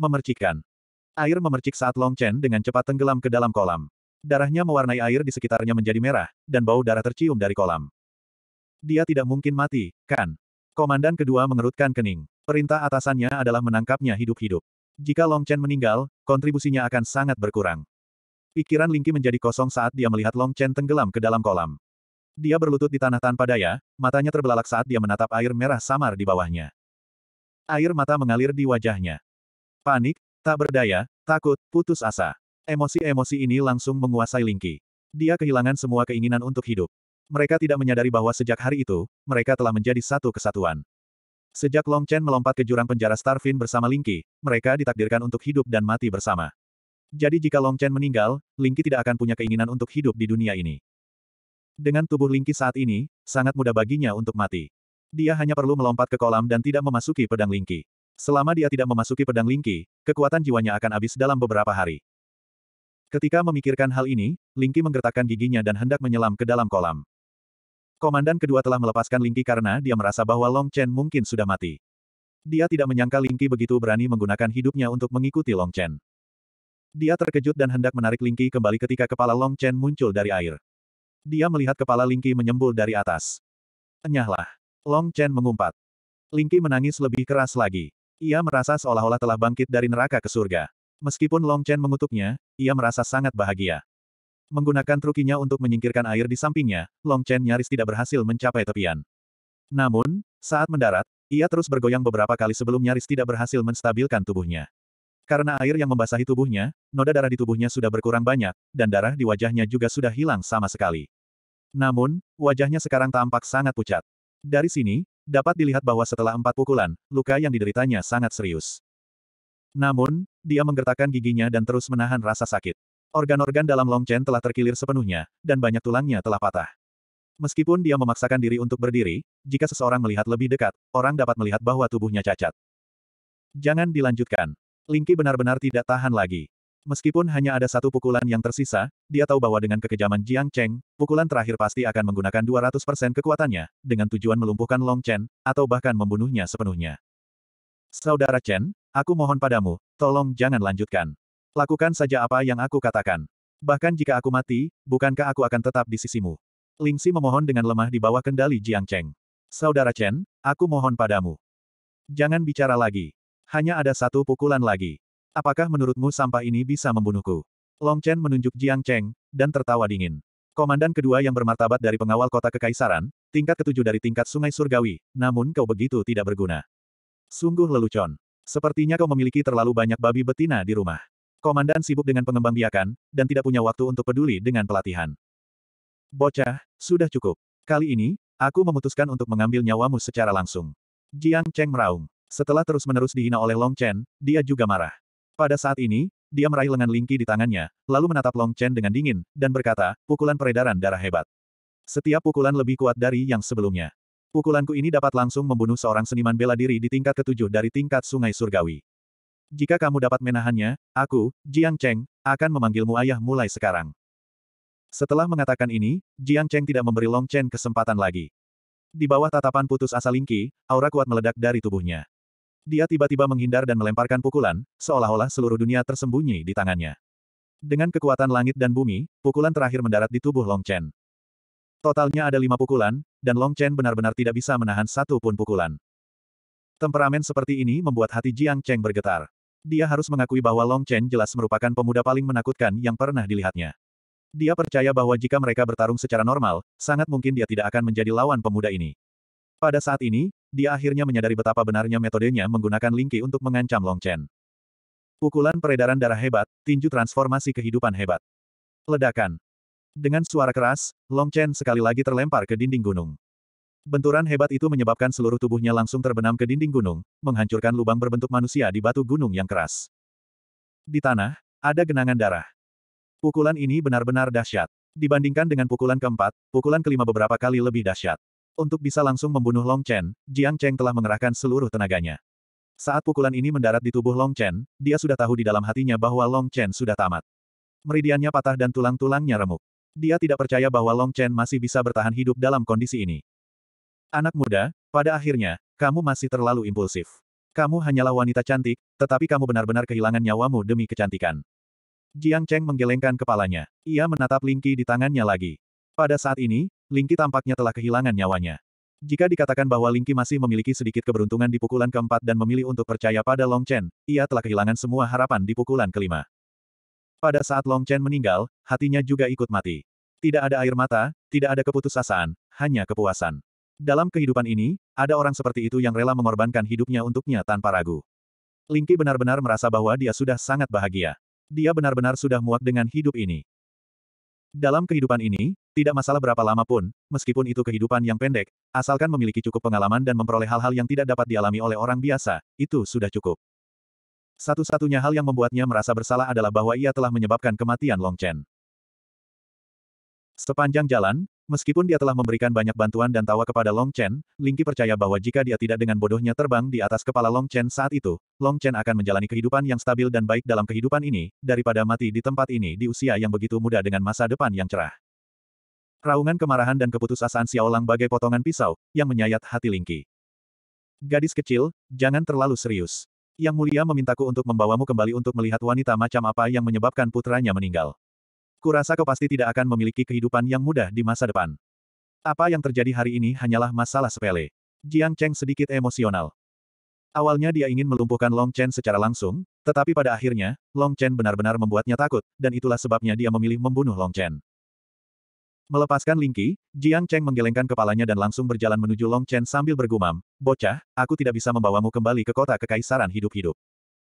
memercikkan. Air memercik saat Long Chen dengan cepat tenggelam ke dalam kolam. Darahnya mewarnai air di sekitarnya menjadi merah, dan bau darah tercium dari kolam. Dia tidak mungkin mati, kan? Komandan kedua mengerutkan kening. Perintah atasannya adalah menangkapnya hidup-hidup. Jika Long Chen meninggal, kontribusinya akan sangat berkurang. Pikiran Lingqi menjadi kosong saat dia melihat Long Chen tenggelam ke dalam kolam. Dia berlutut di tanah tanpa daya, matanya terbelalak saat dia menatap air merah samar di bawahnya. Air mata mengalir di wajahnya. Panik, tak berdaya, takut, putus asa. Emosi-emosi ini langsung menguasai Lingki. Dia kehilangan semua keinginan untuk hidup. Mereka tidak menyadari bahwa sejak hari itu, mereka telah menjadi satu kesatuan. Sejak Long Chen melompat ke jurang penjara Starfin bersama Lingqi, mereka ditakdirkan untuk hidup dan mati bersama. Jadi jika Long Chen meninggal, Lingqi tidak akan punya keinginan untuk hidup di dunia ini. Dengan tubuh Lingqi saat ini, sangat mudah baginya untuk mati. Dia hanya perlu melompat ke kolam dan tidak memasuki pedang Lingqi. Selama dia tidak memasuki pedang Lingqi, kekuatan jiwanya akan habis dalam beberapa hari. Ketika memikirkan hal ini, Lingqi menggertakkan giginya dan hendak menyelam ke dalam kolam. Komandan kedua telah melepaskan Lingqi karena dia merasa bahwa Long Chen mungkin sudah mati. Dia tidak menyangka Lingqi begitu berani menggunakan hidupnya untuk mengikuti Long Chen. Dia terkejut dan hendak menarik Lingqi kembali ketika kepala Long Chen muncul dari air. Dia melihat kepala Lingqi menyembul dari atas. Enyahlah. Long Chen mengumpat. Lingqi menangis lebih keras lagi. Ia merasa seolah-olah telah bangkit dari neraka ke surga. Meskipun Long Chen mengutuknya, ia merasa sangat bahagia. Menggunakan trukinya untuk menyingkirkan air di sampingnya, Long Chen nyaris tidak berhasil mencapai tepian. Namun, saat mendarat, ia terus bergoyang beberapa kali sebelum nyaris tidak berhasil menstabilkan tubuhnya. Karena air yang membasahi tubuhnya, noda darah di tubuhnya sudah berkurang banyak, dan darah di wajahnya juga sudah hilang sama sekali. Namun, wajahnya sekarang tampak sangat pucat. Dari sini, dapat dilihat bahwa setelah empat pukulan, luka yang dideritanya sangat serius. Namun, dia menggertakkan giginya dan terus menahan rasa sakit. Organ-organ dalam Long Chen telah terkilir sepenuhnya, dan banyak tulangnya telah patah. Meskipun dia memaksakan diri untuk berdiri, jika seseorang melihat lebih dekat, orang dapat melihat bahwa tubuhnya cacat. Jangan dilanjutkan. Lingki benar-benar tidak tahan lagi. Meskipun hanya ada satu pukulan yang tersisa, dia tahu bahwa dengan kekejaman Jiang Cheng, pukulan terakhir pasti akan menggunakan 200% kekuatannya, dengan tujuan melumpuhkan Long Chen, atau bahkan membunuhnya sepenuhnya. Saudara Chen, aku mohon padamu, tolong jangan lanjutkan. Lakukan saja apa yang aku katakan. Bahkan jika aku mati, bukankah aku akan tetap di sisimu? Ling Lingxi memohon dengan lemah di bawah kendali Jiang Cheng. Saudara Chen, aku mohon padamu. Jangan bicara lagi. Hanya ada satu pukulan lagi. Apakah menurutmu sampah ini bisa membunuhku? Long Chen menunjuk Jiang Cheng, dan tertawa dingin. Komandan kedua yang bermartabat dari pengawal kota kekaisaran, tingkat ketujuh dari tingkat sungai surgawi, namun kau begitu tidak berguna. Sungguh lelucon. Sepertinya kau memiliki terlalu banyak babi betina di rumah. Komandan sibuk dengan pengembangbiakan, dan tidak punya waktu untuk peduli dengan pelatihan. Bocah, sudah cukup. Kali ini, aku memutuskan untuk mengambil nyawamu secara langsung. Jiang Cheng meraung. Setelah terus-menerus dihina oleh Long Chen, dia juga marah. Pada saat ini, dia meraih lengan Lingki di tangannya, lalu menatap Long Chen dengan dingin, dan berkata, pukulan peredaran darah hebat. Setiap pukulan lebih kuat dari yang sebelumnya. Pukulanku ini dapat langsung membunuh seorang seniman bela diri di tingkat ketujuh dari tingkat sungai surgawi. Jika kamu dapat menahannya, aku, Jiang Cheng, akan memanggilmu ayah mulai sekarang. Setelah mengatakan ini, Jiang Cheng tidak memberi Long Chen kesempatan lagi. Di bawah tatapan putus asa Lingki, aura kuat meledak dari tubuhnya. Dia tiba-tiba menghindar dan melemparkan pukulan, seolah-olah seluruh dunia tersembunyi di tangannya. Dengan kekuatan langit dan bumi, pukulan terakhir mendarat di tubuh Long Chen. Totalnya ada lima pukulan, dan Long Chen benar-benar tidak bisa menahan satu pun pukulan. Temperamen seperti ini membuat hati Jiang Cheng bergetar. Dia harus mengakui bahwa Long Chen jelas merupakan pemuda paling menakutkan yang pernah dilihatnya. Dia percaya bahwa jika mereka bertarung secara normal, sangat mungkin dia tidak akan menjadi lawan pemuda ini. Pada saat ini, dia akhirnya menyadari betapa benarnya metodenya menggunakan Lingqi untuk mengancam Long Chen. Pukulan peredaran darah hebat, tinju transformasi kehidupan hebat. Ledakan. Dengan suara keras, Long Chen sekali lagi terlempar ke dinding gunung. Benturan hebat itu menyebabkan seluruh tubuhnya langsung terbenam ke dinding gunung, menghancurkan lubang berbentuk manusia di batu gunung yang keras. Di tanah, ada genangan darah. Pukulan ini benar-benar dahsyat. Dibandingkan dengan pukulan keempat, pukulan kelima beberapa kali lebih dahsyat. Untuk bisa langsung membunuh Long Chen, Jiang Cheng telah mengerahkan seluruh tenaganya. Saat pukulan ini mendarat di tubuh Long Chen, dia sudah tahu di dalam hatinya bahwa Long Chen sudah tamat. Meridiannya patah dan tulang-tulangnya remuk. Dia tidak percaya bahwa Long Chen masih bisa bertahan hidup dalam kondisi ini. Anak muda, pada akhirnya, kamu masih terlalu impulsif. Kamu hanyalah wanita cantik, tetapi kamu benar-benar kehilangan nyawamu demi kecantikan. Jiang Cheng menggelengkan kepalanya. Ia menatap Lingqi di tangannya lagi. Pada saat ini, Lingki tampaknya telah kehilangan nyawanya. Jika dikatakan bahwa Lingki masih memiliki sedikit keberuntungan di pukulan keempat dan memilih untuk percaya pada Long Chen, ia telah kehilangan semua harapan di pukulan kelima. Pada saat Long Chen meninggal, hatinya juga ikut mati. Tidak ada air mata, tidak ada keputusasaan, hanya kepuasan. Dalam kehidupan ini, ada orang seperti itu yang rela mengorbankan hidupnya untuknya tanpa ragu. Lingki benar-benar merasa bahwa dia sudah sangat bahagia. Dia benar-benar sudah muak dengan hidup ini. Dalam kehidupan ini, tidak masalah berapa lama pun, meskipun itu kehidupan yang pendek, asalkan memiliki cukup pengalaman dan memperoleh hal-hal yang tidak dapat dialami oleh orang biasa, itu sudah cukup. Satu-satunya hal yang membuatnya merasa bersalah adalah bahwa ia telah menyebabkan kematian Long Chen. Sepanjang jalan, Meskipun dia telah memberikan banyak bantuan dan tawa kepada Long Chen, Lingqi percaya bahwa jika dia tidak dengan bodohnya terbang di atas kepala Long Chen saat itu, Long Chen akan menjalani kehidupan yang stabil dan baik dalam kehidupan ini, daripada mati di tempat ini di usia yang begitu muda dengan masa depan yang cerah. Raungan kemarahan dan keputusasaan Xiaolang bagai potongan pisau, yang menyayat hati Lingqi. Gadis kecil, jangan terlalu serius. Yang mulia memintaku untuk membawamu kembali untuk melihat wanita macam apa yang menyebabkan putranya meninggal. Kurasa kau pasti tidak akan memiliki kehidupan yang mudah di masa depan. Apa yang terjadi hari ini hanyalah masalah sepele. Jiang Cheng sedikit emosional. Awalnya dia ingin melumpuhkan Long Chen secara langsung, tetapi pada akhirnya, Long Chen benar-benar membuatnya takut, dan itulah sebabnya dia memilih membunuh Long Chen. Melepaskan Lingqi, Jiang Cheng menggelengkan kepalanya dan langsung berjalan menuju Long Chen sambil bergumam, Bocah, aku tidak bisa membawamu kembali ke kota kekaisaran hidup-hidup.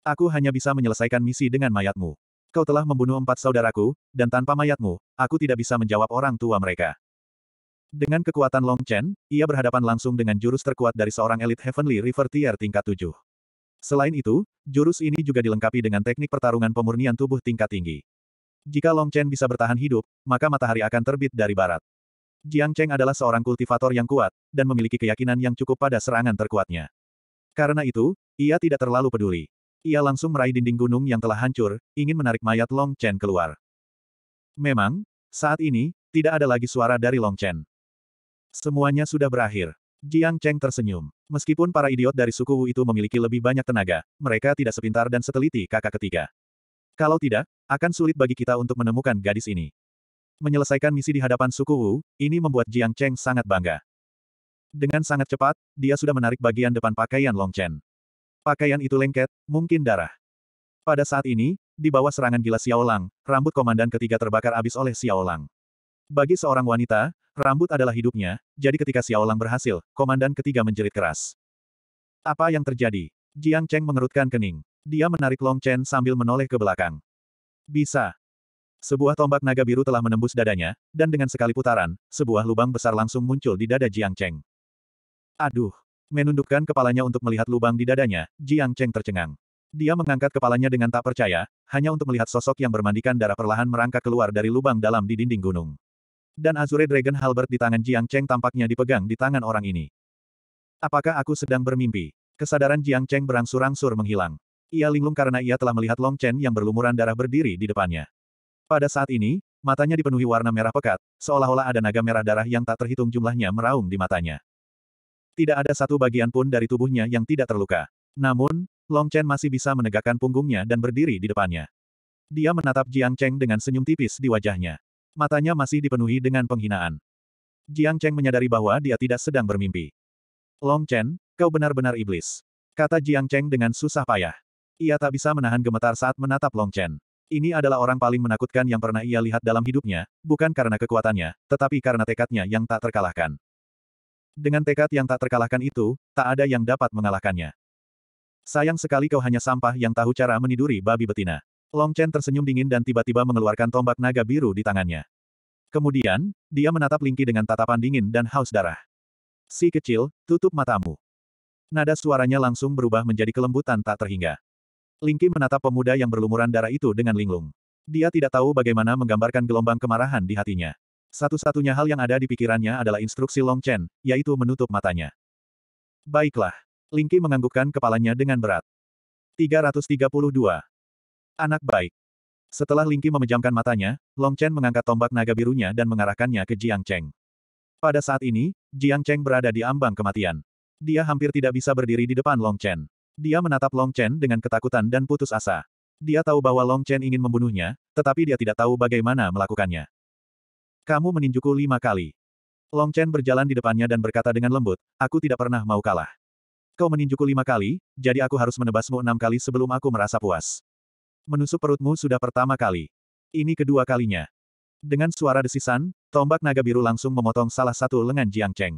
Aku hanya bisa menyelesaikan misi dengan mayatmu. Kau telah membunuh empat saudaraku, dan tanpa mayatmu, aku tidak bisa menjawab orang tua mereka. Dengan kekuatan Long Chen, ia berhadapan langsung dengan jurus terkuat dari seorang elit Heavenly River Tier tingkat 7. Selain itu, jurus ini juga dilengkapi dengan teknik pertarungan pemurnian tubuh tingkat tinggi. Jika Long Chen bisa bertahan hidup, maka matahari akan terbit dari barat. Jiang Cheng adalah seorang kultivator yang kuat, dan memiliki keyakinan yang cukup pada serangan terkuatnya. Karena itu, ia tidak terlalu peduli. Ia langsung meraih dinding gunung yang telah hancur, ingin menarik mayat Long Chen keluar. Memang, saat ini, tidak ada lagi suara dari Long Chen. Semuanya sudah berakhir. Jiang Cheng tersenyum. Meskipun para idiot dari suku Wu itu memiliki lebih banyak tenaga, mereka tidak sepintar dan seteliti kakak ketiga. Kalau tidak, akan sulit bagi kita untuk menemukan gadis ini. Menyelesaikan misi di hadapan suku Wu, ini membuat Jiang Cheng sangat bangga. Dengan sangat cepat, dia sudah menarik bagian depan pakaian Long Chen. Pakaian itu lengket, mungkin darah. Pada saat ini, di bawah serangan gila Xiaolang, rambut komandan ketiga terbakar habis oleh Xiaolang. Bagi seorang wanita, rambut adalah hidupnya, jadi ketika Xiaolang berhasil, komandan ketiga menjerit keras. Apa yang terjadi? Jiang Cheng mengerutkan kening. Dia menarik Long Chen sambil menoleh ke belakang. Bisa. Sebuah tombak naga biru telah menembus dadanya, dan dengan sekali putaran, sebuah lubang besar langsung muncul di dada Jiang Cheng. Aduh. Menundukkan kepalanya untuk melihat lubang di dadanya, Jiang Cheng tercengang. Dia mengangkat kepalanya dengan tak percaya, hanya untuk melihat sosok yang bermandikan darah perlahan merangkak keluar dari lubang dalam di dinding gunung. Dan Azure Dragon Halbert di tangan Jiang Cheng tampaknya dipegang di tangan orang ini. Apakah aku sedang bermimpi? Kesadaran Jiang Cheng berangsur-angsur menghilang. Ia linglung karena ia telah melihat Long Chen yang berlumuran darah berdiri di depannya. Pada saat ini, matanya dipenuhi warna merah pekat, seolah-olah ada naga merah darah yang tak terhitung jumlahnya meraung di matanya. Tidak ada satu bagian pun dari tubuhnya yang tidak terluka. Namun, Long Chen masih bisa menegakkan punggungnya dan berdiri di depannya. Dia menatap Jiang Cheng dengan senyum tipis di wajahnya. Matanya masih dipenuhi dengan penghinaan. Jiang Cheng menyadari bahwa dia tidak sedang bermimpi. Long Chen, kau benar-benar iblis. Kata Jiang Cheng dengan susah payah. Ia tak bisa menahan gemetar saat menatap Long Chen. Ini adalah orang paling menakutkan yang pernah ia lihat dalam hidupnya, bukan karena kekuatannya, tetapi karena tekadnya yang tak terkalahkan. Dengan tekad yang tak terkalahkan itu, tak ada yang dapat mengalahkannya. Sayang sekali kau hanya sampah yang tahu cara meniduri babi betina. Long Chen tersenyum dingin dan tiba-tiba mengeluarkan tombak naga biru di tangannya. Kemudian, dia menatap Lingki dengan tatapan dingin dan haus darah. Si kecil, tutup matamu. Nada suaranya langsung berubah menjadi kelembutan tak terhingga. Lingki menatap pemuda yang berlumuran darah itu dengan linglung. Dia tidak tahu bagaimana menggambarkan gelombang kemarahan di hatinya. Satu-satunya hal yang ada di pikirannya adalah instruksi Long Chen, yaitu menutup matanya. Baiklah. Ling Lingqi menganggukkan kepalanya dengan berat. 332. Anak baik. Setelah Ling Lingqi memejamkan matanya, Long Chen mengangkat tombak naga birunya dan mengarahkannya ke Jiang Cheng. Pada saat ini, Jiang Cheng berada di ambang kematian. Dia hampir tidak bisa berdiri di depan Long Chen. Dia menatap Long Chen dengan ketakutan dan putus asa. Dia tahu bahwa Long Chen ingin membunuhnya, tetapi dia tidak tahu bagaimana melakukannya. Kamu meninjuku lima kali. Long Chen berjalan di depannya dan berkata dengan lembut, aku tidak pernah mau kalah. Kau meninjuku lima kali, jadi aku harus menebasmu enam kali sebelum aku merasa puas. Menusuk perutmu sudah pertama kali. Ini kedua kalinya. Dengan suara desisan, tombak naga biru langsung memotong salah satu lengan Jiang Cheng.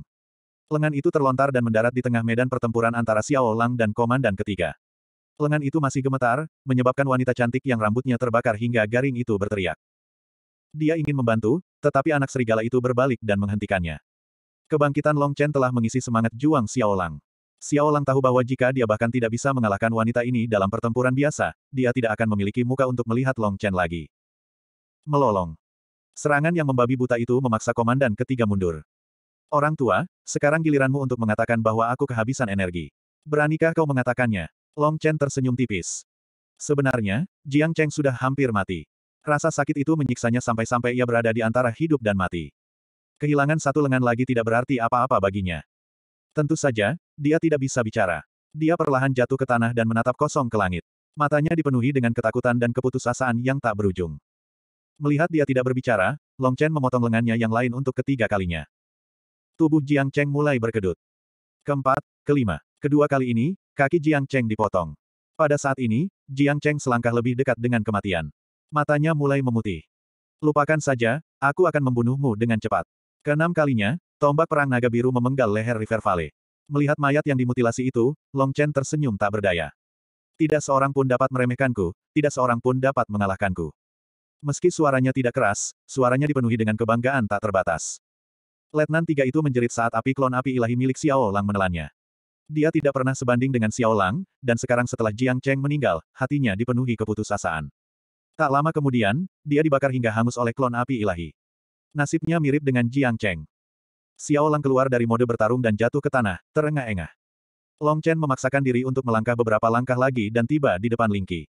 Lengan itu terlontar dan mendarat di tengah medan pertempuran antara Xiao Lang dan komandan ketiga. Lengan itu masih gemetar, menyebabkan wanita cantik yang rambutnya terbakar hingga garing itu berteriak. Dia ingin membantu, tetapi anak serigala itu berbalik dan menghentikannya. Kebangkitan Long Chen telah mengisi semangat Juang Xiao Lang. Xiao Lang tahu bahwa jika dia bahkan tidak bisa mengalahkan wanita ini dalam pertempuran biasa, dia tidak akan memiliki muka untuk melihat Long Chen lagi. Melolong. Serangan yang membabi buta itu memaksa komandan ketiga mundur. Orang tua, sekarang giliranmu untuk mengatakan bahwa aku kehabisan energi. Beranikah kau mengatakannya? Long Chen tersenyum tipis. Sebenarnya, Jiang Cheng sudah hampir mati. Rasa sakit itu menyiksanya sampai-sampai ia berada di antara hidup dan mati. Kehilangan satu lengan lagi tidak berarti apa-apa baginya. Tentu saja, dia tidak bisa bicara. Dia perlahan jatuh ke tanah dan menatap kosong ke langit. Matanya dipenuhi dengan ketakutan dan keputusasaan yang tak berujung. Melihat dia tidak berbicara, Long Chen memotong lengannya yang lain untuk ketiga kalinya. Tubuh Jiang Cheng mulai berkedut. Keempat, kelima. Kedua kali ini, kaki Jiang Cheng dipotong. Pada saat ini, Jiang Cheng selangkah lebih dekat dengan kematian. Matanya mulai memutih. Lupakan saja, aku akan membunuhmu dengan cepat. Keenam kalinya, tombak perang naga biru memenggal leher River Valley. Melihat mayat yang dimutilasi itu, Long Chen tersenyum tak berdaya. Tidak seorang pun dapat meremehkanku, tidak seorang pun dapat mengalahkanku. Meski suaranya tidak keras, suaranya dipenuhi dengan kebanggaan tak terbatas. Letnan tiga itu menjerit saat api klon api ilahi milik Xiao Lang menelannya. Dia tidak pernah sebanding dengan Xiao Lang, dan sekarang setelah Jiang Cheng meninggal, hatinya dipenuhi keputusasaan. Tak lama kemudian, dia dibakar hingga hangus oleh klon api ilahi. Nasibnya mirip dengan Jiang Cheng. Xiao Lang keluar dari mode bertarung dan jatuh ke tanah, terengah-engah. Long Chen memaksakan diri untuk melangkah beberapa langkah lagi dan tiba di depan Lingqi.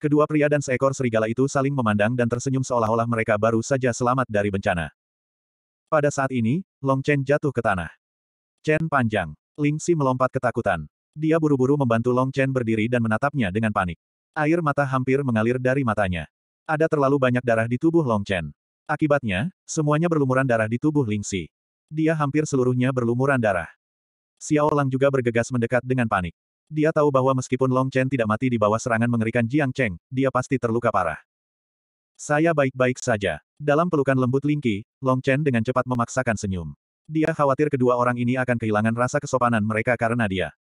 Kedua pria dan seekor serigala itu saling memandang dan tersenyum seolah-olah mereka baru saja selamat dari bencana. Pada saat ini, Long Chen jatuh ke tanah. Chen panjang. Ling Xi melompat ketakutan. Dia buru-buru membantu Long Chen berdiri dan menatapnya dengan panik. Air mata hampir mengalir dari matanya. Ada terlalu banyak darah di tubuh Long Chen. Akibatnya, semuanya berlumuran darah di tubuh Ling Xi. Dia hampir seluruhnya berlumuran darah. Xiao Lang juga bergegas mendekat dengan panik. Dia tahu bahwa meskipun Long Chen tidak mati di bawah serangan mengerikan Jiang Cheng, dia pasti terluka parah. Saya baik-baik saja. Dalam pelukan lembut Ling Qi, Long Chen dengan cepat memaksakan senyum. Dia khawatir kedua orang ini akan kehilangan rasa kesopanan mereka karena dia.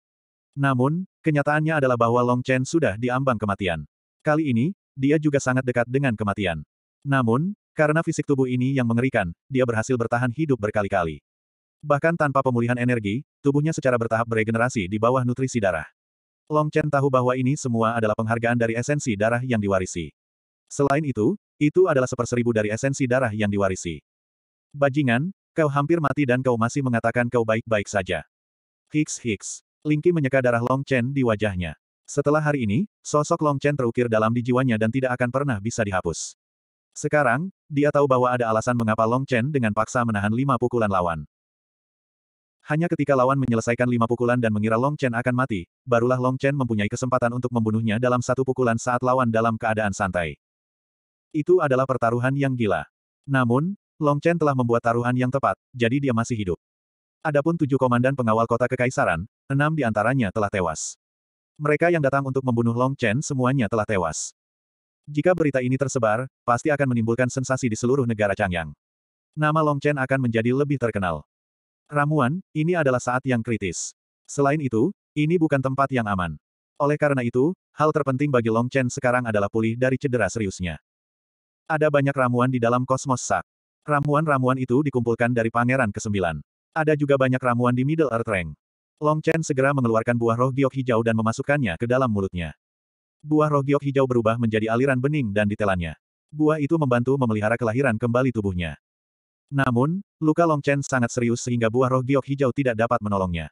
Namun, kenyataannya adalah bahwa Long Chen sudah diambang kematian. Kali ini, dia juga sangat dekat dengan kematian. Namun, karena fisik tubuh ini yang mengerikan, dia berhasil bertahan hidup berkali-kali. Bahkan tanpa pemulihan energi, tubuhnya secara bertahap beregenerasi di bawah nutrisi darah. Long Chen tahu bahwa ini semua adalah penghargaan dari esensi darah yang diwarisi. Selain itu, itu adalah seperseribu dari esensi darah yang diwarisi. Bajingan, kau hampir mati dan kau masih mengatakan kau baik-baik saja. Hicks Hicks. Lingqi menyeka darah Long Chen di wajahnya. Setelah hari ini, sosok Long Chen terukir dalam di jiwanya dan tidak akan pernah bisa dihapus. Sekarang, dia tahu bahwa ada alasan mengapa Long Chen dengan paksa menahan lima pukulan lawan. Hanya ketika lawan menyelesaikan lima pukulan dan mengira Long Chen akan mati, barulah Long Chen mempunyai kesempatan untuk membunuhnya dalam satu pukulan saat lawan dalam keadaan santai. Itu adalah pertaruhan yang gila. Namun, Long Chen telah membuat taruhan yang tepat, jadi dia masih hidup. Adapun tujuh komandan pengawal kota kekaisaran, enam di antaranya telah tewas. Mereka yang datang untuk membunuh Long Chen semuanya telah tewas. Jika berita ini tersebar, pasti akan menimbulkan sensasi di seluruh negara Changyang. Nama Long Chen akan menjadi lebih terkenal. Ramuan, ini adalah saat yang kritis. Selain itu, ini bukan tempat yang aman. Oleh karena itu, hal terpenting bagi Long Chen sekarang adalah pulih dari cedera seriusnya. Ada banyak ramuan di dalam kosmos sak. Ramuan-ramuan itu dikumpulkan dari Pangeran ke-9. Ada juga banyak ramuan di Middle Earth Rank. Long Chen segera mengeluarkan buah roh giok hijau dan memasukkannya ke dalam mulutnya. Buah roh giok hijau berubah menjadi aliran bening dan ditelannya. Buah itu membantu memelihara kelahiran kembali tubuhnya. Namun, luka Long Chen sangat serius sehingga buah roh giok hijau tidak dapat menolongnya.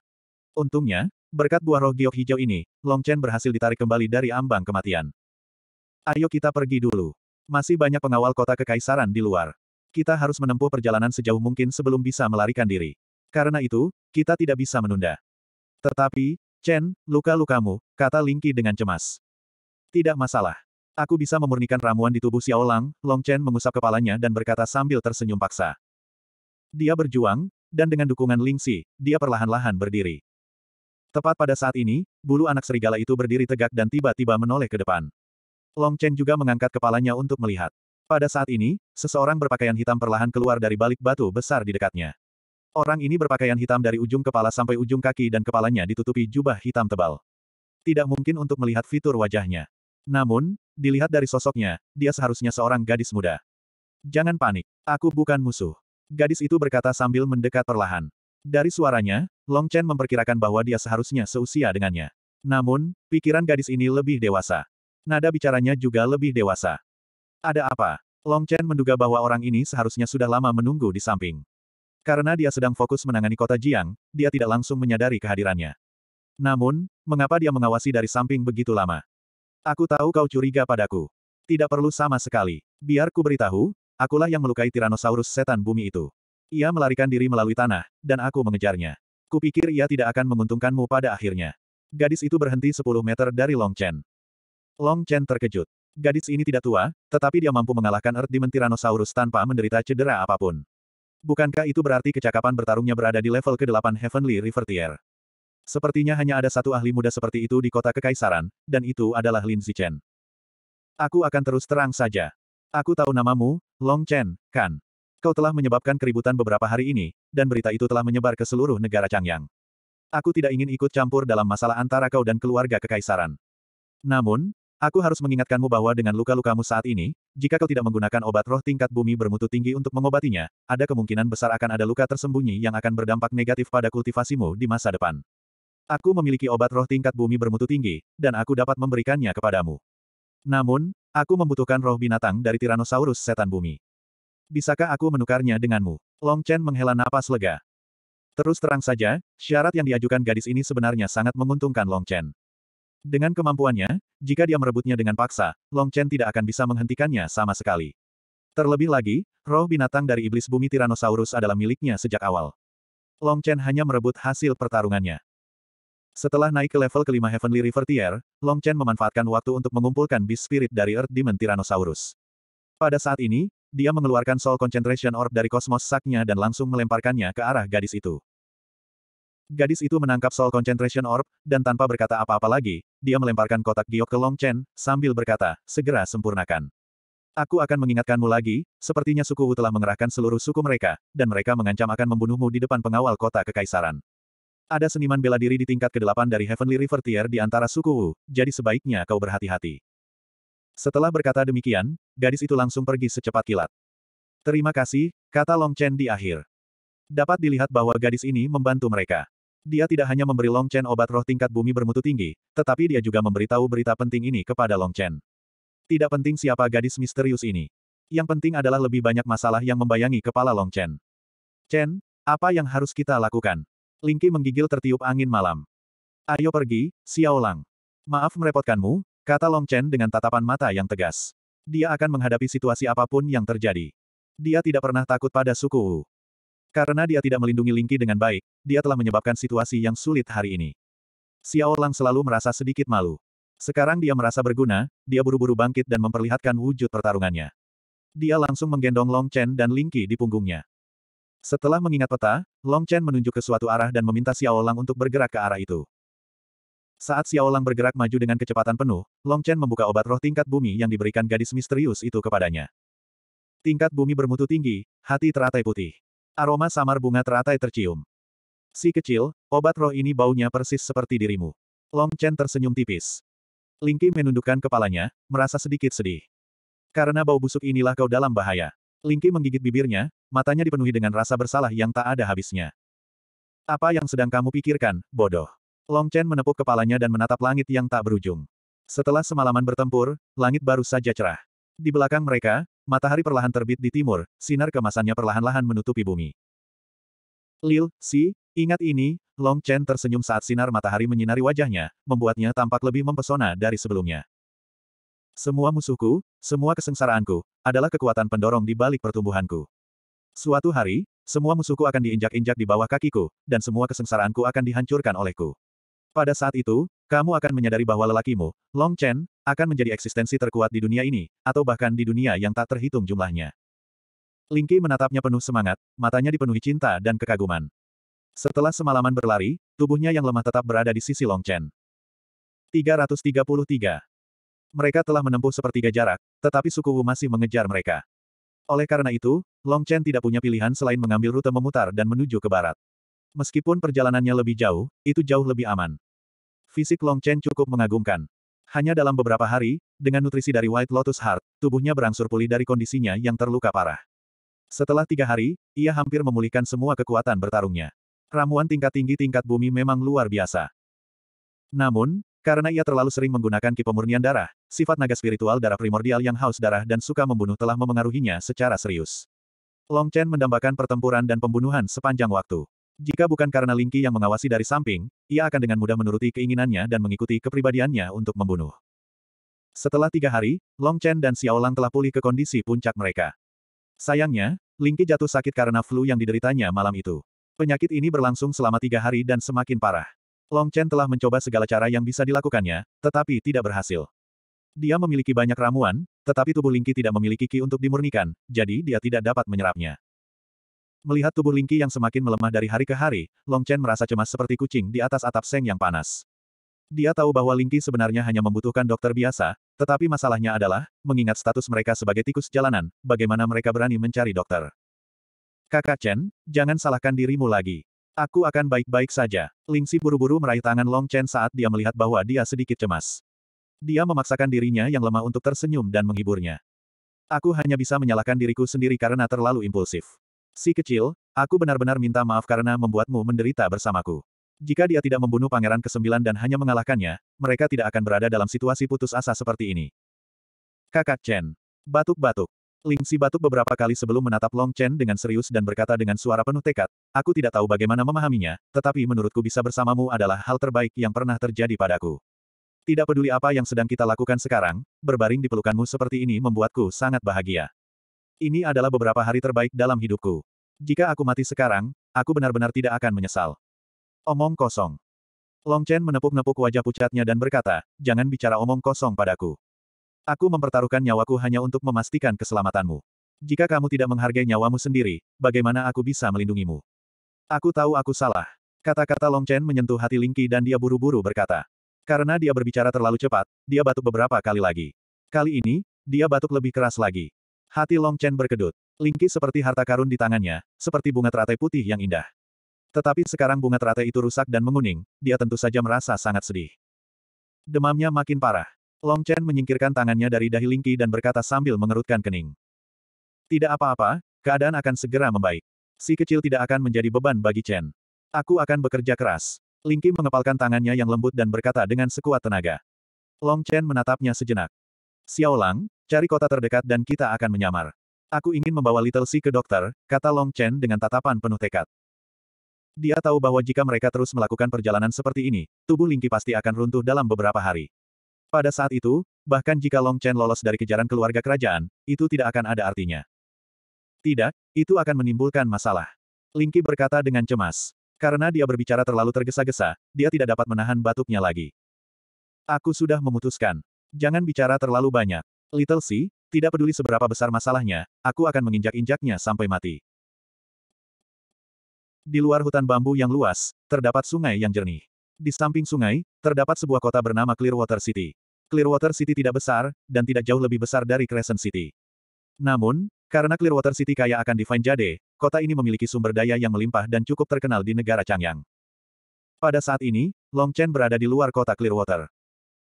Untungnya, berkat buah roh giok hijau ini, Long Chen berhasil ditarik kembali dari ambang kematian. Ayo kita pergi dulu. Masih banyak pengawal kota kekaisaran di luar. Kita harus menempuh perjalanan sejauh mungkin sebelum bisa melarikan diri. Karena itu, kita tidak bisa menunda. Tetapi, Chen, luka-lukamu, kata Lingqi dengan cemas. Tidak masalah. Aku bisa memurnikan ramuan di tubuh Xiao Lang, Long Chen mengusap kepalanya dan berkata sambil tersenyum paksa. Dia berjuang, dan dengan dukungan Lingxi, dia perlahan-lahan berdiri. Tepat pada saat ini, bulu anak serigala itu berdiri tegak dan tiba-tiba menoleh ke depan. Long Chen juga mengangkat kepalanya untuk melihat. Pada saat ini, seseorang berpakaian hitam perlahan keluar dari balik batu besar di dekatnya. Orang ini berpakaian hitam dari ujung kepala sampai ujung kaki dan kepalanya ditutupi jubah hitam tebal. Tidak mungkin untuk melihat fitur wajahnya. Namun, dilihat dari sosoknya, dia seharusnya seorang gadis muda. Jangan panik, aku bukan musuh. Gadis itu berkata sambil mendekat perlahan. Dari suaranya, Long Chen memperkirakan bahwa dia seharusnya seusia dengannya. Namun, pikiran gadis ini lebih dewasa. Nada bicaranya juga lebih dewasa. Ada apa? Long Chen menduga bahwa orang ini seharusnya sudah lama menunggu di samping. Karena dia sedang fokus menangani kota Jiang, dia tidak langsung menyadari kehadirannya. Namun, mengapa dia mengawasi dari samping begitu lama? Aku tahu kau curiga padaku. Tidak perlu sama sekali. Biar ku beritahu, akulah yang melukai Tyrannosaurus setan bumi itu. Ia melarikan diri melalui tanah, dan aku mengejarnya. Kupikir ia tidak akan menguntungkanmu pada akhirnya. Gadis itu berhenti 10 meter dari Long Chen. Long Chen terkejut. Gadis ini tidak tua, tetapi dia mampu mengalahkan Earth Demon Tyrannosaurus tanpa menderita cedera apapun. Bukankah itu berarti kecakapan bertarungnya berada di level ke-8 Heavenly River Tier? Sepertinya hanya ada satu ahli muda seperti itu di kota Kekaisaran, dan itu adalah Lin Zichen. Aku akan terus terang saja. Aku tahu namamu, Long Chen, kan? Kau telah menyebabkan keributan beberapa hari ini, dan berita itu telah menyebar ke seluruh negara Changyang. Aku tidak ingin ikut campur dalam masalah antara kau dan keluarga Kekaisaran. Namun, Aku harus mengingatkanmu bahwa dengan luka-lukamu saat ini, jika kau tidak menggunakan obat roh tingkat bumi bermutu tinggi untuk mengobatinya, ada kemungkinan besar akan ada luka tersembunyi yang akan berdampak negatif pada kultivasimu di masa depan. Aku memiliki obat roh tingkat bumi bermutu tinggi, dan aku dapat memberikannya kepadamu. Namun, aku membutuhkan roh binatang dari Tyrannosaurus setan bumi. Bisakah aku menukarnya denganmu? Long Chen menghela napas lega. Terus terang saja, syarat yang diajukan gadis ini sebenarnya sangat menguntungkan Long Chen. Dengan kemampuannya, jika dia merebutnya dengan paksa, Long Chen tidak akan bisa menghentikannya sama sekali. Terlebih lagi, roh binatang dari iblis bumi Tyrannosaurus adalah miliknya sejak awal. Long Chen hanya merebut hasil pertarungannya. Setelah naik ke level kelima Heavenly River Tier, Long Chen memanfaatkan waktu untuk mengumpulkan Beast Spirit dari Earth Demon Tyrannosaurus. Pada saat ini, dia mengeluarkan Soul Concentration Orb dari kosmos saknya dan langsung melemparkannya ke arah gadis itu. Gadis itu menangkap Soul Concentration Orb, dan tanpa berkata apa-apa lagi, dia melemparkan kotak giok ke Long Chen, sambil berkata, segera sempurnakan. Aku akan mengingatkanmu lagi, sepertinya suku Wu telah mengerahkan seluruh suku mereka, dan mereka mengancam akan membunuhmu di depan pengawal kota kekaisaran. Ada seniman bela diri di tingkat ke-8 dari Heavenly River Tier di antara suku Wu, jadi sebaiknya kau berhati-hati. Setelah berkata demikian, gadis itu langsung pergi secepat kilat. Terima kasih, kata Long Chen di akhir. Dapat dilihat bahwa gadis ini membantu mereka. Dia tidak hanya memberi Long Chen obat roh tingkat bumi bermutu tinggi, tetapi dia juga memberitahu berita penting ini kepada Long Chen. Tidak penting siapa gadis misterius ini. Yang penting adalah lebih banyak masalah yang membayangi kepala Long Chen. Chen, apa yang harus kita lakukan? Lingki menggigil tertiup angin malam. Ayo pergi, Xiao Lang. Maaf merepotkanmu, kata Long Chen dengan tatapan mata yang tegas. Dia akan menghadapi situasi apapun yang terjadi. Dia tidak pernah takut pada suku Wu. Karena dia tidak melindungi Lingqi dengan baik, dia telah menyebabkan situasi yang sulit hari ini. Xiao Lang selalu merasa sedikit malu. Sekarang dia merasa berguna, dia buru-buru bangkit dan memperlihatkan wujud pertarungannya. Dia langsung menggendong Long Chen dan Lingqi di punggungnya. Setelah mengingat peta, Long Chen menunjuk ke suatu arah dan meminta Xiao Lang untuk bergerak ke arah itu. Saat Xiao Lang bergerak maju dengan kecepatan penuh, Long Chen membuka obat roh tingkat bumi yang diberikan gadis misterius itu kepadanya. Tingkat bumi bermutu tinggi, hati teratai putih. Aroma samar bunga teratai tercium. Si kecil, obat roh ini baunya persis seperti dirimu. Long Chen tersenyum tipis. Ling Qi menundukkan kepalanya, merasa sedikit sedih. Karena bau busuk inilah kau dalam bahaya. Ling Qi menggigit bibirnya, matanya dipenuhi dengan rasa bersalah yang tak ada habisnya. Apa yang sedang kamu pikirkan, bodoh? Long Chen menepuk kepalanya dan menatap langit yang tak berujung. Setelah semalaman bertempur, langit baru saja cerah. Di belakang mereka, matahari perlahan terbit di timur, sinar kemasannya perlahan-lahan menutupi bumi. Lil, Si, ingat ini, Long Chen tersenyum saat sinar matahari menyinari wajahnya, membuatnya tampak lebih mempesona dari sebelumnya. Semua musuhku, semua kesengsaraanku, adalah kekuatan pendorong di balik pertumbuhanku. Suatu hari, semua musuhku akan diinjak-injak di bawah kakiku, dan semua kesengsaraanku akan dihancurkan olehku. Pada saat itu, kamu akan menyadari bahwa lelakimu, Long Chen, akan menjadi eksistensi terkuat di dunia ini, atau bahkan di dunia yang tak terhitung jumlahnya. Lingki menatapnya penuh semangat, matanya dipenuhi cinta dan kekaguman. Setelah semalaman berlari, tubuhnya yang lemah tetap berada di sisi Long Chen. 333. Mereka telah menempuh sepertiga jarak, tetapi suku Wu masih mengejar mereka. Oleh karena itu, Long Chen tidak punya pilihan selain mengambil rute memutar dan menuju ke barat. Meskipun perjalanannya lebih jauh, itu jauh lebih aman. Fisik Long Chen cukup mengagumkan. Hanya dalam beberapa hari, dengan nutrisi dari White Lotus Heart, tubuhnya berangsur pulih dari kondisinya yang terluka parah. Setelah tiga hari, ia hampir memulihkan semua kekuatan bertarungnya. Ramuan tingkat tinggi tingkat bumi memang luar biasa. Namun, karena ia terlalu sering menggunakan ki pemurnian darah, sifat naga spiritual darah primordial yang haus darah dan suka membunuh telah memengaruhinya secara serius. Long Chen mendambakan pertempuran dan pembunuhan sepanjang waktu. Jika bukan karena Lingqi yang mengawasi dari samping, ia akan dengan mudah menuruti keinginannya dan mengikuti kepribadiannya untuk membunuh. Setelah tiga hari, Long Chen dan Xiao Lang telah pulih ke kondisi puncak mereka. Sayangnya, Lingqi jatuh sakit karena flu yang dideritanya malam itu. Penyakit ini berlangsung selama tiga hari dan semakin parah. Long Chen telah mencoba segala cara yang bisa dilakukannya, tetapi tidak berhasil. Dia memiliki banyak ramuan, tetapi tubuh Lingqi tidak memiliki ki untuk dimurnikan, jadi dia tidak dapat menyerapnya. Melihat tubuh Lingqi yang semakin melemah dari hari ke hari, Long Chen merasa cemas seperti kucing di atas atap seng yang panas. Dia tahu bahwa Lingqi sebenarnya hanya membutuhkan dokter biasa, tetapi masalahnya adalah, mengingat status mereka sebagai tikus jalanan, bagaimana mereka berani mencari dokter. Kakak Chen, jangan salahkan dirimu lagi. Aku akan baik-baik saja. Lingxi buru-buru meraih tangan Long Chen saat dia melihat bahwa dia sedikit cemas. Dia memaksakan dirinya yang lemah untuk tersenyum dan menghiburnya. Aku hanya bisa menyalahkan diriku sendiri karena terlalu impulsif. Si kecil, aku benar-benar minta maaf karena membuatmu menderita bersamaku. Jika dia tidak membunuh Pangeran ke-9 dan hanya mengalahkannya, mereka tidak akan berada dalam situasi putus asa seperti ini. Kakak Chen. Batuk-batuk. Ling Si batuk beberapa kali sebelum menatap Long Chen dengan serius dan berkata dengan suara penuh tekad, aku tidak tahu bagaimana memahaminya, tetapi menurutku bisa bersamamu adalah hal terbaik yang pernah terjadi padaku. Tidak peduli apa yang sedang kita lakukan sekarang, berbaring di pelukanmu seperti ini membuatku sangat bahagia. Ini adalah beberapa hari terbaik dalam hidupku. Jika aku mati sekarang, aku benar-benar tidak akan menyesal. Omong kosong. Long Chen menepuk-nepuk wajah pucatnya dan berkata, jangan bicara omong kosong padaku. Aku mempertaruhkan nyawaku hanya untuk memastikan keselamatanmu. Jika kamu tidak menghargai nyawamu sendiri, bagaimana aku bisa melindungimu? Aku tahu aku salah. Kata-kata Long Chen menyentuh hati Lingqi dan dia buru-buru berkata. Karena dia berbicara terlalu cepat, dia batuk beberapa kali lagi. Kali ini, dia batuk lebih keras lagi. Hati Long Chen berkedut. Lingki seperti harta karun di tangannya, seperti bunga teratai putih yang indah. Tetapi sekarang bunga teratai itu rusak dan menguning, dia tentu saja merasa sangat sedih. Demamnya makin parah. Long Chen menyingkirkan tangannya dari dahi Lingki dan berkata sambil mengerutkan kening. Tidak apa-apa, keadaan akan segera membaik. Si kecil tidak akan menjadi beban bagi Chen. Aku akan bekerja keras. Lingki mengepalkan tangannya yang lembut dan berkata dengan sekuat tenaga. Long Chen menatapnya sejenak. Xiao cari kota terdekat dan kita akan menyamar. Aku ingin membawa Little Si ke dokter, kata Long Chen dengan tatapan penuh tekad. Dia tahu bahwa jika mereka terus melakukan perjalanan seperti ini, tubuh Lingqi pasti akan runtuh dalam beberapa hari. Pada saat itu, bahkan jika Long Chen lolos dari kejaran keluarga kerajaan, itu tidak akan ada artinya. Tidak, itu akan menimbulkan masalah. Lingqi berkata dengan cemas. Karena dia berbicara terlalu tergesa-gesa, dia tidak dapat menahan batuknya lagi. Aku sudah memutuskan. Jangan bicara terlalu banyak. Little C, tidak peduli seberapa besar masalahnya, aku akan menginjak-injaknya sampai mati. Di luar hutan bambu yang luas, terdapat sungai yang jernih. Di samping sungai, terdapat sebuah kota bernama Clearwater City. Clearwater City tidak besar, dan tidak jauh lebih besar dari Crescent City. Namun, karena Clearwater City kaya akan Divine Jade, kota ini memiliki sumber daya yang melimpah dan cukup terkenal di negara Changyang. Pada saat ini, Long Chen berada di luar kota Clearwater.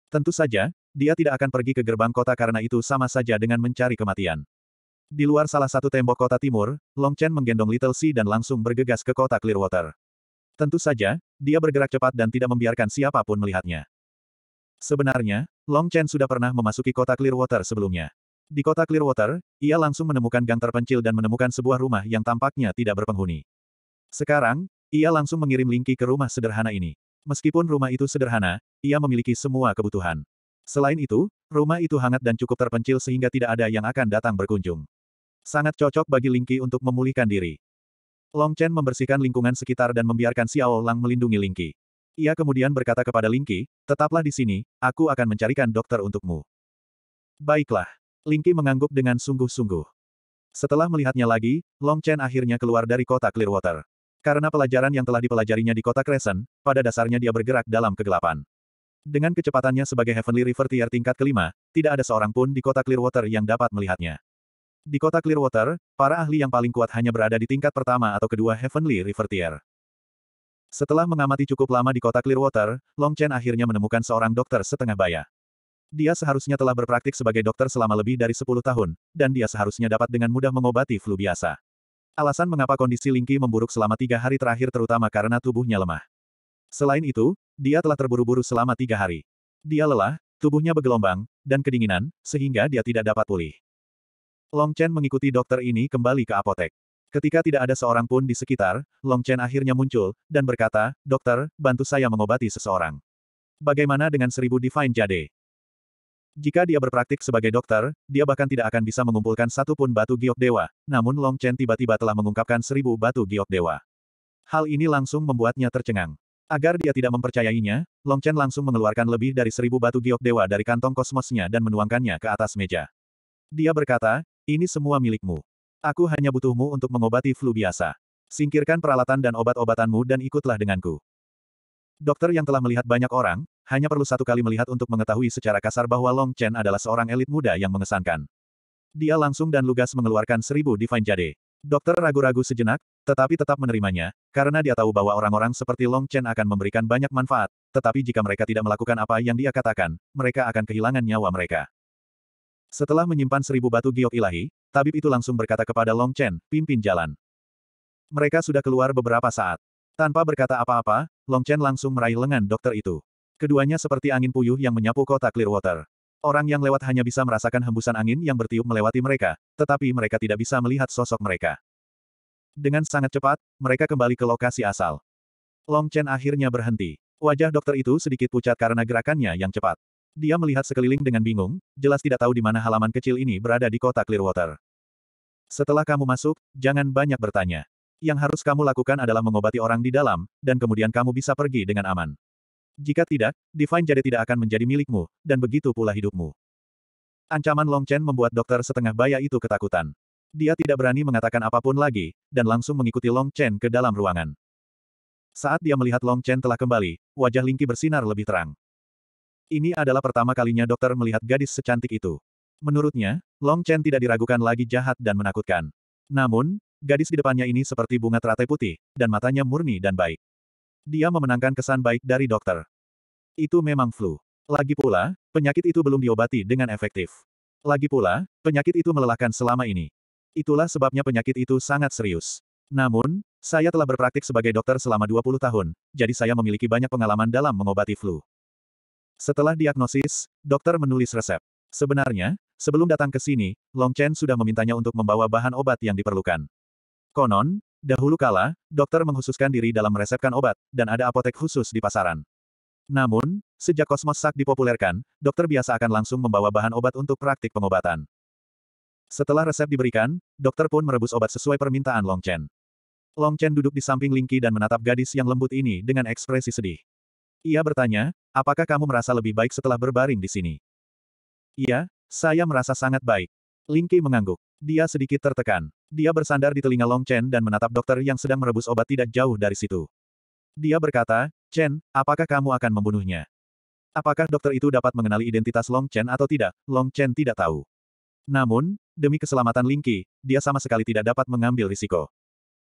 Tentu saja, dia tidak akan pergi ke gerbang kota karena itu sama saja dengan mencari kematian. Di luar salah satu tembok kota timur, Long Chen menggendong Little Si dan langsung bergegas ke kota Clearwater. Tentu saja, dia bergerak cepat dan tidak membiarkan siapapun melihatnya. Sebenarnya, Long Chen sudah pernah memasuki kota Clearwater sebelumnya. Di kota Clearwater, ia langsung menemukan gang terpencil dan menemukan sebuah rumah yang tampaknya tidak berpenghuni. Sekarang, ia langsung mengirim Lingki ke rumah sederhana ini. Meskipun rumah itu sederhana, ia memiliki semua kebutuhan. Selain itu, rumah itu hangat dan cukup terpencil sehingga tidak ada yang akan datang berkunjung. Sangat cocok bagi Lingqi untuk memulihkan diri. Long Chen membersihkan lingkungan sekitar dan membiarkan Xiao Lang melindungi Lingqi. Ia kemudian berkata kepada Lingqi, tetaplah di sini, aku akan mencarikan dokter untukmu. Baiklah. Lingqi mengangguk dengan sungguh-sungguh. Setelah melihatnya lagi, Long Chen akhirnya keluar dari kota Clearwater. Karena pelajaran yang telah dipelajarinya di kota Crescent, pada dasarnya dia bergerak dalam kegelapan. Dengan kecepatannya sebagai Heavenly River Tier tingkat kelima, tidak ada seorang pun di kota Clearwater yang dapat melihatnya. Di kota Clearwater, para ahli yang paling kuat hanya berada di tingkat pertama atau kedua Heavenly River Tier. Setelah mengamati cukup lama di kota Clearwater, Long Chen akhirnya menemukan seorang dokter setengah baya. Dia seharusnya telah berpraktik sebagai dokter selama lebih dari 10 tahun, dan dia seharusnya dapat dengan mudah mengobati flu biasa. Alasan mengapa kondisi Lingqi memburuk selama tiga hari terakhir terutama karena tubuhnya lemah. Selain itu, dia telah terburu-buru selama tiga hari. Dia lelah, tubuhnya bergelombang, dan kedinginan, sehingga dia tidak dapat pulih. Long Chen mengikuti dokter ini kembali ke apotek. Ketika tidak ada seorang pun di sekitar, Long Chen akhirnya muncul, dan berkata, Dokter, bantu saya mengobati seseorang. Bagaimana dengan seribu Divine Jade? Jika dia berpraktik sebagai dokter, dia bahkan tidak akan bisa mengumpulkan satu pun batu giok dewa, namun Long Chen tiba-tiba telah mengungkapkan seribu batu giok dewa. Hal ini langsung membuatnya tercengang. Agar dia tidak mempercayainya, Long Chen langsung mengeluarkan lebih dari seribu batu giok dewa dari kantong kosmosnya dan menuangkannya ke atas meja. Dia berkata, ini semua milikmu. Aku hanya butuhmu untuk mengobati flu biasa. Singkirkan peralatan dan obat-obatanmu dan ikutlah denganku. Dokter yang telah melihat banyak orang, hanya perlu satu kali melihat untuk mengetahui secara kasar bahwa Long Chen adalah seorang elit muda yang mengesankan. Dia langsung dan lugas mengeluarkan seribu Divine Jade. Dokter ragu-ragu sejenak, tetapi tetap menerimanya, karena dia tahu bahwa orang-orang seperti Long Chen akan memberikan banyak manfaat, tetapi jika mereka tidak melakukan apa yang dia katakan, mereka akan kehilangan nyawa mereka. Setelah menyimpan seribu batu giok ilahi, tabib itu langsung berkata kepada Long Chen, pimpin jalan. Mereka sudah keluar beberapa saat. Tanpa berkata apa-apa, Long Chen langsung meraih lengan dokter itu. Keduanya seperti angin puyuh yang menyapu kota Clearwater. Orang yang lewat hanya bisa merasakan hembusan angin yang bertiup melewati mereka, tetapi mereka tidak bisa melihat sosok mereka. Dengan sangat cepat, mereka kembali ke lokasi asal. Long Chen akhirnya berhenti. Wajah dokter itu sedikit pucat karena gerakannya yang cepat. Dia melihat sekeliling dengan bingung, jelas tidak tahu di mana halaman kecil ini berada di kota Clearwater. Setelah kamu masuk, jangan banyak bertanya. Yang harus kamu lakukan adalah mengobati orang di dalam, dan kemudian kamu bisa pergi dengan aman. Jika tidak, Divine Jade tidak akan menjadi milikmu, dan begitu pula hidupmu. Ancaman Long Chen membuat dokter setengah baya itu ketakutan. Dia tidak berani mengatakan apapun lagi, dan langsung mengikuti Long Chen ke dalam ruangan. Saat dia melihat Long Chen telah kembali, wajah Lingqi bersinar lebih terang. Ini adalah pertama kalinya dokter melihat gadis secantik itu. Menurutnya, Long Chen tidak diragukan lagi jahat dan menakutkan. Namun, gadis di depannya ini seperti bunga teratai putih, dan matanya murni dan baik. Dia memenangkan kesan baik dari dokter. Itu memang flu. Lagi pula, penyakit itu belum diobati dengan efektif. Lagi pula, penyakit itu melelahkan selama ini. Itulah sebabnya penyakit itu sangat serius. Namun, saya telah berpraktik sebagai dokter selama 20 tahun, jadi saya memiliki banyak pengalaman dalam mengobati flu. Setelah diagnosis, dokter menulis resep. Sebenarnya, sebelum datang ke sini, Long Chen sudah memintanya untuk membawa bahan obat yang diperlukan. Konon, Dahulu kala, dokter menghususkan diri dalam meresepkan obat, dan ada apotek khusus di pasaran. Namun, sejak Kosmos Sak dipopulerkan, dokter biasa akan langsung membawa bahan obat untuk praktik pengobatan. Setelah resep diberikan, dokter pun merebus obat sesuai permintaan Long Chen. Long Chen duduk di samping Lingqi dan menatap gadis yang lembut ini dengan ekspresi sedih. Ia bertanya, apakah kamu merasa lebih baik setelah berbaring di sini? Iya, saya merasa sangat baik. Qi mengangguk. Dia sedikit tertekan. Dia bersandar di telinga Long Chen dan menatap dokter yang sedang merebus obat tidak jauh dari situ. Dia berkata, Chen, apakah kamu akan membunuhnya? Apakah dokter itu dapat mengenali identitas Long Chen atau tidak? Long Chen tidak tahu. Namun, demi keselamatan Qi, dia sama sekali tidak dapat mengambil risiko.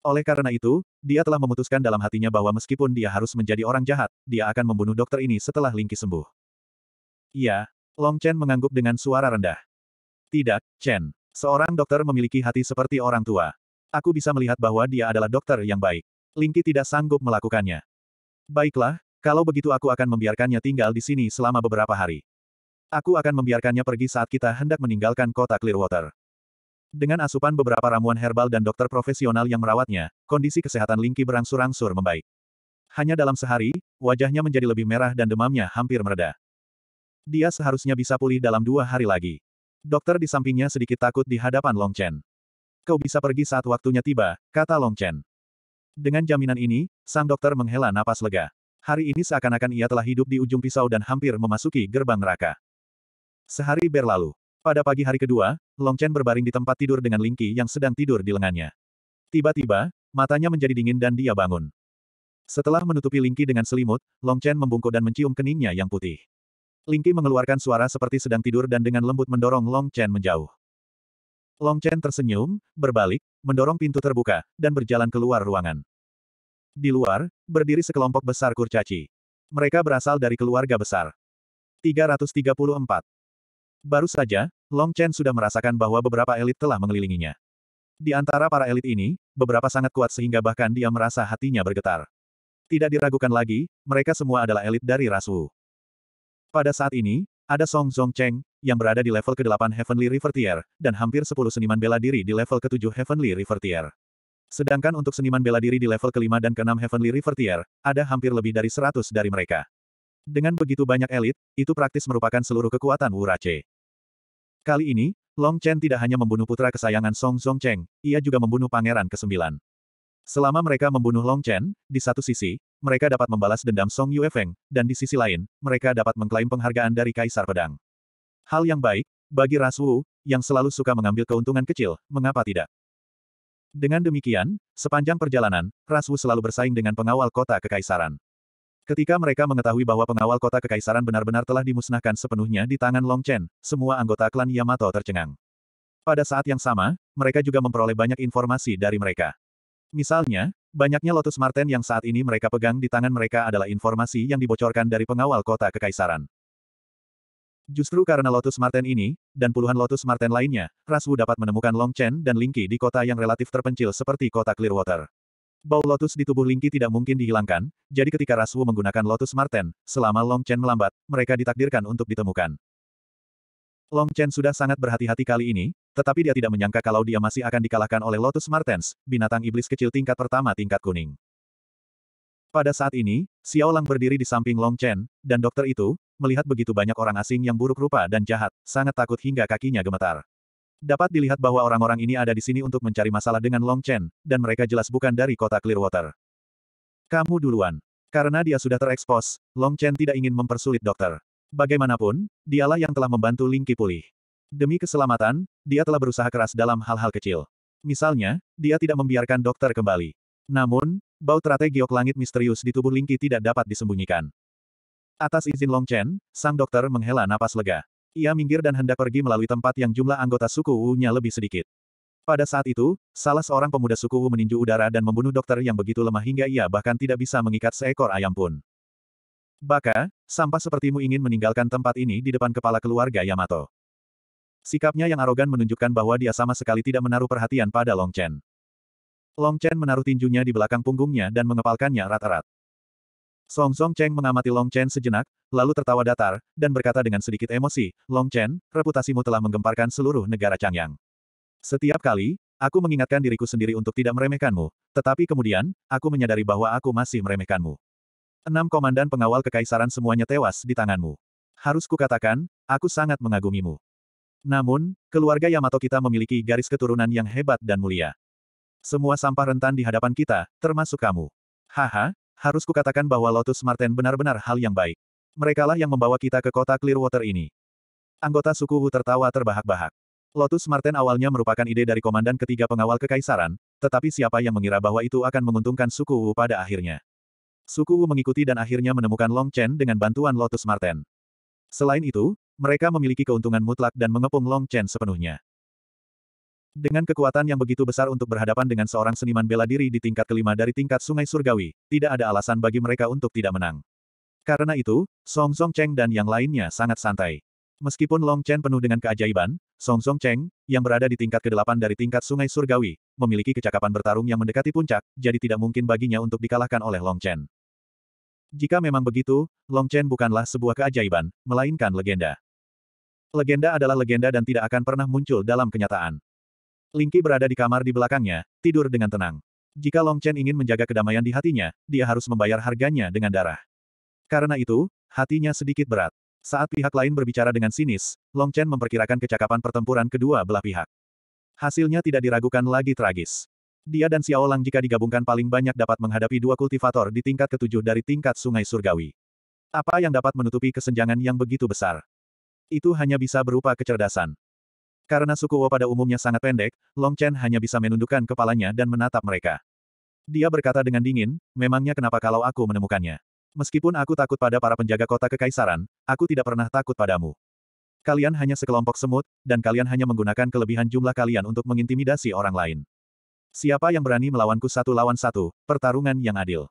Oleh karena itu, dia telah memutuskan dalam hatinya bahwa meskipun dia harus menjadi orang jahat, dia akan membunuh dokter ini setelah Qi sembuh. Iya, Long Chen mengangguk dengan suara rendah. Tidak, Chen. Seorang dokter memiliki hati seperti orang tua. Aku bisa melihat bahwa dia adalah dokter yang baik. Lingki tidak sanggup melakukannya. Baiklah, kalau begitu aku akan membiarkannya tinggal di sini selama beberapa hari. Aku akan membiarkannya pergi saat kita hendak meninggalkan kota Clearwater. Dengan asupan beberapa ramuan herbal dan dokter profesional yang merawatnya, kondisi kesehatan Lingki berangsur-angsur membaik. Hanya dalam sehari, wajahnya menjadi lebih merah dan demamnya hampir mereda. Dia seharusnya bisa pulih dalam dua hari lagi. Dokter di sampingnya sedikit takut di hadapan Long Chen. Kau bisa pergi saat waktunya tiba, kata Long Chen. Dengan jaminan ini, sang dokter menghela napas lega. Hari ini seakan-akan ia telah hidup di ujung pisau dan hampir memasuki gerbang neraka. Sehari berlalu. Pada pagi hari kedua, Long Chen berbaring di tempat tidur dengan Lingqi yang sedang tidur di lengannya. Tiba-tiba, matanya menjadi dingin dan dia bangun. Setelah menutupi Lingqi dengan selimut, Long Chen membungkuk dan mencium keningnya yang putih. Lingqi mengeluarkan suara seperti sedang tidur dan dengan lembut mendorong Long Chen menjauh. Long Chen tersenyum, berbalik, mendorong pintu terbuka, dan berjalan keluar ruangan. Di luar, berdiri sekelompok besar kurcaci. Mereka berasal dari keluarga besar. 334. Baru saja, Long Chen sudah merasakan bahwa beberapa elit telah mengelilinginya. Di antara para elit ini, beberapa sangat kuat sehingga bahkan dia merasa hatinya bergetar. Tidak diragukan lagi, mereka semua adalah elit dari Ras Wu. Pada saat ini, ada Song Zong Cheng, yang berada di level ke-8 Heavenly River Tier, dan hampir 10 seniman bela diri di level ke-7 Heavenly River Tier. Sedangkan untuk seniman bela diri di level ke-5 dan ke-6 Heavenly River Tier, ada hampir lebih dari 100 dari mereka. Dengan begitu banyak elit, itu praktis merupakan seluruh kekuatan Wu Rache. Kali ini, Long Chen tidak hanya membunuh putra kesayangan Song Cheng, ia juga membunuh pangeran ke-9. Selama mereka membunuh Long Chen, di satu sisi, mereka dapat membalas dendam Song Yue Feng, dan di sisi lain, mereka dapat mengklaim penghargaan dari Kaisar Pedang. Hal yang baik, bagi Ras Wu, yang selalu suka mengambil keuntungan kecil, mengapa tidak? Dengan demikian, sepanjang perjalanan, Ras Wu selalu bersaing dengan pengawal kota kekaisaran. Ketika mereka mengetahui bahwa pengawal kota kekaisaran benar-benar telah dimusnahkan sepenuhnya di tangan Long Chen, semua anggota klan Yamato tercengang. Pada saat yang sama, mereka juga memperoleh banyak informasi dari mereka. Misalnya, banyaknya Lotus Marten yang saat ini mereka pegang di tangan mereka adalah informasi yang dibocorkan dari pengawal kota kekaisaran. Justru karena Lotus Marten ini, dan puluhan Lotus Marten lainnya, Rasu dapat menemukan Long Chen dan Lingqi di kota yang relatif terpencil seperti kota Clearwater. Bau Lotus di tubuh Lingqi tidak mungkin dihilangkan, jadi ketika Rasu menggunakan Lotus Marten, selama Long Chen melambat, mereka ditakdirkan untuk ditemukan. Long Chen sudah sangat berhati-hati kali ini, tetapi dia tidak menyangka kalau dia masih akan dikalahkan oleh Lotus Martens, binatang iblis kecil tingkat pertama tingkat kuning. Pada saat ini, Xiao Lang berdiri di samping Long Chen, dan dokter itu, melihat begitu banyak orang asing yang buruk rupa dan jahat, sangat takut hingga kakinya gemetar. Dapat dilihat bahwa orang-orang ini ada di sini untuk mencari masalah dengan Long Chen, dan mereka jelas bukan dari kota Clearwater. Kamu duluan. Karena dia sudah terekspos, Long Chen tidak ingin mempersulit dokter. Bagaimanapun, dialah yang telah membantu Lingki pulih. Demi keselamatan, dia telah berusaha keras dalam hal-hal kecil. Misalnya, dia tidak membiarkan dokter kembali. Namun, bau teratai giok langit misterius di tubuh Lingki tidak dapat disembunyikan. Atas izin Long Chen, sang dokter menghela napas lega. Ia minggir dan hendak pergi melalui tempat yang jumlah anggota suku Wu-nya lebih sedikit. Pada saat itu, salah seorang pemuda suku Wu meninju udara dan membunuh dokter yang begitu lemah hingga ia bahkan tidak bisa mengikat seekor ayam pun. Baka, sampah sepertimu ingin meninggalkan tempat ini di depan kepala keluarga Yamato. Sikapnya yang arogan menunjukkan bahwa dia sama sekali tidak menaruh perhatian pada Long Chen. Long Chen menaruh tinjunya di belakang punggungnya dan mengepalkannya rata rat Song Song Cheng mengamati Long Chen sejenak, lalu tertawa datar, dan berkata dengan sedikit emosi, Long Chen, reputasimu telah menggemparkan seluruh negara Changyang. Setiap kali, aku mengingatkan diriku sendiri untuk tidak meremehkanmu, tetapi kemudian, aku menyadari bahwa aku masih meremehkanmu. Enam komandan pengawal kekaisaran semuanya tewas di tanganmu. Harus kukatakan, aku sangat mengagumimu. Namun, keluarga Yamato kita memiliki garis keturunan yang hebat dan mulia. Semua sampah rentan di hadapan kita, termasuk kamu. Haha, harus kukatakan bahwa Lotus Marten benar-benar hal yang baik. Merekalah yang membawa kita ke kota Clearwater ini. Anggota suku Wu tertawa terbahak-bahak. Lotus Marten awalnya merupakan ide dari komandan ketiga pengawal kekaisaran, tetapi siapa yang mengira bahwa itu akan menguntungkan suku Wu pada akhirnya. Suku Wu mengikuti dan akhirnya menemukan Long Chen dengan bantuan Lotus Marten. Selain itu, mereka memiliki keuntungan mutlak dan mengepung Long Chen sepenuhnya. Dengan kekuatan yang begitu besar untuk berhadapan dengan seorang seniman bela diri di tingkat kelima dari tingkat Sungai Surgawi, tidak ada alasan bagi mereka untuk tidak menang. Karena itu, Song Song Cheng dan yang lainnya sangat santai. Meskipun Long Chen penuh dengan keajaiban, Song Song Cheng, yang berada di tingkat kedelapan dari tingkat Sungai Surgawi, memiliki kecakapan bertarung yang mendekati puncak, jadi tidak mungkin baginya untuk dikalahkan oleh Long Chen. Jika memang begitu, Long Chen bukanlah sebuah keajaiban, melainkan legenda. Legenda adalah legenda dan tidak akan pernah muncul dalam kenyataan. Lingqi berada di kamar di belakangnya, tidur dengan tenang. Jika Long Chen ingin menjaga kedamaian di hatinya, dia harus membayar harganya dengan darah. Karena itu, hatinya sedikit berat. Saat pihak lain berbicara dengan sinis, Long Chen memperkirakan kecakapan pertempuran kedua belah pihak. Hasilnya tidak diragukan lagi tragis. Dia dan Xiao Lang jika digabungkan paling banyak dapat menghadapi dua kultivator di tingkat ketujuh dari tingkat sungai surgawi. Apa yang dapat menutupi kesenjangan yang begitu besar? Itu hanya bisa berupa kecerdasan. Karena suku Wo pada umumnya sangat pendek, Long Chen hanya bisa menundukkan kepalanya dan menatap mereka. Dia berkata dengan dingin, memangnya kenapa kalau aku menemukannya? Meskipun aku takut pada para penjaga kota kekaisaran, aku tidak pernah takut padamu. Kalian hanya sekelompok semut, dan kalian hanya menggunakan kelebihan jumlah kalian untuk mengintimidasi orang lain. Siapa yang berani melawanku satu lawan satu, pertarungan yang adil.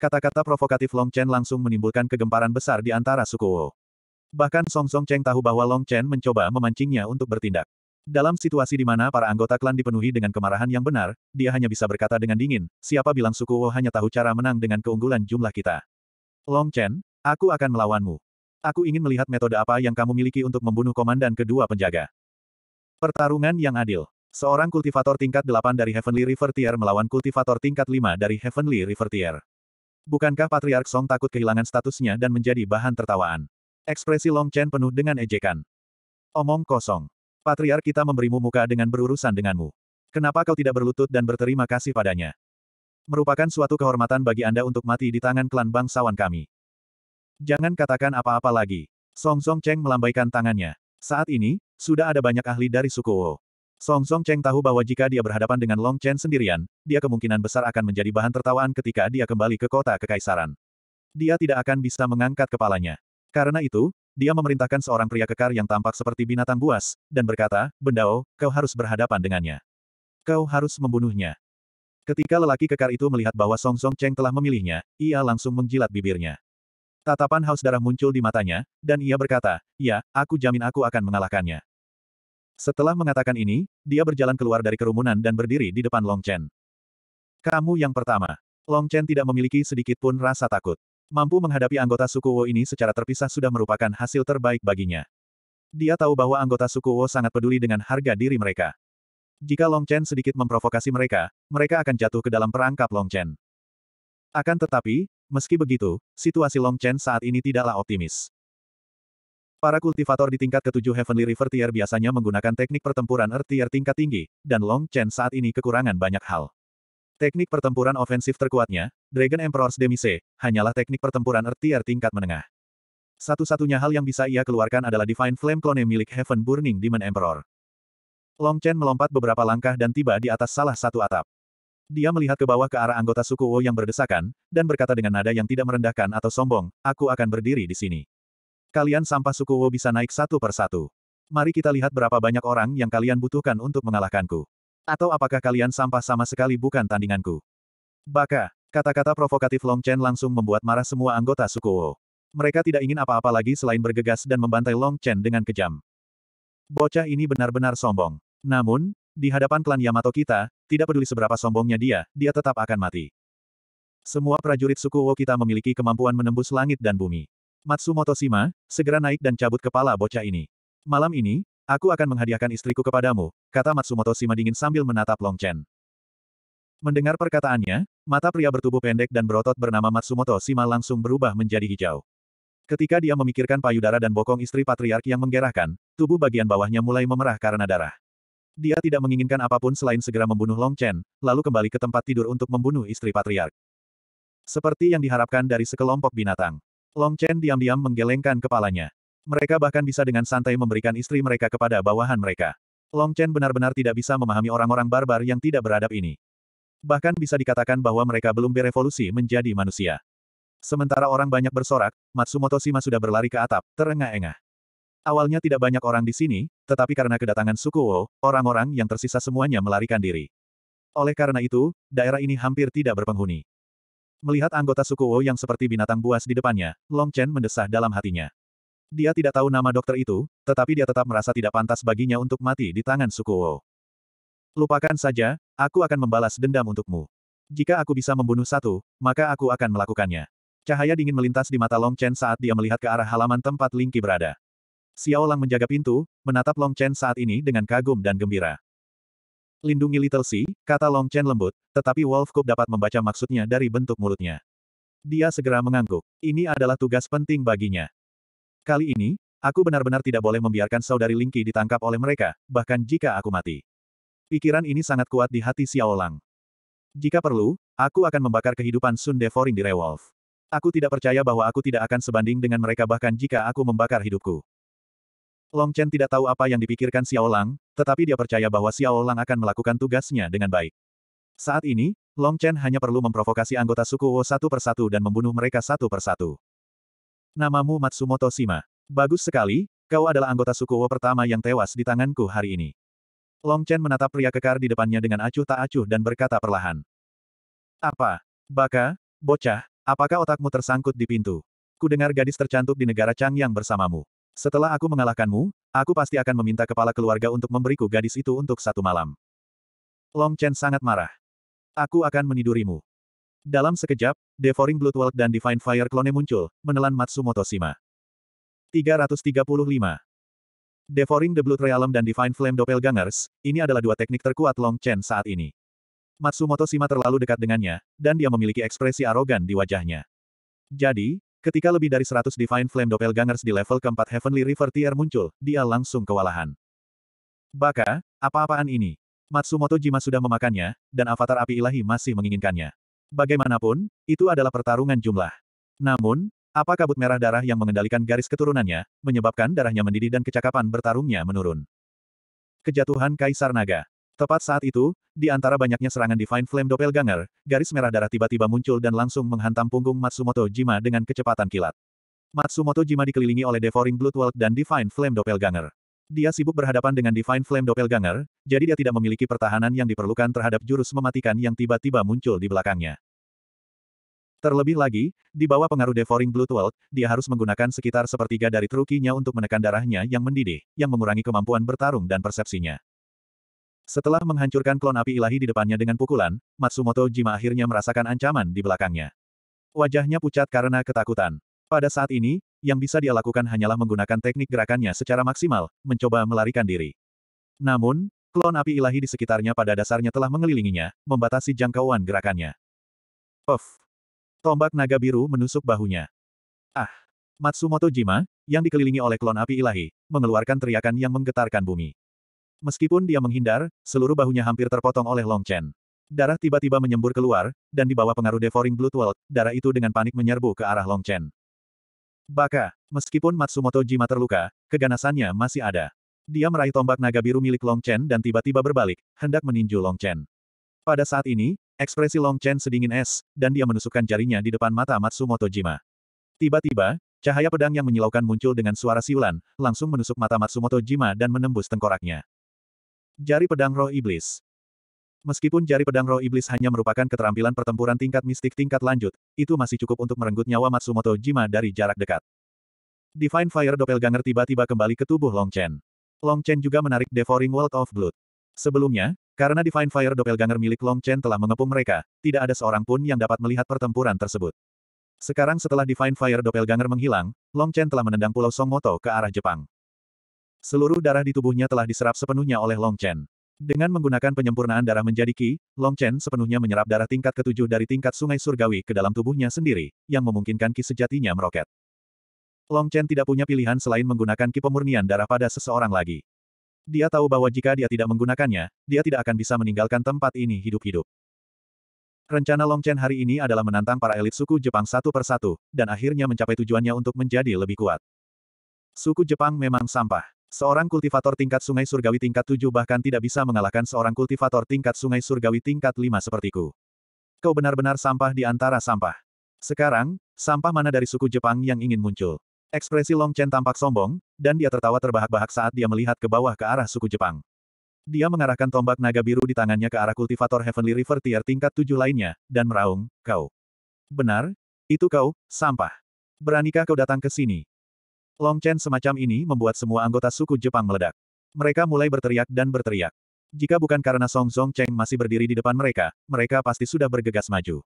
Kata-kata provokatif Long Chen langsung menimbulkan kegemparan besar di antara suku Wo. Bahkan Song Song Cheng tahu bahwa Long Chen mencoba memancingnya untuk bertindak. Dalam situasi di mana para anggota klan dipenuhi dengan kemarahan yang benar, dia hanya bisa berkata dengan dingin, siapa bilang suku Wo hanya tahu cara menang dengan keunggulan jumlah kita. Long Chen, aku akan melawanmu. Aku ingin melihat metode apa yang kamu miliki untuk membunuh komandan kedua penjaga. Pertarungan yang adil. Seorang kultivator tingkat 8 dari Heavenly River Tier melawan kultivator tingkat 5 dari Heavenly River Tier. Bukankah Patriark Song takut kehilangan statusnya dan menjadi bahan tertawaan? Ekspresi Long Chen penuh dengan ejekan. Omong kosong. Patriark kita memberimu muka dengan berurusan denganmu. Kenapa kau tidak berlutut dan berterima kasih padanya? Merupakan suatu kehormatan bagi Anda untuk mati di tangan klan bangsawan kami. Jangan katakan apa-apa lagi. Song Song Cheng melambaikan tangannya. Saat ini, sudah ada banyak ahli dari suku Wo Song Song Cheng tahu bahwa jika dia berhadapan dengan Long Chen sendirian, dia kemungkinan besar akan menjadi bahan tertawaan ketika dia kembali ke kota kekaisaran. Dia tidak akan bisa mengangkat kepalanya. Karena itu, dia memerintahkan seorang pria kekar yang tampak seperti binatang buas, dan berkata, Bendao, kau harus berhadapan dengannya. Kau harus membunuhnya. Ketika lelaki kekar itu melihat bahwa Song Song Cheng telah memilihnya, ia langsung menjilat bibirnya. Tatapan haus darah muncul di matanya, dan ia berkata, Ya, aku jamin aku akan mengalahkannya. Setelah mengatakan ini, dia berjalan keluar dari kerumunan dan berdiri di depan Long Chen. Kamu yang pertama. Long Chen tidak memiliki sedikit pun rasa takut. Mampu menghadapi anggota suku Wo ini secara terpisah sudah merupakan hasil terbaik baginya. Dia tahu bahwa anggota suku Wo sangat peduli dengan harga diri mereka. Jika Long Chen sedikit memprovokasi mereka, mereka akan jatuh ke dalam perangkap Long Chen. Akan tetapi, meski begitu, situasi Long Chen saat ini tidaklah optimis. Para kultivator di tingkat ketujuh Heavenly River Tier biasanya menggunakan teknik pertempuran Earth Tier tingkat tinggi, dan Long Chen saat ini kekurangan banyak hal. Teknik pertempuran ofensif terkuatnya, Dragon Emperor's Demise, hanyalah teknik pertempuran Earth Tier tingkat menengah. Satu-satunya hal yang bisa ia keluarkan adalah Divine Flame Clone milik Heaven Burning Demon Emperor. Long Chen melompat beberapa langkah dan tiba di atas salah satu atap. Dia melihat ke bawah ke arah anggota suku Wo yang berdesakan, dan berkata dengan nada yang tidak merendahkan atau sombong, aku akan berdiri di sini. Kalian sampah suku Wo bisa naik satu per satu. Mari kita lihat berapa banyak orang yang kalian butuhkan untuk mengalahkanku. Atau apakah kalian sampah sama sekali bukan tandinganku? Baka, kata-kata provokatif Long Chen langsung membuat marah semua anggota suku Wo. Mereka tidak ingin apa-apa lagi selain bergegas dan membantai Long Chen dengan kejam. Bocah ini benar-benar sombong. Namun, di hadapan klan Yamato kita, tidak peduli seberapa sombongnya dia, dia tetap akan mati. Semua prajurit suku Wo kita memiliki kemampuan menembus langit dan bumi. Matsumoto Shima, segera naik dan cabut kepala bocah ini. Malam ini, aku akan menghadiahkan istriku kepadamu, kata Matsumoto Shima dingin sambil menatap Long Chen. Mendengar perkataannya, mata pria bertubuh pendek dan berotot bernama Matsumoto Shima langsung berubah menjadi hijau. Ketika dia memikirkan payudara dan bokong istri patriark yang menggerahkan, tubuh bagian bawahnya mulai memerah karena darah. Dia tidak menginginkan apapun selain segera membunuh Long Chen, lalu kembali ke tempat tidur untuk membunuh istri patriark. Seperti yang diharapkan dari sekelompok binatang. Long Chen diam-diam menggelengkan kepalanya. Mereka bahkan bisa dengan santai memberikan istri mereka kepada bawahan mereka. Long Chen benar-benar tidak bisa memahami orang-orang barbar yang tidak beradab ini. Bahkan bisa dikatakan bahwa mereka belum berevolusi menjadi manusia. Sementara orang banyak bersorak, Matsumoto Shima sudah berlari ke atap, terengah-engah. Awalnya tidak banyak orang di sini, tetapi karena kedatangan suku Wo, orang-orang yang tersisa semuanya melarikan diri. Oleh karena itu, daerah ini hampir tidak berpenghuni. Melihat anggota suku Wo yang seperti binatang buas di depannya, Long Chen mendesah dalam hatinya. Dia tidak tahu nama dokter itu, tetapi dia tetap merasa tidak pantas baginya untuk mati di tangan suku Wo. Lupakan saja, aku akan membalas dendam untukmu. Jika aku bisa membunuh satu, maka aku akan melakukannya. Cahaya dingin melintas di mata Long Chen saat dia melihat ke arah halaman tempat Lingqi berada. Xiao Lang menjaga pintu, menatap Long Chen saat ini dengan kagum dan gembira. Lindungi Little C," kata Long Chen lembut, tetapi Wolf Cup dapat membaca maksudnya dari bentuk mulutnya. Dia segera mengangguk. Ini adalah tugas penting baginya. Kali ini, aku benar-benar tidak boleh membiarkan saudari Lingqi ditangkap oleh mereka, bahkan jika aku mati. Pikiran ini sangat kuat di hati Xiao Lang. Jika perlu, aku akan membakar kehidupan Sun Devouring di Rewolf. Aku tidak percaya bahwa aku tidak akan sebanding dengan mereka bahkan jika aku membakar hidupku. Long Chen tidak tahu apa yang dipikirkan Xiao Lang, tetapi dia percaya bahwa Xiao Lang akan melakukan tugasnya dengan baik. Saat ini, Long Chen hanya perlu memprovokasi anggota suku Wo satu persatu dan membunuh mereka satu persatu. Namamu Matsumoto Shima. Bagus sekali, kau adalah anggota suku Wo pertama yang tewas di tanganku hari ini. Long Chen menatap pria kekar di depannya dengan acuh tak acuh dan berkata perlahan. Apa? Baka? Bocah? Apakah otakmu tersangkut di pintu? Kudengar gadis tercantuk di negara Chang yang bersamamu. Setelah aku mengalahkanmu, aku pasti akan meminta kepala keluarga untuk memberiku gadis itu untuk satu malam. Long Chen sangat marah. Aku akan menidurimu. Dalam sekejap, Devouring Bloodwalk dan Divine Fire Clone muncul, menelan Matsumoto Shima. 335. Devouring the Blood Realm dan Divine Flame Doppelgangers, ini adalah dua teknik terkuat Long Chen saat ini. Matsumoto Shima terlalu dekat dengannya, dan dia memiliki ekspresi arogan di wajahnya. Jadi, Ketika lebih dari 100 Divine Flame Doppelgangers di level keempat Heavenly River Tier muncul, dia langsung kewalahan. Baka, apa-apaan ini? Matsumoto Jima sudah memakannya, dan avatar api ilahi masih menginginkannya. Bagaimanapun, itu adalah pertarungan jumlah. Namun, apa kabut merah darah yang mengendalikan garis keturunannya, menyebabkan darahnya mendidih dan kecakapan bertarungnya menurun. Kejatuhan Kaisar Naga Tepat saat itu, di antara banyaknya serangan Divine Flame Doppelganger, garis merah darah tiba-tiba muncul dan langsung menghantam punggung Matsumoto Jima dengan kecepatan kilat. Matsumoto Jima dikelilingi oleh Devouring Bloodwalk dan Divine Flame Doppelganger. Dia sibuk berhadapan dengan Divine Flame Doppelganger, jadi dia tidak memiliki pertahanan yang diperlukan terhadap jurus mematikan yang tiba-tiba muncul di belakangnya. Terlebih lagi, di bawah pengaruh Devouring Bloodwalk, dia harus menggunakan sekitar sepertiga dari trukinya untuk menekan darahnya yang mendidih, yang mengurangi kemampuan bertarung dan persepsinya. Setelah menghancurkan klon api ilahi di depannya dengan pukulan, Matsumoto Jima akhirnya merasakan ancaman di belakangnya. Wajahnya pucat karena ketakutan. Pada saat ini, yang bisa dia lakukan hanyalah menggunakan teknik gerakannya secara maksimal, mencoba melarikan diri. Namun, klon api ilahi di sekitarnya pada dasarnya telah mengelilinginya, membatasi jangkauan gerakannya. Puff! Tombak naga biru menusuk bahunya. Ah! Matsumoto Jima, yang dikelilingi oleh klon api ilahi, mengeluarkan teriakan yang menggetarkan bumi. Meskipun dia menghindar, seluruh bahunya hampir terpotong oleh Long Chen. Darah tiba-tiba menyembur keluar, dan di bawah pengaruh Devouring Blood World, darah itu dengan panik menyerbu ke arah Long Chen. Baka, meskipun Matsumoto Jima terluka, keganasannya masih ada. Dia meraih tombak naga biru milik Long Chen dan tiba-tiba berbalik, hendak meninju Long Chen. Pada saat ini, ekspresi Long Chen sedingin es, dan dia menusukkan jarinya di depan mata Matsumoto Jima. Tiba-tiba, cahaya pedang yang menyilaukan muncul dengan suara siulan, langsung menusuk mata Matsumoto Jima dan menembus tengkoraknya. Jari pedang roh iblis. Meskipun jari pedang roh iblis hanya merupakan keterampilan pertempuran tingkat mistik tingkat lanjut, itu masih cukup untuk merenggut nyawa Matsumoto Jima dari jarak dekat. Divine Fire Doppelganger tiba-tiba kembali ke tubuh Long Chen. Long Chen juga menarik Devouring World of Blood. Sebelumnya, karena Divine Fire Doppelganger milik Long Chen telah mengepung mereka, tidak ada seorang pun yang dapat melihat pertempuran tersebut. Sekarang setelah Divine Fire Doppelganger menghilang, Long Chen telah menendang Pulau Songmoto ke arah Jepang. Seluruh darah di tubuhnya telah diserap sepenuhnya oleh Long Chen. Dengan menggunakan penyempurnaan darah menjadi Qi, Long Chen sepenuhnya menyerap darah tingkat ketujuh dari tingkat sungai surgawi ke dalam tubuhnya sendiri, yang memungkinkan Qi sejatinya meroket. Long Chen tidak punya pilihan selain menggunakan Qi pemurnian darah pada seseorang lagi. Dia tahu bahwa jika dia tidak menggunakannya, dia tidak akan bisa meninggalkan tempat ini hidup-hidup. Rencana Long Chen hari ini adalah menantang para elit suku Jepang satu persatu, dan akhirnya mencapai tujuannya untuk menjadi lebih kuat. Suku Jepang memang sampah. Seorang kultivator tingkat sungai surgawi tingkat 7 bahkan tidak bisa mengalahkan seorang kultivator tingkat sungai surgawi tingkat 5 sepertiku. Kau benar-benar sampah di antara sampah. Sekarang, sampah mana dari suku Jepang yang ingin muncul? Ekspresi Long Chen tampak sombong, dan dia tertawa terbahak-bahak saat dia melihat ke bawah ke arah suku Jepang. Dia mengarahkan tombak naga biru di tangannya ke arah kultivator Heavenly River tier tingkat 7 lainnya, dan meraung, kau. Benar? Itu kau, sampah. Beranikah kau datang ke sini? Long Chen semacam ini membuat semua anggota suku Jepang meledak. Mereka mulai berteriak dan berteriak. Jika bukan karena Song Song Cheng masih berdiri di depan mereka, mereka pasti sudah bergegas maju.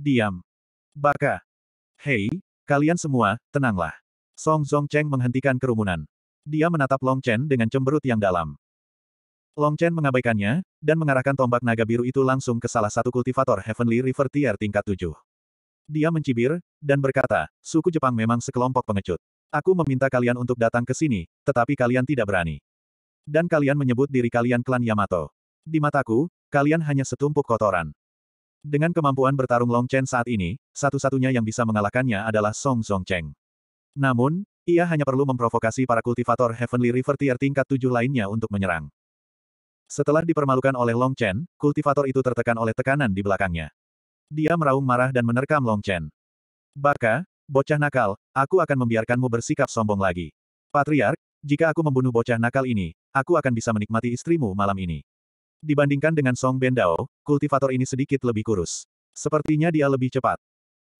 Diam. Baka. Hei, kalian semua, tenanglah. Song Song Cheng menghentikan kerumunan. Dia menatap Long Chen dengan cemberut yang dalam. Long Chen mengabaikannya, dan mengarahkan tombak naga biru itu langsung ke salah satu kultivator Heavenly River Tier tingkat 7. Dia mencibir, dan berkata, suku Jepang memang sekelompok pengecut. Aku meminta kalian untuk datang ke sini, tetapi kalian tidak berani. Dan kalian menyebut diri kalian klan Yamato. Di mataku, kalian hanya setumpuk kotoran. Dengan kemampuan bertarung Long Chen saat ini, satu-satunya yang bisa mengalahkannya adalah Song Song Cheng. Namun, ia hanya perlu memprovokasi para kultivator Heavenly River Tier tingkat tujuh lainnya untuk menyerang. Setelah dipermalukan oleh Long Chen, kultivator itu tertekan oleh tekanan di belakangnya. Dia meraung marah dan menerkam Long Chen. Baka, Bocah nakal, aku akan membiarkanmu bersikap sombong lagi. Patriark, jika aku membunuh bocah nakal ini, aku akan bisa menikmati istrimu malam ini. Dibandingkan dengan Song Bendao, kultivator ini sedikit lebih kurus. Sepertinya dia lebih cepat.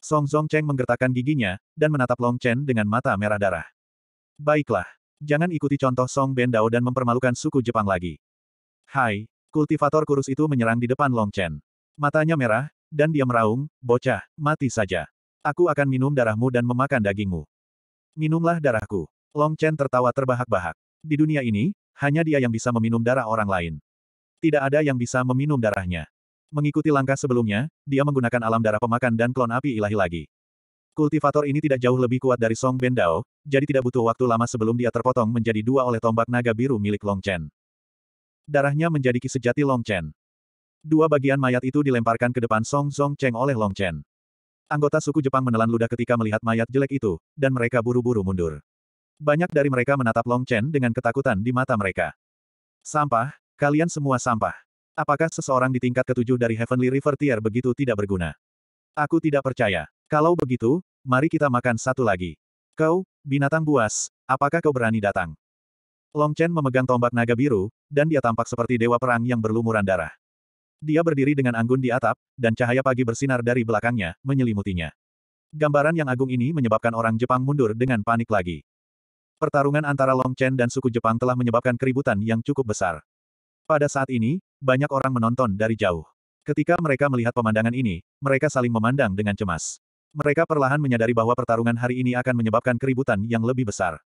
Song Zong Cheng menggertakkan giginya, dan menatap Long Chen dengan mata merah darah. Baiklah, jangan ikuti contoh Song Bendao dan mempermalukan suku Jepang lagi. Hai, kultivator kurus itu menyerang di depan Long Chen. Matanya merah, dan dia meraung, bocah, mati saja. Aku akan minum darahmu dan memakan dagingmu. Minumlah darahku. Long Chen tertawa terbahak-bahak. Di dunia ini, hanya dia yang bisa meminum darah orang lain. Tidak ada yang bisa meminum darahnya. Mengikuti langkah sebelumnya, dia menggunakan alam darah pemakan dan klon api ilahi lagi. Kultivator ini tidak jauh lebih kuat dari Song Bendao, jadi tidak butuh waktu lama sebelum dia terpotong menjadi dua oleh tombak naga biru milik Long Chen. Darahnya menjadi kisejati Long Chen. Dua bagian mayat itu dilemparkan ke depan Song Song Cheng oleh Long Chen. Anggota suku Jepang menelan ludah ketika melihat mayat jelek itu, dan mereka buru-buru mundur. Banyak dari mereka menatap Long Chen dengan ketakutan di mata mereka. Sampah, kalian semua sampah. Apakah seseorang di tingkat ketujuh dari Heavenly River Tier begitu tidak berguna? Aku tidak percaya. Kalau begitu, mari kita makan satu lagi. Kau, binatang buas, apakah kau berani datang? Long Chen memegang tombak naga biru, dan dia tampak seperti dewa perang yang berlumuran darah. Dia berdiri dengan anggun di atap, dan cahaya pagi bersinar dari belakangnya, menyelimutinya. Gambaran yang agung ini menyebabkan orang Jepang mundur dengan panik lagi. Pertarungan antara Long Chen dan suku Jepang telah menyebabkan keributan yang cukup besar. Pada saat ini, banyak orang menonton dari jauh. Ketika mereka melihat pemandangan ini, mereka saling memandang dengan cemas. Mereka perlahan menyadari bahwa pertarungan hari ini akan menyebabkan keributan yang lebih besar.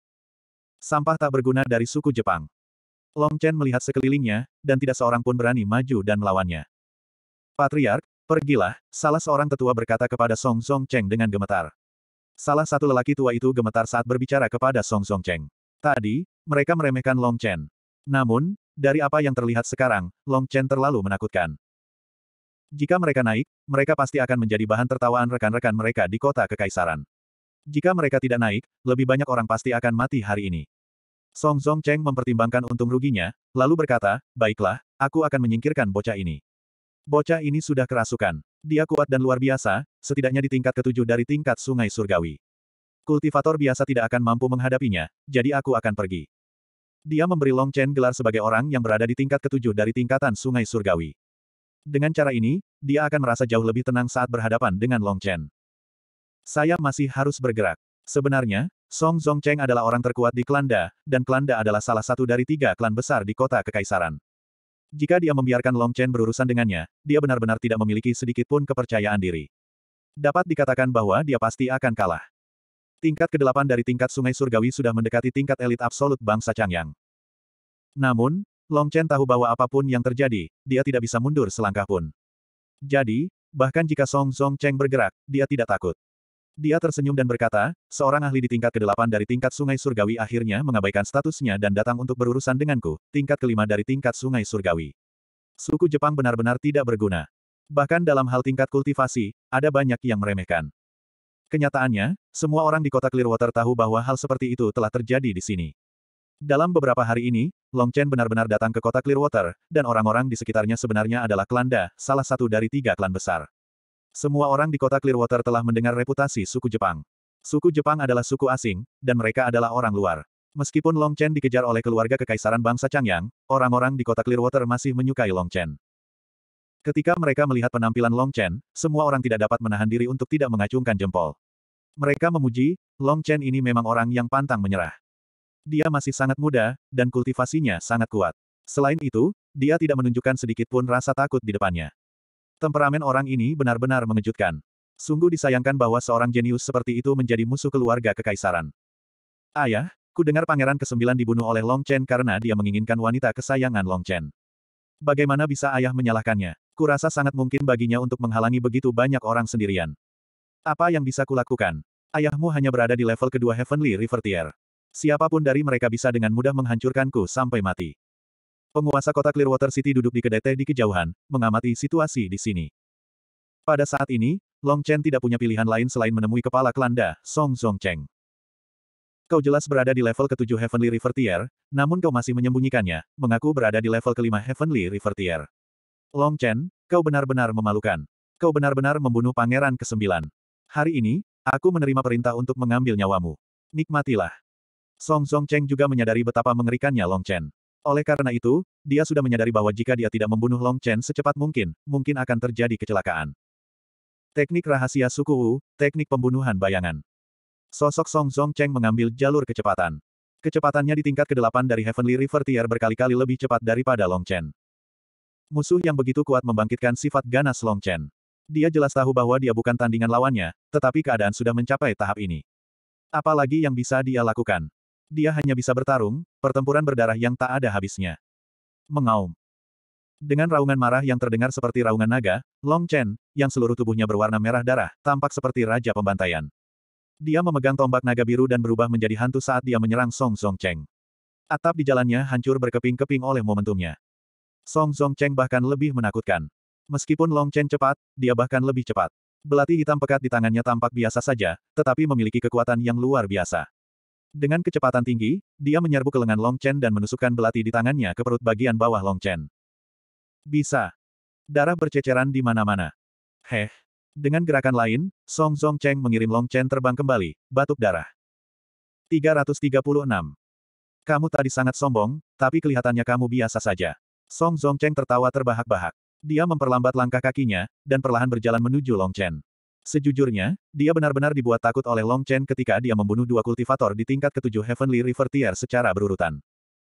Sampah tak berguna dari suku Jepang. Long Chen melihat sekelilingnya, dan tidak seorang pun berani maju dan melawannya. Patriark, pergilah, salah seorang tetua berkata kepada Song Song Cheng dengan gemetar. Salah satu lelaki tua itu gemetar saat berbicara kepada Song Song Cheng. Tadi, mereka meremehkan Long Chen. Namun, dari apa yang terlihat sekarang, Long Chen terlalu menakutkan. Jika mereka naik, mereka pasti akan menjadi bahan tertawaan rekan-rekan mereka di kota kekaisaran. Jika mereka tidak naik, lebih banyak orang pasti akan mati hari ini. Song Song Cheng mempertimbangkan untung ruginya, lalu berkata, baiklah, aku akan menyingkirkan bocah ini. Bocah ini sudah kerasukan. Dia kuat dan luar biasa, setidaknya di tingkat ketujuh dari tingkat sungai surgawi. Kultivator biasa tidak akan mampu menghadapinya, jadi aku akan pergi. Dia memberi Long Chen gelar sebagai orang yang berada di tingkat ketujuh dari tingkatan sungai surgawi. Dengan cara ini, dia akan merasa jauh lebih tenang saat berhadapan dengan Long Chen. Saya masih harus bergerak. Sebenarnya, Song Zongcheng adalah orang terkuat di Klanda, dan Klanda adalah salah satu dari tiga klan besar di kota kekaisaran. Jika dia membiarkan Long Chen berurusan dengannya, dia benar-benar tidak memiliki sedikit pun kepercayaan diri. Dapat dikatakan bahwa dia pasti akan kalah. Tingkat ke-8 dari tingkat sungai surgawi sudah mendekati tingkat elit absolut bangsa Changyang. Namun, Long Chen tahu bahwa apapun yang terjadi, dia tidak bisa mundur selangkah pun. Jadi, bahkan jika Song Zongcheng bergerak, dia tidak takut. Dia tersenyum dan berkata, seorang ahli di tingkat ke-8 dari tingkat sungai surgawi akhirnya mengabaikan statusnya dan datang untuk berurusan denganku, tingkat kelima dari tingkat sungai surgawi. Suku Jepang benar-benar tidak berguna. Bahkan dalam hal tingkat kultivasi, ada banyak yang meremehkan. Kenyataannya, semua orang di kota Clearwater tahu bahwa hal seperti itu telah terjadi di sini. Dalam beberapa hari ini, Long Chen benar-benar datang ke kota Clearwater, dan orang-orang di sekitarnya sebenarnya adalah klan salah satu dari tiga klan besar. Semua orang di kota Clearwater telah mendengar reputasi suku Jepang. Suku Jepang adalah suku asing, dan mereka adalah orang luar. Meskipun Long Chen dikejar oleh keluarga kekaisaran bangsa Changyang, orang-orang di kota Clearwater masih menyukai Long Chen. Ketika mereka melihat penampilan Long Chen, semua orang tidak dapat menahan diri untuk tidak mengacungkan jempol. Mereka memuji, Long Chen ini memang orang yang pantang menyerah. Dia masih sangat muda, dan kultivasinya sangat kuat. Selain itu, dia tidak menunjukkan sedikit pun rasa takut di depannya. Temperamen orang ini benar-benar mengejutkan. Sungguh disayangkan bahwa seorang jenius seperti itu menjadi musuh keluarga kekaisaran. Ayah, ku dengar pangeran kesembilan dibunuh oleh Long Chen karena dia menginginkan wanita kesayangan Long Chen. Bagaimana bisa ayah menyalahkannya? Kurasa sangat mungkin baginya untuk menghalangi begitu banyak orang sendirian. Apa yang bisa kulakukan? Ayahmu hanya berada di level kedua Heavenly Rivertier. Siapapun dari mereka bisa dengan mudah menghancurkanku sampai mati. Penguasa kota Clearwater City duduk di kedai teh di kejauhan, mengamati situasi di sini. Pada saat ini, Long Chen tidak punya pilihan lain selain menemui kepala Klanda, Song Song Cheng. Kau jelas berada di level ketujuh Heavenly River Tier, namun kau masih menyembunyikannya, mengaku berada di level kelima Heavenly River Tier. Long Chen, kau benar-benar memalukan. Kau benar-benar membunuh pangeran ke-9. Hari ini, aku menerima perintah untuk mengambil nyawamu. Nikmatilah. Song Song Cheng juga menyadari betapa mengerikannya Long Chen. Oleh karena itu, dia sudah menyadari bahwa jika dia tidak membunuh Long Chen secepat mungkin, mungkin akan terjadi kecelakaan. Teknik rahasia suku Wu, teknik pembunuhan bayangan. Sosok Song Zong Cheng mengambil jalur kecepatan. Kecepatannya di tingkat ke-8 dari Heavenly River Tier berkali-kali lebih cepat daripada Long Chen. Musuh yang begitu kuat membangkitkan sifat ganas Long Chen. Dia jelas tahu bahwa dia bukan tandingan lawannya, tetapi keadaan sudah mencapai tahap ini. Apalagi yang bisa dia lakukan? dia hanya bisa bertarung, pertempuran berdarah yang tak ada habisnya. Mengaum. Dengan raungan marah yang terdengar seperti raungan naga, Long Chen, yang seluruh tubuhnya berwarna merah darah, tampak seperti raja pembantaian. Dia memegang tombak naga biru dan berubah menjadi hantu saat dia menyerang Song Song Cheng. Atap di jalannya hancur berkeping-keping oleh momentumnya. Song Song Cheng bahkan lebih menakutkan. Meskipun Long Chen cepat, dia bahkan lebih cepat. Belati hitam pekat di tangannya tampak biasa saja, tetapi memiliki kekuatan yang luar biasa. Dengan kecepatan tinggi, dia menyerbu ke lengan Long Chen dan menusukkan belati di tangannya ke perut bagian bawah Long Chen. Bisa. Darah berceceran di mana-mana. Heh. Dengan gerakan lain, Song Zong Cheng mengirim Long Chen terbang kembali, batuk darah. 336. Kamu tadi sangat sombong, tapi kelihatannya kamu biasa saja. Song Zong Cheng tertawa terbahak-bahak. Dia memperlambat langkah kakinya, dan perlahan berjalan menuju Long Chen. Sejujurnya, dia benar-benar dibuat takut oleh Long Chen ketika dia membunuh dua kultivator di tingkat ketujuh Heavenly River Tier secara berurutan.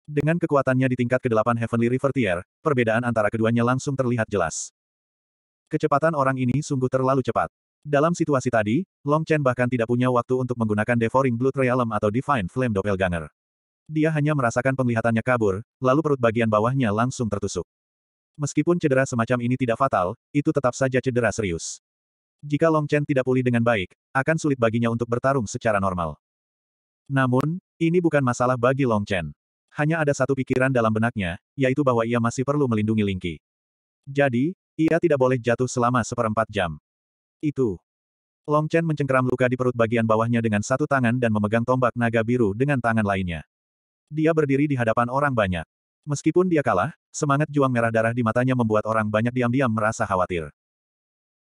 Dengan kekuatannya di tingkat kedelapan Heavenly River Tier, perbedaan antara keduanya langsung terlihat jelas. Kecepatan orang ini sungguh terlalu cepat. Dalam situasi tadi, Long Chen bahkan tidak punya waktu untuk menggunakan Devouring Blood Realm atau Divine Flame Doppelganger. Dia hanya merasakan penglihatannya kabur, lalu perut bagian bawahnya langsung tertusuk. Meskipun cedera semacam ini tidak fatal, itu tetap saja cedera serius. Jika Long Chen tidak pulih dengan baik, akan sulit baginya untuk bertarung secara normal. Namun, ini bukan masalah bagi Long Chen. Hanya ada satu pikiran dalam benaknya, yaitu bahwa ia masih perlu melindungi Lingqi. Jadi, ia tidak boleh jatuh selama seperempat jam. Itu. Long Chen mencengkeram luka di perut bagian bawahnya dengan satu tangan dan memegang tombak naga biru dengan tangan lainnya. Dia berdiri di hadapan orang banyak. Meskipun dia kalah, semangat juang merah darah di matanya membuat orang banyak diam-diam merasa khawatir.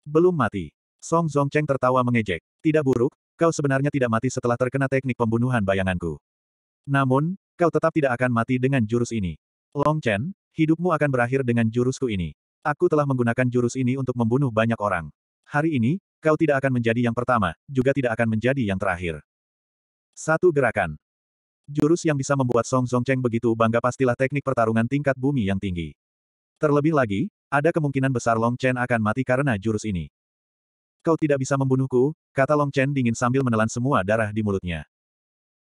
Belum mati. Song Zongcheng tertawa mengejek. Tidak buruk, kau sebenarnya tidak mati setelah terkena teknik pembunuhan bayanganku. Namun, kau tetap tidak akan mati dengan jurus ini. Long Chen, hidupmu akan berakhir dengan jurusku ini. Aku telah menggunakan jurus ini untuk membunuh banyak orang. Hari ini, kau tidak akan menjadi yang pertama, juga tidak akan menjadi yang terakhir. Satu gerakan. Jurus yang bisa membuat Song Zongcheng begitu bangga pastilah teknik pertarungan tingkat bumi yang tinggi. Terlebih lagi, ada kemungkinan besar Long Chen akan mati karena jurus ini. Kau tidak bisa membunuhku, kata Long Chen dingin sambil menelan semua darah di mulutnya.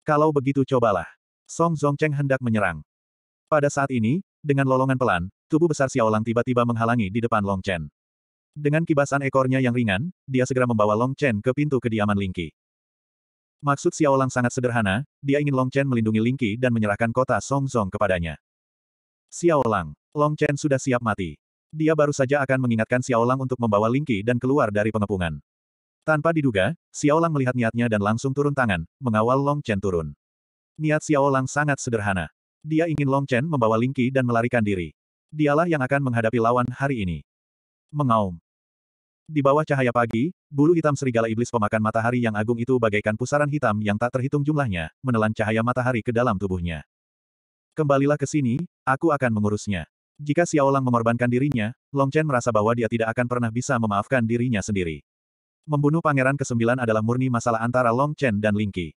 Kalau begitu cobalah. Song Zongcheng hendak menyerang. Pada saat ini, dengan lolongan pelan, tubuh besar Xiaolang tiba-tiba menghalangi di depan Long Chen. Dengan kibasan ekornya yang ringan, dia segera membawa Long Chen ke pintu kediaman Lingqi. Maksud Xiaolang sangat sederhana, dia ingin Long Chen melindungi Lingqi dan menyerahkan kota Song Zong kepadanya. Xiaolang, Long Chen sudah siap mati. Dia baru saja akan mengingatkan Xiao Lang untuk membawa Lingqi dan keluar dari pengepungan. Tanpa diduga, Xiao Lang melihat niatnya dan langsung turun tangan, mengawal Long Chen turun. Niat Lang sangat sederhana. Dia ingin Long Chen membawa Lingqi dan melarikan diri. Dialah yang akan menghadapi lawan hari ini. Mengaum. Di bawah cahaya pagi, bulu hitam serigala iblis pemakan matahari yang agung itu bagaikan pusaran hitam yang tak terhitung jumlahnya, menelan cahaya matahari ke dalam tubuhnya. Kembalilah ke sini, aku akan mengurusnya. Jika Xiao Lang mengorbankan dirinya, Long Chen merasa bahwa dia tidak akan pernah bisa memaafkan dirinya sendiri. Membunuh pangeran ke-9 adalah murni masalah antara Long Chen dan Ling Qi.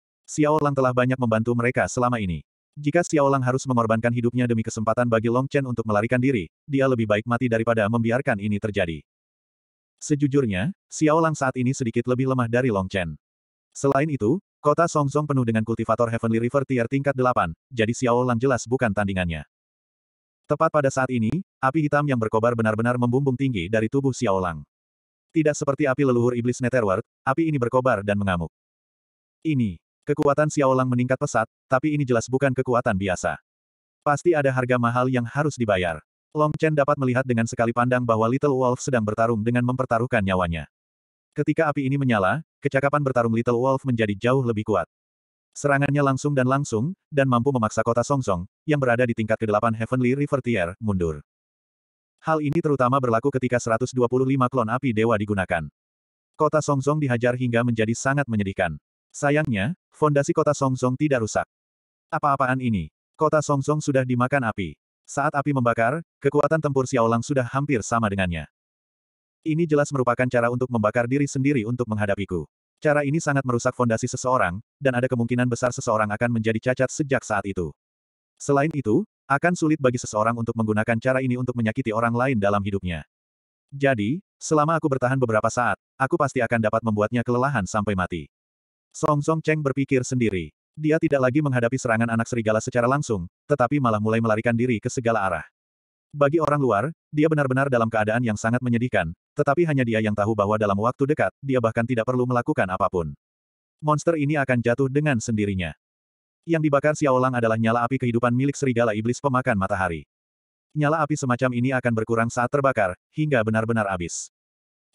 Lang telah banyak membantu mereka selama ini. Jika Xiao Lang harus mengorbankan hidupnya demi kesempatan bagi Long Chen untuk melarikan diri, dia lebih baik mati daripada membiarkan ini terjadi. Sejujurnya, Xiao Lang saat ini sedikit lebih lemah dari Long Chen. Selain itu, kota Songzong penuh dengan kultivator Heavenly River tier tingkat 8, jadi Xiao Lang jelas bukan tandingannya. Tepat pada saat ini, api hitam yang berkobar benar-benar membumbung tinggi dari tubuh Xiaolang. Tidak seperti api leluhur iblis Netherworld, api ini berkobar dan mengamuk. Ini, kekuatan Xiaolang meningkat pesat, tapi ini jelas bukan kekuatan biasa. Pasti ada harga mahal yang harus dibayar. Long Chen dapat melihat dengan sekali pandang bahwa Little Wolf sedang bertarung dengan mempertaruhkan nyawanya. Ketika api ini menyala, kecakapan bertarung Little Wolf menjadi jauh lebih kuat. Serangannya langsung dan langsung, dan mampu memaksa kota Song Song, yang berada di tingkat ke-8 Heavenly River Tier, mundur. Hal ini terutama berlaku ketika 125 klon api dewa digunakan. Kota Song Song dihajar hingga menjadi sangat menyedihkan. Sayangnya, fondasi kota Song Song tidak rusak. Apa-apaan ini? Kota Song Song sudah dimakan api. Saat api membakar, kekuatan tempur Xiaolang sudah hampir sama dengannya. Ini jelas merupakan cara untuk membakar diri sendiri untuk menghadapiku. Cara ini sangat merusak fondasi seseorang, dan ada kemungkinan besar seseorang akan menjadi cacat sejak saat itu. Selain itu, akan sulit bagi seseorang untuk menggunakan cara ini untuk menyakiti orang lain dalam hidupnya. Jadi, selama aku bertahan beberapa saat, aku pasti akan dapat membuatnya kelelahan sampai mati. Song Song Cheng berpikir sendiri. Dia tidak lagi menghadapi serangan anak serigala secara langsung, tetapi malah mulai melarikan diri ke segala arah. Bagi orang luar, dia benar-benar dalam keadaan yang sangat menyedihkan, tetapi hanya dia yang tahu bahwa dalam waktu dekat, dia bahkan tidak perlu melakukan apapun. Monster ini akan jatuh dengan sendirinya. Yang dibakar Xiaolang adalah nyala api kehidupan milik serigala iblis pemakan matahari. Nyala api semacam ini akan berkurang saat terbakar, hingga benar-benar habis.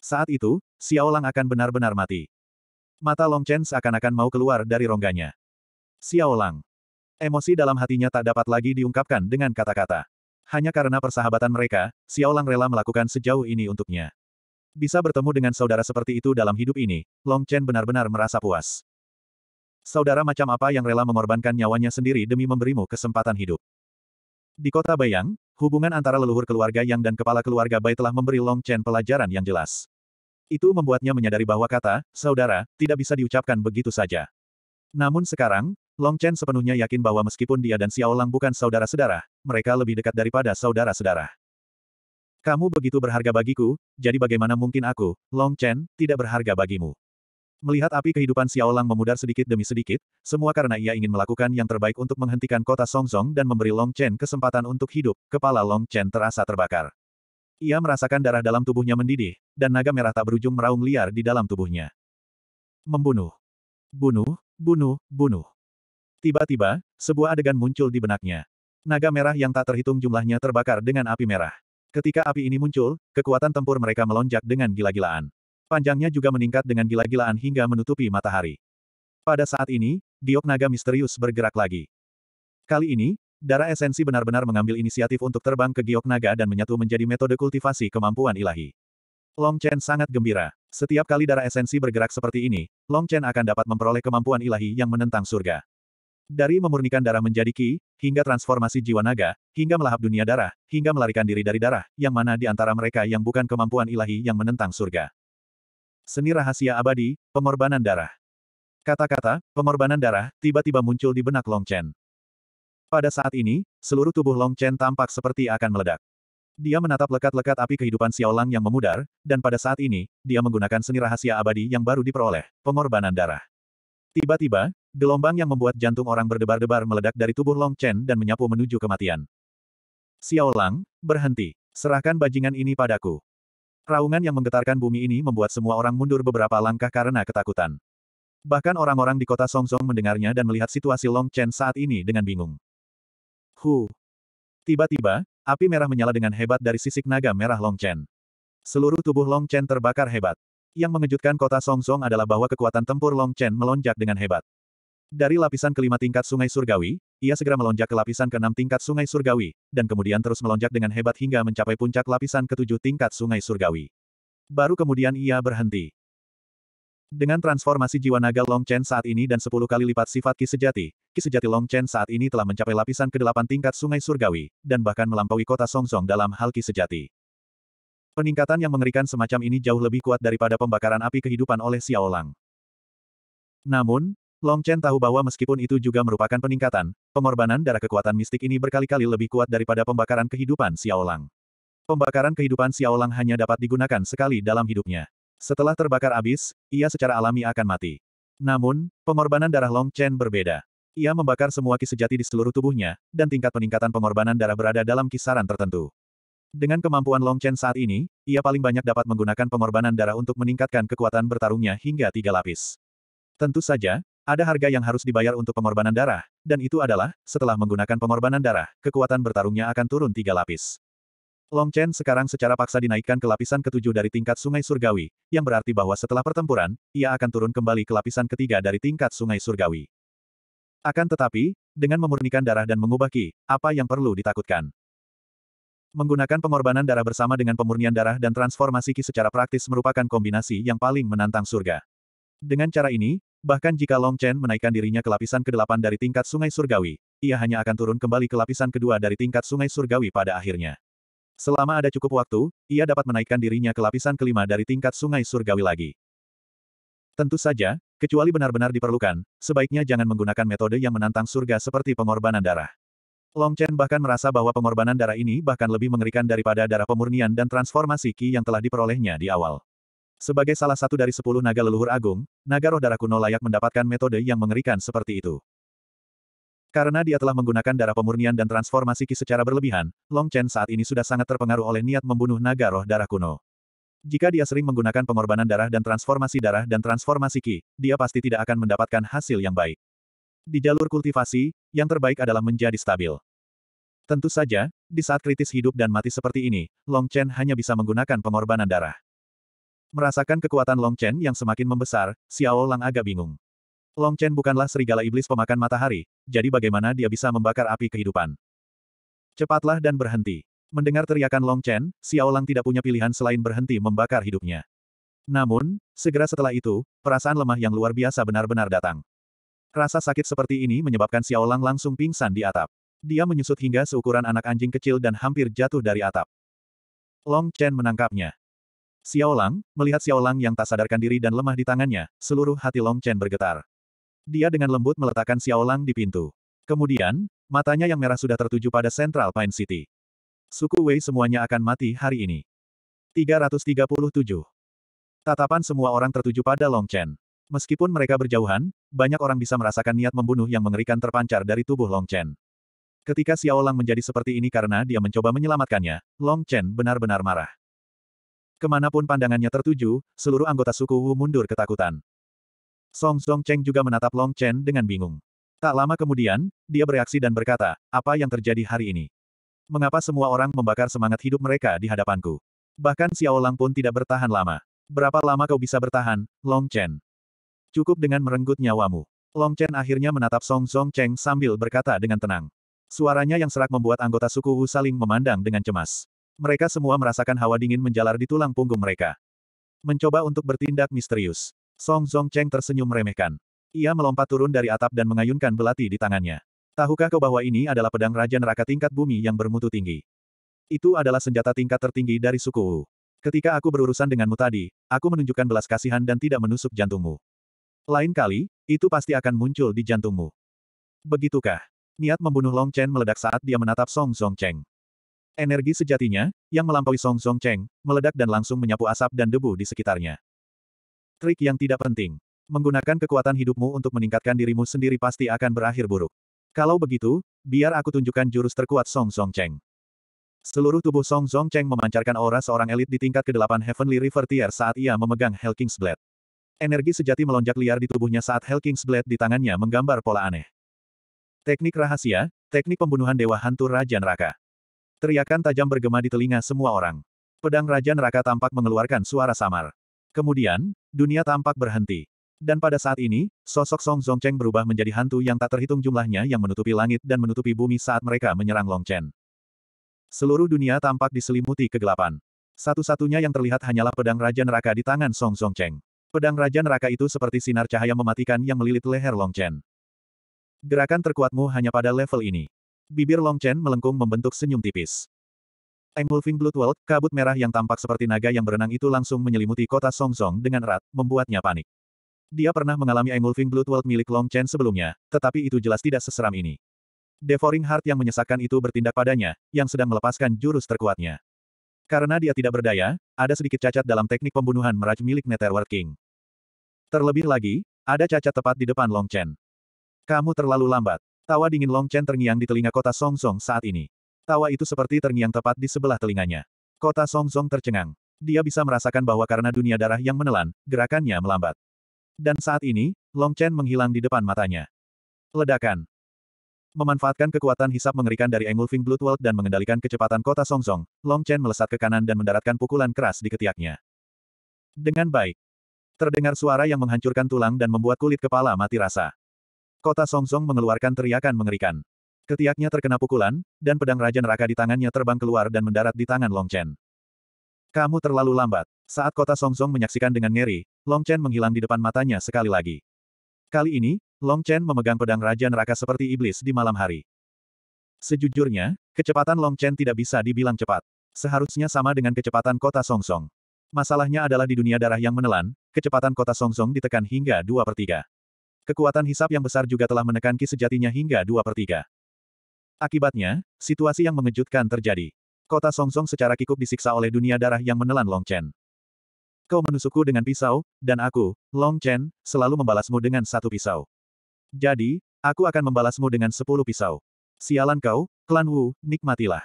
Saat itu, Xiaolang akan benar-benar mati. Mata Long Chen seakan-akan mau keluar dari rongganya. Xiaolang. Emosi dalam hatinya tak dapat lagi diungkapkan dengan kata-kata. Hanya karena persahabatan mereka, Xiao Lang rela melakukan sejauh ini untuknya. Bisa bertemu dengan saudara seperti itu dalam hidup ini, Long Chen benar-benar merasa puas. Saudara macam apa yang rela mengorbankan nyawanya sendiri demi memberimu kesempatan hidup. Di kota Bayang, hubungan antara leluhur keluarga Yang dan kepala keluarga Bai telah memberi Long Chen pelajaran yang jelas. Itu membuatnya menyadari bahwa kata, saudara, tidak bisa diucapkan begitu saja. Namun sekarang, Long Chen sepenuhnya yakin bahwa meskipun dia dan Xiao Lang bukan saudara-saudara, mereka lebih dekat daripada saudara-saudara. Kamu begitu berharga bagiku, jadi bagaimana mungkin aku, Long Chen, tidak berharga bagimu. Melihat api kehidupan Xiao Lang memudar sedikit demi sedikit, semua karena ia ingin melakukan yang terbaik untuk menghentikan kota Songzong dan memberi Long Chen kesempatan untuk hidup, kepala Long Chen terasa terbakar. Ia merasakan darah dalam tubuhnya mendidih, dan naga merah tak berujung meraung liar di dalam tubuhnya. Membunuh. Bunuh, bunuh, bunuh. Tiba-tiba, sebuah adegan muncul di benaknya. Naga merah yang tak terhitung jumlahnya terbakar dengan api merah. Ketika api ini muncul, kekuatan tempur mereka melonjak dengan gila-gilaan. Panjangnya juga meningkat dengan gila-gilaan hingga menutupi matahari. Pada saat ini, giok naga misterius bergerak lagi. Kali ini, darah esensi benar-benar mengambil inisiatif untuk terbang ke giok naga dan menyatu menjadi metode kultivasi kemampuan ilahi. Long Chen sangat gembira. Setiap kali darah esensi bergerak seperti ini, Long Chen akan dapat memperoleh kemampuan ilahi yang menentang surga. Dari memurnikan darah menjadi ki, hingga transformasi jiwa naga, hingga melahap dunia darah, hingga melarikan diri dari darah, yang mana di antara mereka yang bukan kemampuan ilahi yang menentang surga. Seni rahasia abadi, pengorbanan darah. Kata-kata, pengorbanan darah, tiba-tiba muncul di benak Long Chen. Pada saat ini, seluruh tubuh Long Chen tampak seperti akan meledak. Dia menatap lekat-lekat api kehidupan Xiaolang yang memudar, dan pada saat ini, dia menggunakan seni rahasia abadi yang baru diperoleh, pengorbanan darah. Tiba-tiba, Gelombang yang membuat jantung orang berdebar-debar meledak dari tubuh Long Chen dan menyapu menuju kematian. Xiao Lang, berhenti. Serahkan bajingan ini padaku. Raungan yang menggetarkan bumi ini membuat semua orang mundur beberapa langkah karena ketakutan. Bahkan orang-orang di kota Songzong mendengarnya dan melihat situasi Long Chen saat ini dengan bingung. Hu. Tiba-tiba, api merah menyala dengan hebat dari sisik naga merah Long Chen. Seluruh tubuh Long Chen terbakar hebat. Yang mengejutkan kota Songzong adalah bahwa kekuatan tempur Long Chen melonjak dengan hebat. Dari lapisan kelima tingkat sungai surgawi, ia segera melonjak ke lapisan keenam tingkat sungai surgawi, dan kemudian terus melonjak dengan hebat hingga mencapai puncak lapisan ketujuh tingkat sungai surgawi. Baru kemudian ia berhenti. Dengan transformasi jiwa naga Long Chen saat ini dan sepuluh kali lipat sifat ki sejati, ki sejati Long Chen saat ini telah mencapai lapisan ke-8 tingkat sungai surgawi, dan bahkan melampaui kota Song Song dalam hal ki sejati. Peningkatan yang mengerikan semacam ini jauh lebih kuat daripada pembakaran api kehidupan oleh Xiao Lang. Namun, Long Chen tahu bahwa meskipun itu juga merupakan peningkatan, pengorbanan darah kekuatan mistik ini berkali-kali lebih kuat daripada pembakaran kehidupan Xiaolang. Pembakaran kehidupan Xiaolang hanya dapat digunakan sekali dalam hidupnya. Setelah terbakar habis, ia secara alami akan mati. Namun, pengorbanan darah Long Chen berbeda. Ia membakar semua ki sejati di seluruh tubuhnya, dan tingkat peningkatan pengorbanan darah berada dalam kisaran tertentu. Dengan kemampuan Long Chen saat ini, ia paling banyak dapat menggunakan pengorbanan darah untuk meningkatkan kekuatan bertarungnya hingga tiga lapis. Tentu saja, ada harga yang harus dibayar untuk pengorbanan darah, dan itu adalah, setelah menggunakan pengorbanan darah, kekuatan bertarungnya akan turun tiga lapis. Long Chen sekarang secara paksa dinaikkan ke lapisan ketujuh dari tingkat sungai surgawi, yang berarti bahwa setelah pertempuran, ia akan turun kembali ke lapisan ketiga dari tingkat sungai surgawi. Akan tetapi, dengan memurnikan darah dan mengubah ki, apa yang perlu ditakutkan? Menggunakan pengorbanan darah bersama dengan pemurnian darah dan transformasi ki secara praktis merupakan kombinasi yang paling menantang surga. Dengan cara ini, Bahkan jika Long Chen menaikkan dirinya ke lapisan ke-8 dari tingkat sungai surgawi, ia hanya akan turun kembali ke lapisan kedua dari tingkat sungai surgawi pada akhirnya. Selama ada cukup waktu, ia dapat menaikkan dirinya ke lapisan kelima dari tingkat sungai surgawi lagi. Tentu saja, kecuali benar-benar diperlukan, sebaiknya jangan menggunakan metode yang menantang surga seperti pengorbanan darah. Long Chen bahkan merasa bahwa pengorbanan darah ini bahkan lebih mengerikan daripada darah pemurnian dan transformasi Qi yang telah diperolehnya di awal. Sebagai salah satu dari sepuluh naga leluhur agung, naga roh darah kuno layak mendapatkan metode yang mengerikan seperti itu. Karena dia telah menggunakan darah pemurnian dan transformasi ki secara berlebihan, Long Chen saat ini sudah sangat terpengaruh oleh niat membunuh naga roh darah kuno. Jika dia sering menggunakan pengorbanan darah dan transformasi darah dan transformasi ki, dia pasti tidak akan mendapatkan hasil yang baik. Di jalur kultivasi, yang terbaik adalah menjadi stabil. Tentu saja, di saat kritis hidup dan mati seperti ini, Long Chen hanya bisa menggunakan pengorbanan darah. Merasakan kekuatan Long Chen yang semakin membesar, Xiao Lang agak bingung. Long Chen bukanlah serigala iblis pemakan matahari, jadi bagaimana dia bisa membakar api kehidupan? Cepatlah dan berhenti. Mendengar teriakan Long Chen, Xiao Lang tidak punya pilihan selain berhenti membakar hidupnya. Namun, segera setelah itu, perasaan lemah yang luar biasa benar-benar datang. Rasa sakit seperti ini menyebabkan Xiao Lang langsung pingsan di atap. Dia menyusut hingga seukuran anak anjing kecil dan hampir jatuh dari atap. Long Chen menangkapnya. Xiao melihat Xiao yang tak sadarkan diri dan lemah di tangannya, seluruh hati Long Chen bergetar. Dia dengan lembut meletakkan Xiao di pintu. Kemudian, matanya yang merah sudah tertuju pada Central Pine City. Suku Wei semuanya akan mati hari ini. 337. Tatapan semua orang tertuju pada Long Chen. Meskipun mereka berjauhan, banyak orang bisa merasakan niat membunuh yang mengerikan terpancar dari tubuh Long Chen. Ketika Xiao menjadi seperti ini karena dia mencoba menyelamatkannya, Long Chen benar-benar marah. Kemanapun pandangannya tertuju, seluruh anggota suku Wu mundur ketakutan. Song Song Cheng juga menatap Long Chen dengan bingung. Tak lama kemudian, dia bereaksi dan berkata, apa yang terjadi hari ini? Mengapa semua orang membakar semangat hidup mereka di hadapanku? Bahkan Xiao Lang pun tidak bertahan lama. Berapa lama kau bisa bertahan, Long Chen? Cukup dengan merenggut nyawamu. Long Chen akhirnya menatap Song Song Cheng sambil berkata dengan tenang. Suaranya yang serak membuat anggota suku Wu saling memandang dengan cemas. Mereka semua merasakan hawa dingin menjalar di tulang punggung mereka. Mencoba untuk bertindak misterius. Song Zong Cheng tersenyum meremehkan. Ia melompat turun dari atap dan mengayunkan belati di tangannya. Tahukah kau bahwa ini adalah pedang Raja Neraka tingkat bumi yang bermutu tinggi? Itu adalah senjata tingkat tertinggi dari suku Wu. Ketika aku berurusan denganmu tadi, aku menunjukkan belas kasihan dan tidak menusuk jantungmu. Lain kali, itu pasti akan muncul di jantungmu. Begitukah? Niat membunuh Long Chen meledak saat dia menatap Song Song Cheng. Energi sejatinya, yang melampaui Song Song Cheng, meledak dan langsung menyapu asap dan debu di sekitarnya. Trik yang tidak penting. Menggunakan kekuatan hidupmu untuk meningkatkan dirimu sendiri pasti akan berakhir buruk. Kalau begitu, biar aku tunjukkan jurus terkuat Song Song Cheng. Seluruh tubuh Song Song Cheng memancarkan aura seorang elit di tingkat ke-8 Heavenly River Tier saat ia memegang Hell King's Blade. Energi sejati melonjak liar di tubuhnya saat Hell King's Blade di tangannya menggambar pola aneh. Teknik rahasia, teknik pembunuhan Dewa Hantu Raja Neraka. Teriakan tajam bergema di telinga semua orang. Pedang Raja Neraka tampak mengeluarkan suara samar. Kemudian, dunia tampak berhenti. Dan pada saat ini, sosok Song Zongcheng berubah menjadi hantu yang tak terhitung jumlahnya yang menutupi langit dan menutupi bumi saat mereka menyerang Long Chen. Seluruh dunia tampak diselimuti kegelapan. Satu-satunya yang terlihat hanyalah pedang Raja Neraka di tangan Song Zongcheng. Pedang Raja Neraka itu seperti sinar cahaya mematikan yang melilit leher Long Chen. Gerakan terkuatmu hanya pada level ini. Bibir Long Chen melengkung membentuk senyum tipis. Engulfing Blood World, kabut merah yang tampak seperti naga yang berenang itu langsung menyelimuti kota Song Song dengan erat, membuatnya panik. Dia pernah mengalami Engulfing Blood World milik Long Chen sebelumnya, tetapi itu jelas tidak seseram ini. Devouring Heart yang menyesakkan itu bertindak padanya, yang sedang melepaskan jurus terkuatnya. Karena dia tidak berdaya, ada sedikit cacat dalam teknik pembunuhan meraj milik Netherworld King. Terlebih lagi, ada cacat tepat di depan Long Chen. Kamu terlalu lambat. Tawa dingin Long Chen terngiang di telinga kota Song Song saat ini. Tawa itu seperti terngiang tepat di sebelah telinganya. Kota Song Song tercengang. Dia bisa merasakan bahwa karena dunia darah yang menelan, gerakannya melambat. Dan saat ini, Long Chen menghilang di depan matanya. Ledakan. Memanfaatkan kekuatan hisap mengerikan dari Engulfing blood world dan mengendalikan kecepatan kota Song Song, Long Chen melesat ke kanan dan mendaratkan pukulan keras di ketiaknya. Dengan baik. Terdengar suara yang menghancurkan tulang dan membuat kulit kepala mati rasa. Kota Song Song mengeluarkan teriakan mengerikan. Ketiaknya terkena pukulan, dan pedang Raja Neraka di tangannya terbang keluar dan mendarat di tangan Long Chen. Kamu terlalu lambat. Saat kota Song Song menyaksikan dengan ngeri, Long Chen menghilang di depan matanya sekali lagi. Kali ini, Long Chen memegang pedang Raja Neraka seperti iblis di malam hari. Sejujurnya, kecepatan Long Chen tidak bisa dibilang cepat. Seharusnya sama dengan kecepatan kota Song Song. Masalahnya adalah di dunia darah yang menelan, kecepatan kota Song Song ditekan hingga 2 per 3. Kekuatan hisap yang besar juga telah menekan Ki sejatinya hingga dua per 3. Akibatnya, situasi yang mengejutkan terjadi. Kota Songsong secara kikuk disiksa oleh dunia darah yang menelan Long Chen. Kau menusukku dengan pisau, dan aku, Long Chen, selalu membalasmu dengan satu pisau. Jadi, aku akan membalasmu dengan sepuluh pisau. Sialan kau, klan Wu, nikmatilah.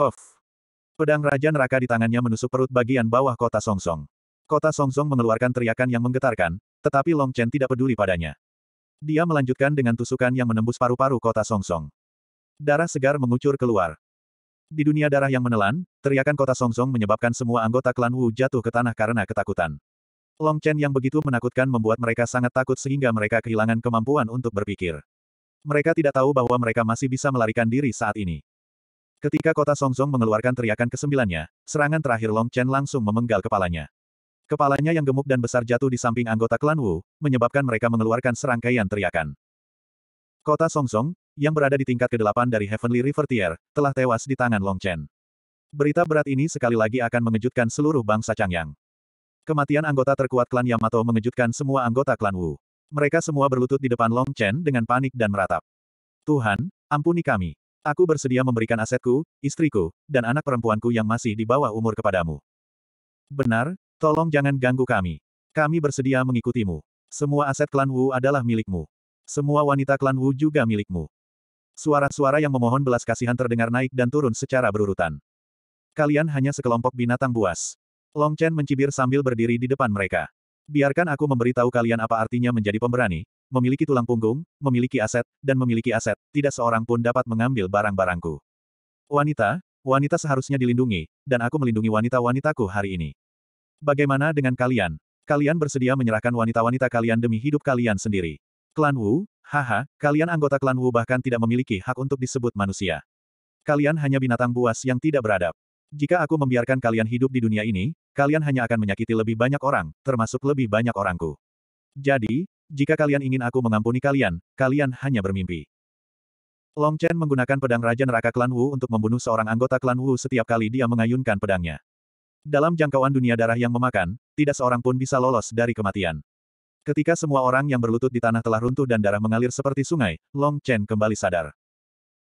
Of. Pedang Raja Neraka di tangannya menusuk perut bagian bawah kota Songsong. Kota Songsong mengeluarkan teriakan yang menggetarkan, tetapi Long Chen tidak peduli padanya. Dia melanjutkan dengan tusukan yang menembus paru-paru kota Songsong. Darah segar mengucur keluar. Di dunia darah yang menelan, teriakan kota Songsong menyebabkan semua anggota klan Wu jatuh ke tanah karena ketakutan. Long Chen yang begitu menakutkan membuat mereka sangat takut sehingga mereka kehilangan kemampuan untuk berpikir. Mereka tidak tahu bahwa mereka masih bisa melarikan diri saat ini. Ketika kota Songsong mengeluarkan teriakan kesembilannya, serangan terakhir Long Chen langsung memenggal kepalanya. Kepalanya yang gemuk dan besar jatuh di samping anggota klan Wu, menyebabkan mereka mengeluarkan serangkaian teriakan. Kota Song Song, yang berada di tingkat ke-8 dari Heavenly River Tier, telah tewas di tangan Long Chen. Berita berat ini sekali lagi akan mengejutkan seluruh bangsa Changyang. Kematian anggota terkuat klan Yamato mengejutkan semua anggota klan Wu. Mereka semua berlutut di depan Long Chen dengan panik dan meratap. Tuhan, ampuni kami. Aku bersedia memberikan asetku, istriku, dan anak perempuanku yang masih di bawah umur kepadamu. Benar, Tolong jangan ganggu kami. Kami bersedia mengikutimu. Semua aset klan Wu adalah milikmu. Semua wanita klan Wu juga milikmu. Suara-suara yang memohon belas kasihan terdengar naik dan turun secara berurutan. Kalian hanya sekelompok binatang buas. Long Chen mencibir sambil berdiri di depan mereka. Biarkan aku memberitahu kalian apa artinya menjadi pemberani, memiliki tulang punggung, memiliki aset, dan memiliki aset, tidak seorang pun dapat mengambil barang-barangku. Wanita, wanita seharusnya dilindungi, dan aku melindungi wanita-wanitaku hari ini. Bagaimana dengan kalian? Kalian bersedia menyerahkan wanita-wanita kalian demi hidup kalian sendiri. Klan Wu, haha, kalian anggota klan Wu bahkan tidak memiliki hak untuk disebut manusia. Kalian hanya binatang buas yang tidak beradab. Jika aku membiarkan kalian hidup di dunia ini, kalian hanya akan menyakiti lebih banyak orang, termasuk lebih banyak orangku. Jadi, jika kalian ingin aku mengampuni kalian, kalian hanya bermimpi. Long Chen menggunakan pedang Raja Neraka Klan Wu untuk membunuh seorang anggota Klan Wu setiap kali dia mengayunkan pedangnya. Dalam jangkauan dunia darah yang memakan, tidak seorang pun bisa lolos dari kematian. Ketika semua orang yang berlutut di tanah telah runtuh dan darah mengalir seperti sungai, Long Chen kembali sadar.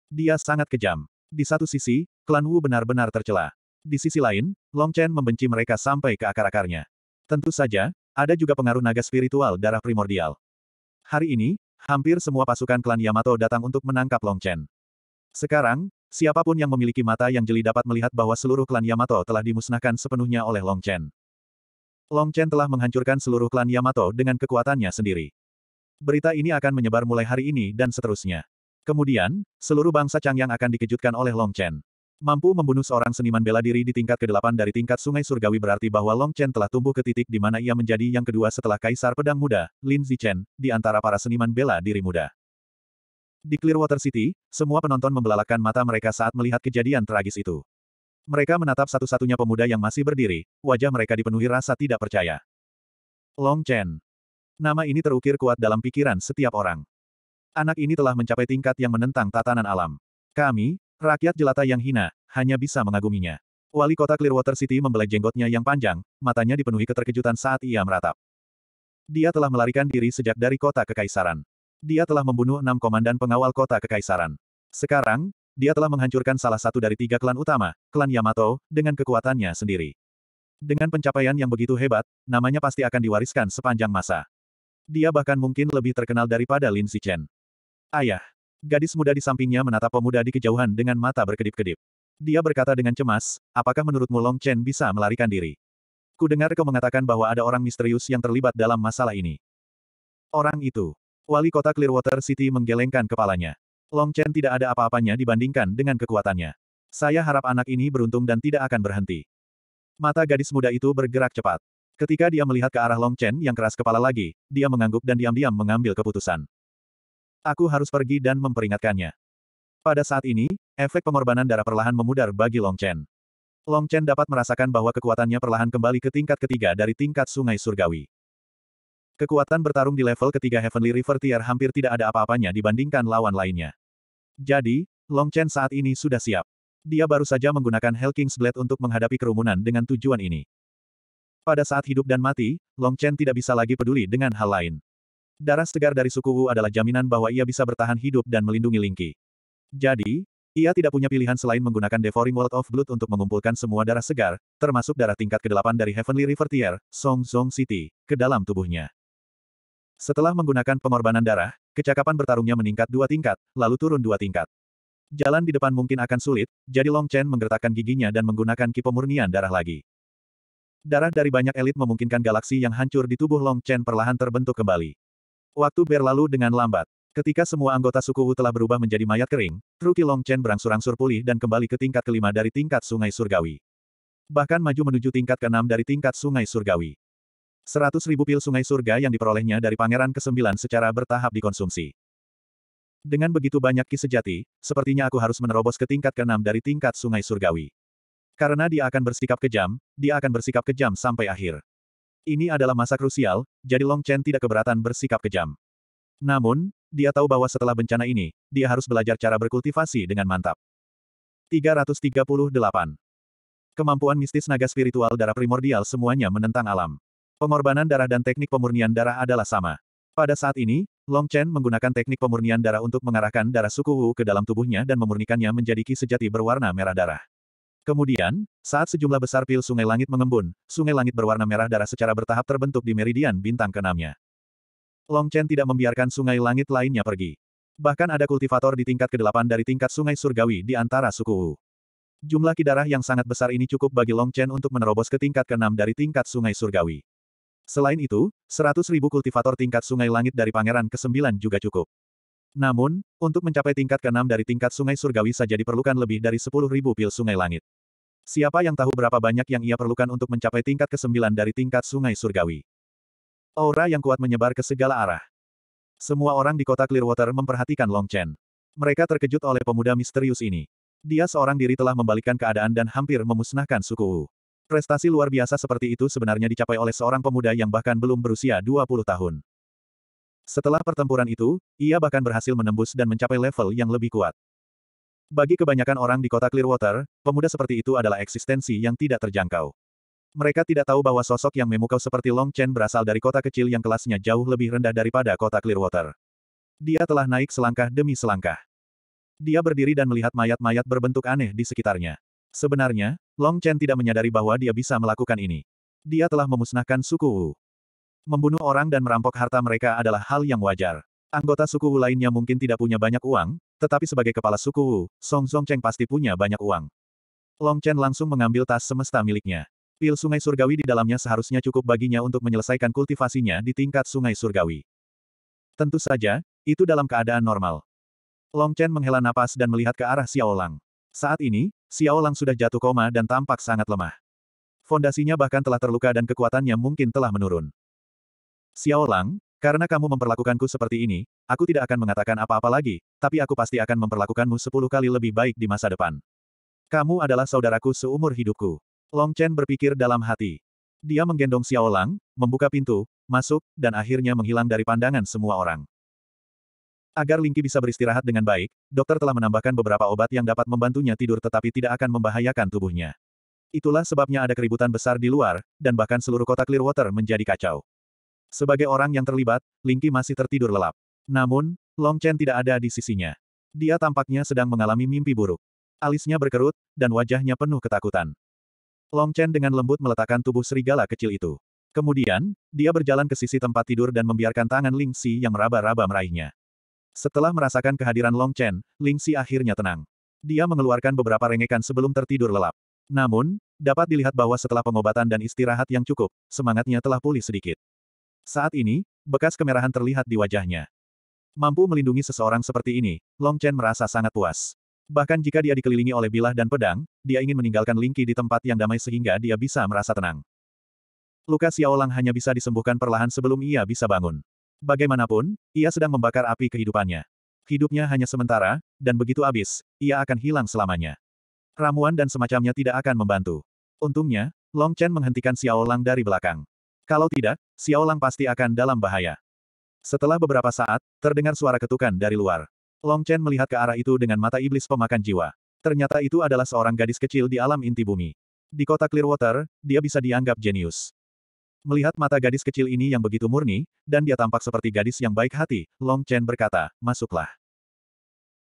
Dia sangat kejam. Di satu sisi, klan Wu benar-benar tercela. Di sisi lain, Long Chen membenci mereka sampai ke akar-akarnya. Tentu saja, ada juga pengaruh naga spiritual darah primordial. Hari ini, hampir semua pasukan klan Yamato datang untuk menangkap Long Chen. Sekarang, Siapapun yang memiliki mata yang jeli dapat melihat bahwa seluruh klan Yamato telah dimusnahkan sepenuhnya oleh Long Chen. Long Chen telah menghancurkan seluruh klan Yamato dengan kekuatannya sendiri. Berita ini akan menyebar mulai hari ini dan seterusnya. Kemudian, seluruh bangsa Chang yang akan dikejutkan oleh Long Chen. Mampu membunuh seorang seniman bela diri di tingkat ke-8 dari tingkat sungai surgawi berarti bahwa Long Chen telah tumbuh ke titik di mana ia menjadi yang kedua setelah Kaisar Pedang Muda, Lin Zichen, di antara para seniman bela diri muda. Di Clearwater City, semua penonton membelalakan mata mereka saat melihat kejadian tragis itu. Mereka menatap satu-satunya pemuda yang masih berdiri, wajah mereka dipenuhi rasa tidak percaya. Long Chen. Nama ini terukir kuat dalam pikiran setiap orang. Anak ini telah mencapai tingkat yang menentang tatanan alam. Kami, rakyat jelata yang hina, hanya bisa mengaguminya. Wali kota Clearwater City membelai jenggotnya yang panjang, matanya dipenuhi keterkejutan saat ia meratap. Dia telah melarikan diri sejak dari kota kekaisaran. Dia telah membunuh enam komandan pengawal kota kekaisaran. Sekarang, dia telah menghancurkan salah satu dari tiga klan utama, klan Yamato, dengan kekuatannya sendiri. Dengan pencapaian yang begitu hebat, namanya pasti akan diwariskan sepanjang masa. Dia bahkan mungkin lebih terkenal daripada Lin Xichen. Ayah. Gadis muda di sampingnya menatap pemuda di kejauhan dengan mata berkedip-kedip. Dia berkata dengan cemas, apakah menurutmu Long Chen bisa melarikan diri? Ku dengar kau mengatakan bahwa ada orang misterius yang terlibat dalam masalah ini. Orang itu. Wali kota Clearwater City menggelengkan kepalanya. Long Chen tidak ada apa-apanya dibandingkan dengan kekuatannya. Saya harap anak ini beruntung dan tidak akan berhenti. Mata gadis muda itu bergerak cepat. Ketika dia melihat ke arah Long Chen yang keras kepala lagi, dia mengangguk dan diam-diam mengambil keputusan. Aku harus pergi dan memperingatkannya. Pada saat ini, efek pengorbanan darah perlahan memudar bagi Long Chen. Long Chen dapat merasakan bahwa kekuatannya perlahan kembali ke tingkat ketiga dari tingkat sungai surgawi. Kekuatan bertarung di level ketiga Heavenly River Tier hampir tidak ada apa-apanya dibandingkan lawan lainnya. Jadi, Long Chen saat ini sudah siap. Dia baru saja menggunakan Hell King's Blade untuk menghadapi kerumunan dengan tujuan ini. Pada saat hidup dan mati, Long Chen tidak bisa lagi peduli dengan hal lain. Darah segar dari suku Wu adalah jaminan bahwa ia bisa bertahan hidup dan melindungi Lingqi. Jadi, ia tidak punya pilihan selain menggunakan Devouring World of Blood untuk mengumpulkan semua darah segar, termasuk darah tingkat ke-8 dari Heavenly River Tier, Song Zong City, ke dalam tubuhnya. Setelah menggunakan pengorbanan darah, kecakapan bertarungnya meningkat dua tingkat, lalu turun dua tingkat. Jalan di depan mungkin akan sulit, jadi Long Chen menggertakkan giginya dan menggunakan ki darah lagi. Darah dari banyak elit memungkinkan galaksi yang hancur di tubuh Long Chen perlahan terbentuk kembali. Waktu berlalu dengan lambat. Ketika semua anggota suku Wu telah berubah menjadi mayat kering, Truki Long Chen berangsur-angsur pulih dan kembali ke tingkat kelima dari tingkat sungai surgawi. Bahkan maju menuju tingkat keenam dari tingkat sungai surgawi. Seratus ribu pil sungai surga yang diperolehnya dari Pangeran ke-9 secara bertahap dikonsumsi. Dengan begitu banyak ki sejati, sepertinya aku harus menerobos ke tingkat ke-6 dari tingkat sungai surgawi. Karena dia akan bersikap kejam, dia akan bersikap kejam sampai akhir. Ini adalah masa krusial, jadi Long Chen tidak keberatan bersikap kejam. Namun, dia tahu bahwa setelah bencana ini, dia harus belajar cara berkultivasi dengan mantap. 338. Kemampuan mistis naga spiritual darah primordial semuanya menentang alam. Pengorbanan darah dan teknik pemurnian darah adalah sama. Pada saat ini, Long Chen menggunakan teknik pemurnian darah untuk mengarahkan darah suku Wu ke dalam tubuhnya dan memurnikannya menjadi ki sejati berwarna merah darah. Kemudian, saat sejumlah besar pil sungai langit mengembun, sungai langit berwarna merah darah secara bertahap terbentuk di meridian bintang keenamnya. Long Chen tidak membiarkan sungai langit lainnya pergi. Bahkan ada kultivator di tingkat ke-8 dari tingkat sungai surgawi di antara suku Wu. Jumlah kidarah yang sangat besar ini cukup bagi Long Chen untuk menerobos ke tingkat ke-6 dari tingkat sungai surgawi. Selain itu, 100 ribu kultivator tingkat sungai langit dari Pangeran ke-9 juga cukup. Namun, untuk mencapai tingkat ke-6 dari tingkat sungai surgawi saja diperlukan lebih dari 10 ribu pil sungai langit. Siapa yang tahu berapa banyak yang ia perlukan untuk mencapai tingkat ke-9 dari tingkat sungai surgawi? Aura yang kuat menyebar ke segala arah. Semua orang di kota Clearwater memperhatikan Long Chen. Mereka terkejut oleh pemuda misterius ini. Dia seorang diri telah membalikkan keadaan dan hampir memusnahkan suku Wu. Prestasi luar biasa seperti itu sebenarnya dicapai oleh seorang pemuda yang bahkan belum berusia 20 tahun. Setelah pertempuran itu, ia bahkan berhasil menembus dan mencapai level yang lebih kuat. Bagi kebanyakan orang di kota Clearwater, pemuda seperti itu adalah eksistensi yang tidak terjangkau. Mereka tidak tahu bahwa sosok yang memukau seperti Long Chen berasal dari kota kecil yang kelasnya jauh lebih rendah daripada kota Clearwater. Dia telah naik selangkah demi selangkah. Dia berdiri dan melihat mayat-mayat berbentuk aneh di sekitarnya. Sebenarnya, Long Chen tidak menyadari bahwa dia bisa melakukan ini. Dia telah memusnahkan suku Wu. Membunuh orang dan merampok harta mereka adalah hal yang wajar. Anggota suku Wu lainnya mungkin tidak punya banyak uang, tetapi sebagai kepala suku Wu, Song Cheng pasti punya banyak uang. Long Chen langsung mengambil tas semesta miliknya. Pil sungai surgawi di dalamnya seharusnya cukup baginya untuk menyelesaikan kultivasinya di tingkat sungai surgawi. Tentu saja, itu dalam keadaan normal. Long Chen menghela napas dan melihat ke arah Xiao Lang. Saat ini, Xiao Lang sudah jatuh koma dan tampak sangat lemah. Fondasinya bahkan telah terluka dan kekuatannya mungkin telah menurun. Xiao Lang, karena kamu memperlakukanku seperti ini, aku tidak akan mengatakan apa-apa lagi, tapi aku pasti akan memperlakukanmu sepuluh kali lebih baik di masa depan. Kamu adalah saudaraku seumur hidupku. Long Chen berpikir dalam hati. Dia menggendong Xiao Lang, membuka pintu, masuk, dan akhirnya menghilang dari pandangan semua orang. Agar Lingki bisa beristirahat dengan baik, dokter telah menambahkan beberapa obat yang dapat membantunya tidur tetapi tidak akan membahayakan tubuhnya. Itulah sebabnya ada keributan besar di luar, dan bahkan seluruh kota Clearwater menjadi kacau. Sebagai orang yang terlibat, Lingki masih tertidur lelap. Namun, Long Chen tidak ada di sisinya. Dia tampaknya sedang mengalami mimpi buruk. Alisnya berkerut, dan wajahnya penuh ketakutan. Long Chen dengan lembut meletakkan tubuh serigala kecil itu. Kemudian, dia berjalan ke sisi tempat tidur dan membiarkan tangan Ling Si yang meraba-raba meraihnya. Setelah merasakan kehadiran Long Chen, Ling Xi akhirnya tenang. Dia mengeluarkan beberapa rengekan sebelum tertidur lelap. Namun, dapat dilihat bahwa setelah pengobatan dan istirahat yang cukup, semangatnya telah pulih sedikit. Saat ini, bekas kemerahan terlihat di wajahnya. Mampu melindungi seseorang seperti ini, Long Chen merasa sangat puas. Bahkan jika dia dikelilingi oleh bilah dan pedang, dia ingin meninggalkan Lingqi di tempat yang damai sehingga dia bisa merasa tenang. Luka Xiaolang hanya bisa disembuhkan perlahan sebelum ia bisa bangun. Bagaimanapun, ia sedang membakar api kehidupannya. Hidupnya hanya sementara, dan begitu habis, ia akan hilang selamanya. Ramuan dan semacamnya tidak akan membantu. Untungnya, Long Chen menghentikan Xiao Lang dari belakang. Kalau tidak, Xiao Lang pasti akan dalam bahaya. Setelah beberapa saat, terdengar suara ketukan dari luar. Long Chen melihat ke arah itu dengan mata iblis pemakan jiwa. Ternyata itu adalah seorang gadis kecil di alam inti bumi. Di kota Clearwater, dia bisa dianggap jenius. Melihat mata gadis kecil ini yang begitu murni, dan dia tampak seperti gadis yang baik hati, Long Chen berkata, masuklah.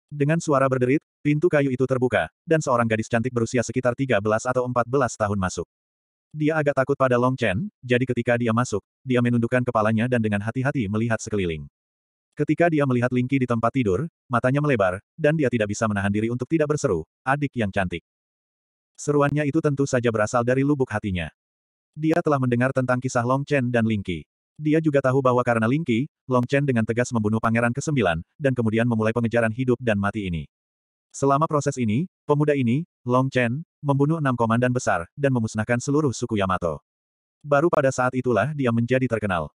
Dengan suara berderit, pintu kayu itu terbuka, dan seorang gadis cantik berusia sekitar 13 atau 14 tahun masuk. Dia agak takut pada Long Chen, jadi ketika dia masuk, dia menundukkan kepalanya dan dengan hati-hati melihat sekeliling. Ketika dia melihat Lingqi di tempat tidur, matanya melebar, dan dia tidak bisa menahan diri untuk tidak berseru, adik yang cantik. Seruannya itu tentu saja berasal dari lubuk hatinya. Dia telah mendengar tentang kisah Long Chen dan Ling Qi. Dia juga tahu bahwa karena Ling Qi, Long Chen dengan tegas membunuh Pangeran ke-9, dan kemudian memulai pengejaran hidup dan mati ini. Selama proses ini, pemuda ini, Long Chen, membunuh enam komandan besar, dan memusnahkan seluruh suku Yamato. Baru pada saat itulah dia menjadi terkenal.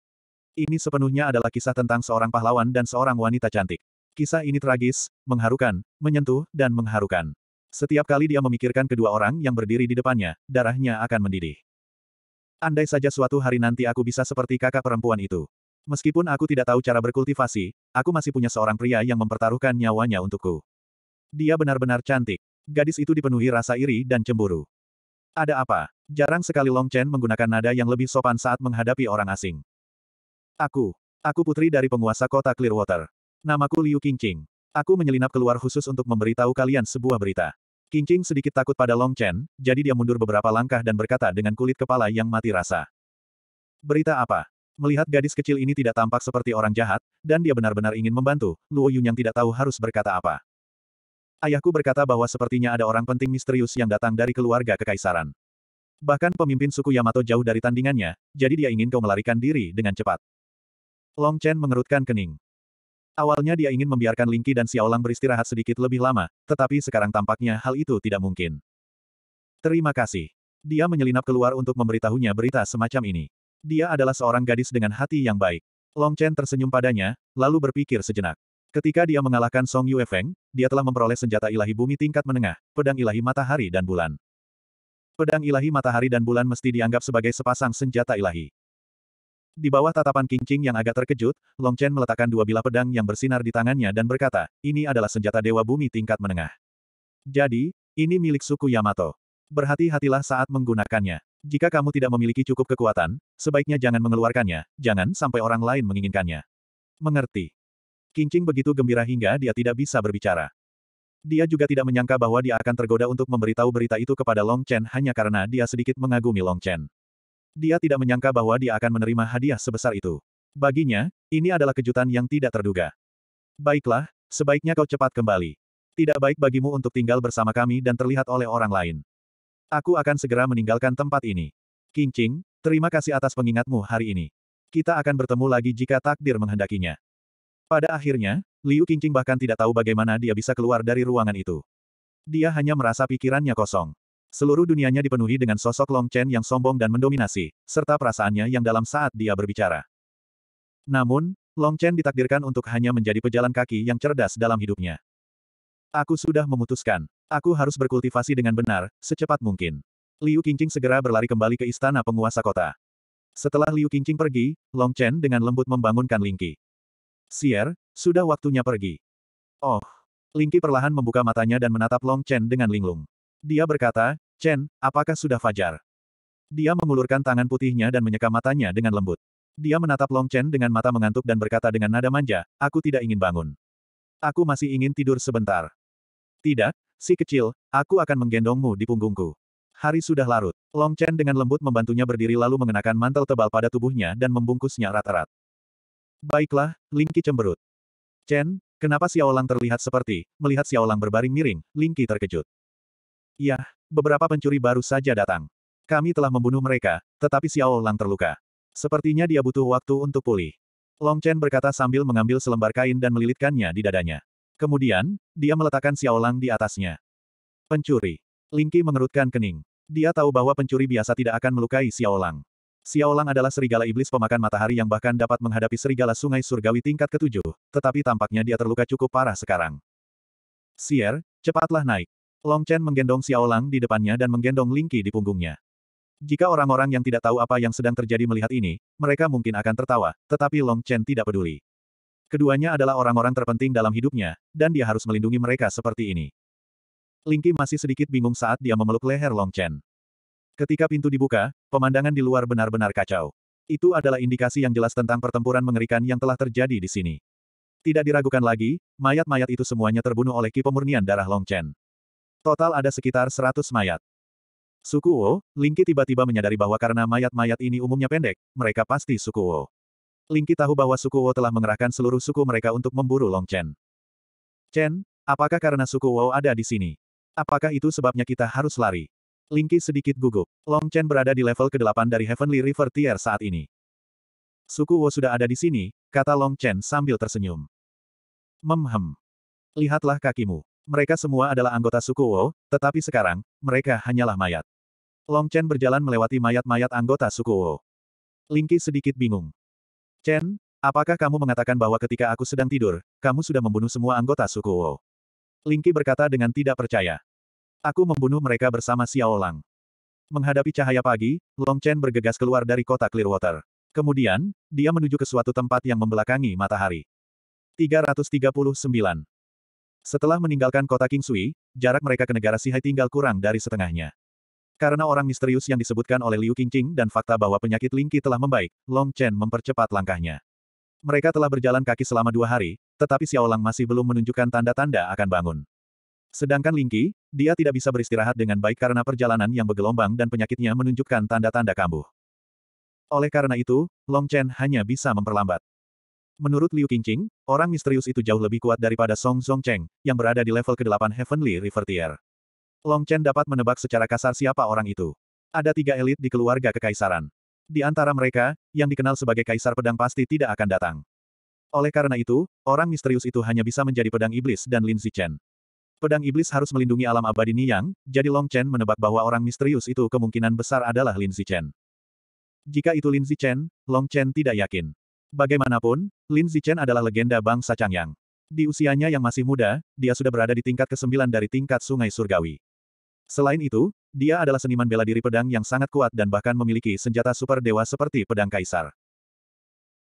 Ini sepenuhnya adalah kisah tentang seorang pahlawan dan seorang wanita cantik. Kisah ini tragis, mengharukan, menyentuh, dan mengharukan. Setiap kali dia memikirkan kedua orang yang berdiri di depannya, darahnya akan mendidih. Andai saja suatu hari nanti aku bisa seperti kakak perempuan itu. Meskipun aku tidak tahu cara berkultivasi, aku masih punya seorang pria yang mempertaruhkan nyawanya untukku. Dia benar-benar cantik. Gadis itu dipenuhi rasa iri dan cemburu. Ada apa? Jarang sekali Long Chen menggunakan nada yang lebih sopan saat menghadapi orang asing. Aku. Aku putri dari penguasa kota Clearwater. Namaku Liu Qingqing. Aku menyelinap keluar khusus untuk memberitahu kalian sebuah berita. King Qing sedikit takut pada Long Chen, jadi dia mundur beberapa langkah dan berkata dengan kulit kepala yang mati rasa. Berita apa? Melihat gadis kecil ini tidak tampak seperti orang jahat, dan dia benar-benar ingin membantu, Luo Yun yang tidak tahu harus berkata apa. Ayahku berkata bahwa sepertinya ada orang penting misterius yang datang dari keluarga kekaisaran. Bahkan pemimpin suku Yamato jauh dari tandingannya, jadi dia ingin kau melarikan diri dengan cepat. Long Chen mengerutkan kening. Awalnya dia ingin membiarkan Lingqi dan Xiaolang beristirahat sedikit lebih lama, tetapi sekarang tampaknya hal itu tidak mungkin. Terima kasih. Dia menyelinap keluar untuk memberitahunya berita semacam ini. Dia adalah seorang gadis dengan hati yang baik. Long Chen tersenyum padanya, lalu berpikir sejenak. Ketika dia mengalahkan Song Yue Feng, dia telah memperoleh senjata ilahi bumi tingkat menengah, pedang ilahi matahari dan bulan. Pedang ilahi matahari dan bulan mesti dianggap sebagai sepasang senjata ilahi. Di bawah tatapan King yang agak terkejut, Long Chen meletakkan dua bilah pedang yang bersinar di tangannya dan berkata, ini adalah senjata Dewa Bumi tingkat menengah. Jadi, ini milik suku Yamato. Berhati-hatilah saat menggunakannya. Jika kamu tidak memiliki cukup kekuatan, sebaiknya jangan mengeluarkannya, jangan sampai orang lain menginginkannya. Mengerti. King begitu gembira hingga dia tidak bisa berbicara. Dia juga tidak menyangka bahwa dia akan tergoda untuk memberitahu berita itu kepada Long Chen hanya karena dia sedikit mengagumi Long Chen. Dia tidak menyangka bahwa dia akan menerima hadiah sebesar itu. Baginya, ini adalah kejutan yang tidak terduga. Baiklah, sebaiknya kau cepat kembali. Tidak baik bagimu untuk tinggal bersama kami dan terlihat oleh orang lain. Aku akan segera meninggalkan tempat ini. King terima kasih atas pengingatmu hari ini. Kita akan bertemu lagi jika takdir menghendakinya. Pada akhirnya, Liu Qingqing bahkan tidak tahu bagaimana dia bisa keluar dari ruangan itu. Dia hanya merasa pikirannya kosong. Seluruh dunianya dipenuhi dengan sosok Long Chen yang sombong dan mendominasi, serta perasaannya yang dalam saat dia berbicara. Namun, Long Chen ditakdirkan untuk hanya menjadi pejalan kaki yang cerdas dalam hidupnya. Aku sudah memutuskan. Aku harus berkultivasi dengan benar, secepat mungkin. Liu Qingqing segera berlari kembali ke istana penguasa kota. Setelah Liu Qingqing pergi, Long Chen dengan lembut membangunkan Lingqi. Sier, sudah waktunya pergi. Oh. Lingqi perlahan membuka matanya dan menatap Long Chen dengan linglung. Dia berkata, Chen, apakah sudah fajar? Dia mengulurkan tangan putihnya dan menyeka matanya dengan lembut. Dia menatap Long Chen dengan mata mengantuk dan berkata dengan nada manja, aku tidak ingin bangun. Aku masih ingin tidur sebentar. Tidak, si kecil, aku akan menggendongmu di punggungku. Hari sudah larut. Long Chen dengan lembut membantunya berdiri lalu mengenakan mantel tebal pada tubuhnya dan membungkusnya rata-rat. Baiklah, Lingki cemberut. Chen, kenapa Xiao Lang terlihat seperti, melihat Xiao Lang berbaring miring, Lingki terkejut. Yah, beberapa pencuri baru saja datang. Kami telah membunuh mereka, tetapi Xiao Lang terluka. Sepertinya dia butuh waktu untuk pulih. Long Chen berkata sambil mengambil selembar kain dan melilitkannya di dadanya. Kemudian, dia meletakkan Xiao Lang di atasnya. Pencuri. Lingqi mengerutkan kening. Dia tahu bahwa pencuri biasa tidak akan melukai Xiao Lang. Xiao Lang adalah serigala iblis pemakan matahari yang bahkan dapat menghadapi serigala sungai surgawi tingkat ketujuh, tetapi tampaknya dia terluka cukup parah sekarang. Sier, cepatlah naik. Long Chen menggendong Xiao Lang di depannya dan menggendong Lingqi di punggungnya. Jika orang-orang yang tidak tahu apa yang sedang terjadi melihat ini, mereka mungkin akan tertawa, tetapi Long Chen tidak peduli. Keduanya adalah orang-orang terpenting dalam hidupnya, dan dia harus melindungi mereka seperti ini. Lingqi masih sedikit bingung saat dia memeluk leher Long Chen. Ketika pintu dibuka, pemandangan di luar benar-benar kacau. Itu adalah indikasi yang jelas tentang pertempuran mengerikan yang telah terjadi di sini. Tidak diragukan lagi, mayat-mayat itu semuanya terbunuh oleh ki pemurnian darah Long Chen. Total ada sekitar 100 mayat. Suku Wo, Lingki tiba-tiba menyadari bahwa karena mayat-mayat ini umumnya pendek, mereka pasti suku Wo. Lingki tahu bahwa suku Wo telah mengerahkan seluruh suku mereka untuk memburu Long Chen. Chen, apakah karena suku Wo ada di sini? Apakah itu sebabnya kita harus lari? Lingki sedikit gugup. Long Chen berada di level ke-8 dari Heavenly River Tier saat ini. Suku Wo sudah ada di sini, kata Long Chen sambil tersenyum. Memhem. Lihatlah kakimu. Mereka semua adalah anggota suku Wo, tetapi sekarang, mereka hanyalah mayat. Long Chen berjalan melewati mayat-mayat anggota suku Wo. Lingki sedikit bingung. Chen, apakah kamu mengatakan bahwa ketika aku sedang tidur, kamu sudah membunuh semua anggota suku Wo? Lingki berkata dengan tidak percaya. Aku membunuh mereka bersama Xiao Lang. Menghadapi cahaya pagi, Long Chen bergegas keluar dari kota Clearwater. Kemudian, dia menuju ke suatu tempat yang membelakangi matahari. 339. Setelah meninggalkan kota King Sui, jarak mereka ke negara Sihai tinggal kurang dari setengahnya. Karena orang misterius yang disebutkan oleh Liu Qingqing dan fakta bahwa penyakit Lingqi telah membaik, Long Chen mempercepat langkahnya. Mereka telah berjalan kaki selama dua hari, tetapi Xiao Lang masih belum menunjukkan tanda-tanda akan bangun. Sedangkan Lingqi, dia tidak bisa beristirahat dengan baik karena perjalanan yang bergelombang dan penyakitnya menunjukkan tanda-tanda kambuh. Oleh karena itu, Long Chen hanya bisa memperlambat. Menurut Liu Qingqing, orang misterius itu jauh lebih kuat daripada Song Zhongcheng, yang berada di level ke-8 Heavenly River Tier. Long Chen dapat menebak secara kasar siapa orang itu. Ada tiga elit di keluarga kekaisaran. Di antara mereka, yang dikenal sebagai Kaisar Pedang pasti tidak akan datang. Oleh karena itu, orang misterius itu hanya bisa menjadi pedang iblis dan Lin Zichen. Pedang iblis harus melindungi alam abadi Niyang, jadi Long Chen menebak bahwa orang misterius itu kemungkinan besar adalah Lin Zichen. Jika itu Lin Zichen, Long Chen tidak yakin. Bagaimanapun, Lin Zichen adalah legenda bangsa Changyang. Di usianya yang masih muda, dia sudah berada di tingkat ke-9 dari tingkat sungai surgawi. Selain itu, dia adalah seniman bela diri pedang yang sangat kuat dan bahkan memiliki senjata super dewa seperti pedang kaisar.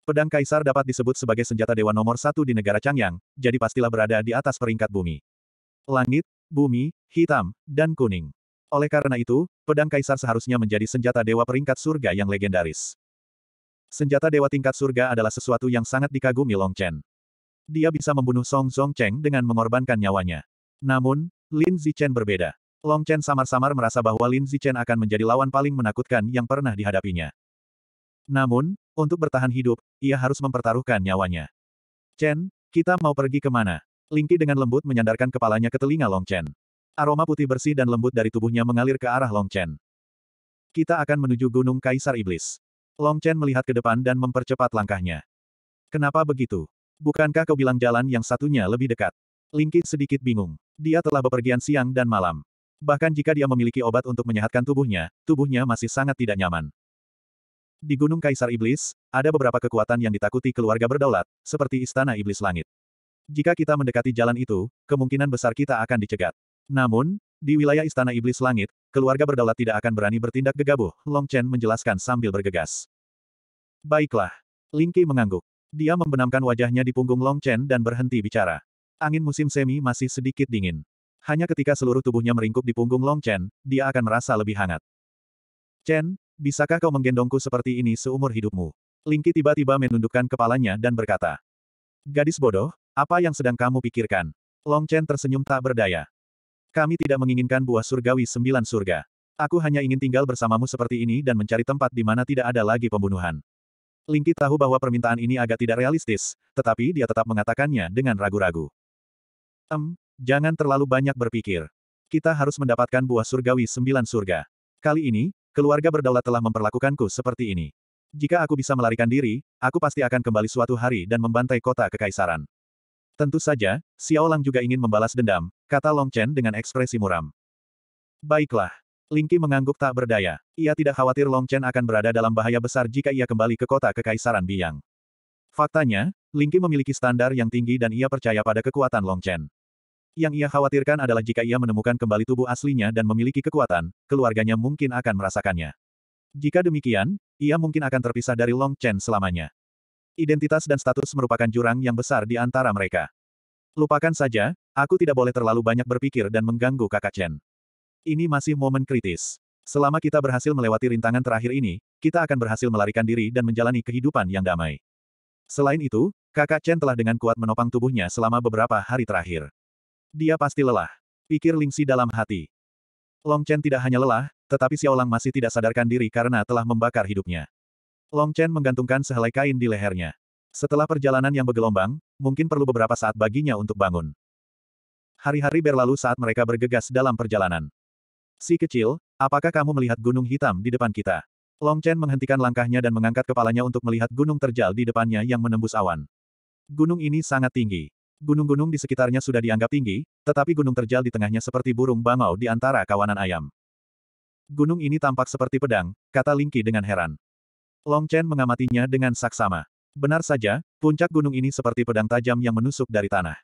Pedang kaisar dapat disebut sebagai senjata dewa nomor satu di negara Changyang, jadi pastilah berada di atas peringkat bumi. Langit, bumi, hitam, dan kuning. Oleh karena itu, pedang kaisar seharusnya menjadi senjata dewa peringkat surga yang legendaris. Senjata dewa tingkat surga adalah sesuatu yang sangat dikagumi Long Chen. Dia bisa membunuh Song Cheng dengan mengorbankan nyawanya. Namun, Lin Zichen berbeda. Long Chen samar-samar merasa bahwa Lin Zichen akan menjadi lawan paling menakutkan yang pernah dihadapinya. Namun, untuk bertahan hidup, ia harus mempertaruhkan nyawanya. Chen, kita mau pergi kemana? Lingki dengan lembut menyandarkan kepalanya ke telinga Long Chen. Aroma putih bersih dan lembut dari tubuhnya mengalir ke arah Long Chen. Kita akan menuju Gunung Kaisar Iblis. Long Chen melihat ke depan dan mempercepat langkahnya. Kenapa begitu? Bukankah kau bilang jalan yang satunya lebih dekat? Ling Qi sedikit bingung. Dia telah bepergian siang dan malam. Bahkan jika dia memiliki obat untuk menyehatkan tubuhnya, tubuhnya masih sangat tidak nyaman. Di Gunung Kaisar Iblis, ada beberapa kekuatan yang ditakuti keluarga berdaulat, seperti Istana Iblis Langit. Jika kita mendekati jalan itu, kemungkinan besar kita akan dicegat. Namun, di wilayah Istana Iblis Langit, keluarga berdaulat tidak akan berani bertindak gegabah, Long Chen menjelaskan sambil bergegas. Baiklah. Ling Qi mengangguk. Dia membenamkan wajahnya di punggung Long Chen dan berhenti bicara. Angin musim semi masih sedikit dingin. Hanya ketika seluruh tubuhnya meringkuk di punggung Long Chen, dia akan merasa lebih hangat. Chen, bisakah kau menggendongku seperti ini seumur hidupmu? Ling Qi tiba-tiba menundukkan kepalanya dan berkata. Gadis bodoh, apa yang sedang kamu pikirkan? Long Chen tersenyum tak berdaya. Kami tidak menginginkan buah surgawi sembilan surga. Aku hanya ingin tinggal bersamamu seperti ini dan mencari tempat di mana tidak ada lagi pembunuhan. Lingki tahu bahwa permintaan ini agak tidak realistis, tetapi dia tetap mengatakannya dengan ragu-ragu. Em, jangan terlalu banyak berpikir. Kita harus mendapatkan buah surgawi sembilan surga. Kali ini, keluarga berdaulat telah memperlakukanku seperti ini. Jika aku bisa melarikan diri, aku pasti akan kembali suatu hari dan membantai kota kekaisaran. Tentu saja, Xiao Lang juga ingin membalas dendam, kata Long Chen dengan ekspresi muram. Baiklah. Lingqi mengangguk tak berdaya. Ia tidak khawatir Long Chen akan berada dalam bahaya besar jika ia kembali ke kota Kekaisaran Biang. Faktanya, Lingqi memiliki standar yang tinggi dan ia percaya pada kekuatan Long Chen. Yang ia khawatirkan adalah jika ia menemukan kembali tubuh aslinya dan memiliki kekuatan, keluarganya mungkin akan merasakannya. Jika demikian, ia mungkin akan terpisah dari Long Chen selamanya. Identitas dan status merupakan jurang yang besar di antara mereka. Lupakan saja, aku tidak boleh terlalu banyak berpikir dan mengganggu kakak Chen. Ini masih momen kritis. Selama kita berhasil melewati rintangan terakhir ini, kita akan berhasil melarikan diri dan menjalani kehidupan yang damai. Selain itu, kakak Chen telah dengan kuat menopang tubuhnya selama beberapa hari terakhir. Dia pasti lelah. Pikir Lingxi dalam hati. Long Chen tidak hanya lelah, tetapi Xiaolang masih tidak sadarkan diri karena telah membakar hidupnya. Long Chen menggantungkan sehelai kain di lehernya. Setelah perjalanan yang bergelombang, mungkin perlu beberapa saat baginya untuk bangun. Hari-hari berlalu saat mereka bergegas dalam perjalanan. Si kecil, apakah kamu melihat gunung hitam di depan kita? Long Chen menghentikan langkahnya dan mengangkat kepalanya untuk melihat gunung terjal di depannya yang menembus awan. Gunung ini sangat tinggi. Gunung-gunung di sekitarnya sudah dianggap tinggi, tetapi gunung terjal di tengahnya seperti burung bangau di antara kawanan ayam. Gunung ini tampak seperti pedang, kata Lingqi dengan heran. Long Chen mengamatinya dengan saksama. Benar saja, puncak gunung ini seperti pedang tajam yang menusuk dari tanah.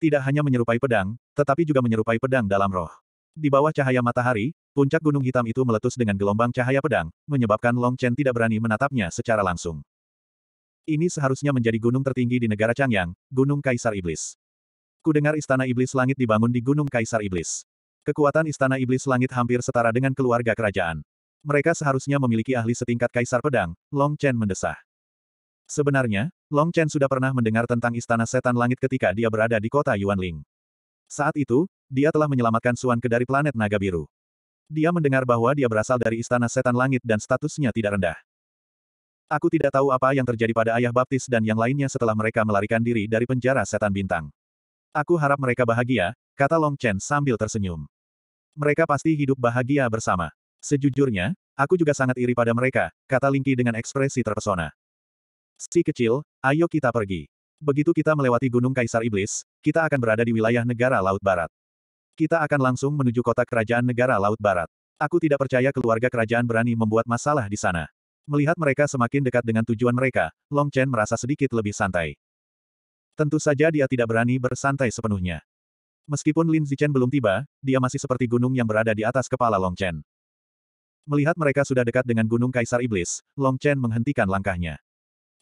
Tidak hanya menyerupai pedang, tetapi juga menyerupai pedang dalam roh. Di bawah cahaya matahari, puncak gunung hitam itu meletus dengan gelombang cahaya pedang, menyebabkan Long Chen tidak berani menatapnya secara langsung. Ini seharusnya menjadi gunung tertinggi di negara Changyang, Gunung Kaisar Iblis. Ku dengar istana iblis langit dibangun di Gunung Kaisar Iblis. Kekuatan istana iblis langit hampir setara dengan keluarga kerajaan. Mereka seharusnya memiliki ahli setingkat kaisar pedang, Long Chen mendesah. Sebenarnya, Long Chen sudah pernah mendengar tentang istana setan langit ketika dia berada di kota Yuanling. Saat itu, dia telah menyelamatkan Suan ke dari planet naga biru. Dia mendengar bahwa dia berasal dari istana setan langit dan statusnya tidak rendah. Aku tidak tahu apa yang terjadi pada ayah baptis dan yang lainnya setelah mereka melarikan diri dari penjara setan bintang. Aku harap mereka bahagia, kata Long Chen sambil tersenyum. Mereka pasti hidup bahagia bersama. Sejujurnya, aku juga sangat iri pada mereka, kata Lingki dengan ekspresi terpesona. Si kecil, ayo kita pergi. Begitu kita melewati Gunung Kaisar Iblis, kita akan berada di wilayah negara Laut Barat. Kita akan langsung menuju kota kerajaan negara Laut Barat. Aku tidak percaya keluarga kerajaan berani membuat masalah di sana. Melihat mereka semakin dekat dengan tujuan mereka, Long Chen merasa sedikit lebih santai. Tentu saja dia tidak berani bersantai sepenuhnya. Meskipun Lin Zichen belum tiba, dia masih seperti gunung yang berada di atas kepala Long Chen. Melihat mereka sudah dekat dengan Gunung Kaisar Iblis, Long Chen menghentikan langkahnya.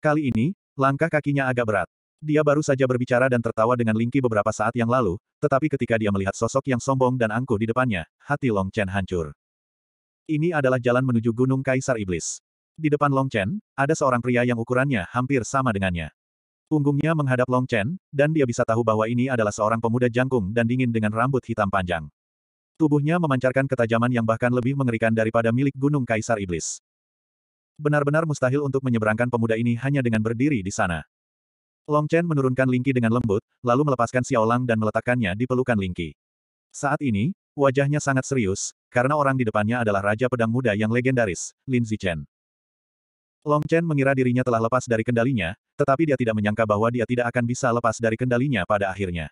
Kali ini, langkah kakinya agak berat. Dia baru saja berbicara dan tertawa dengan Lingqi beberapa saat yang lalu, tetapi ketika dia melihat sosok yang sombong dan angkuh di depannya, hati Long Chen hancur. Ini adalah jalan menuju Gunung Kaisar Iblis. Di depan Long Chen, ada seorang pria yang ukurannya hampir sama dengannya. Punggungnya menghadap Long Chen, dan dia bisa tahu bahwa ini adalah seorang pemuda jangkung dan dingin dengan rambut hitam panjang. Tubuhnya memancarkan ketajaman yang bahkan lebih mengerikan daripada milik Gunung Kaisar Iblis. Benar-benar mustahil untuk menyeberangkan pemuda ini hanya dengan berdiri di sana. Long Chen menurunkan Lingqi dengan lembut, lalu melepaskan Xiao Lang dan meletakkannya di pelukan Lingqi. Saat ini, wajahnya sangat serius, karena orang di depannya adalah Raja Pedang Muda yang legendaris, Lin Zichen. Long Chen mengira dirinya telah lepas dari kendalinya, tetapi dia tidak menyangka bahwa dia tidak akan bisa lepas dari kendalinya pada akhirnya.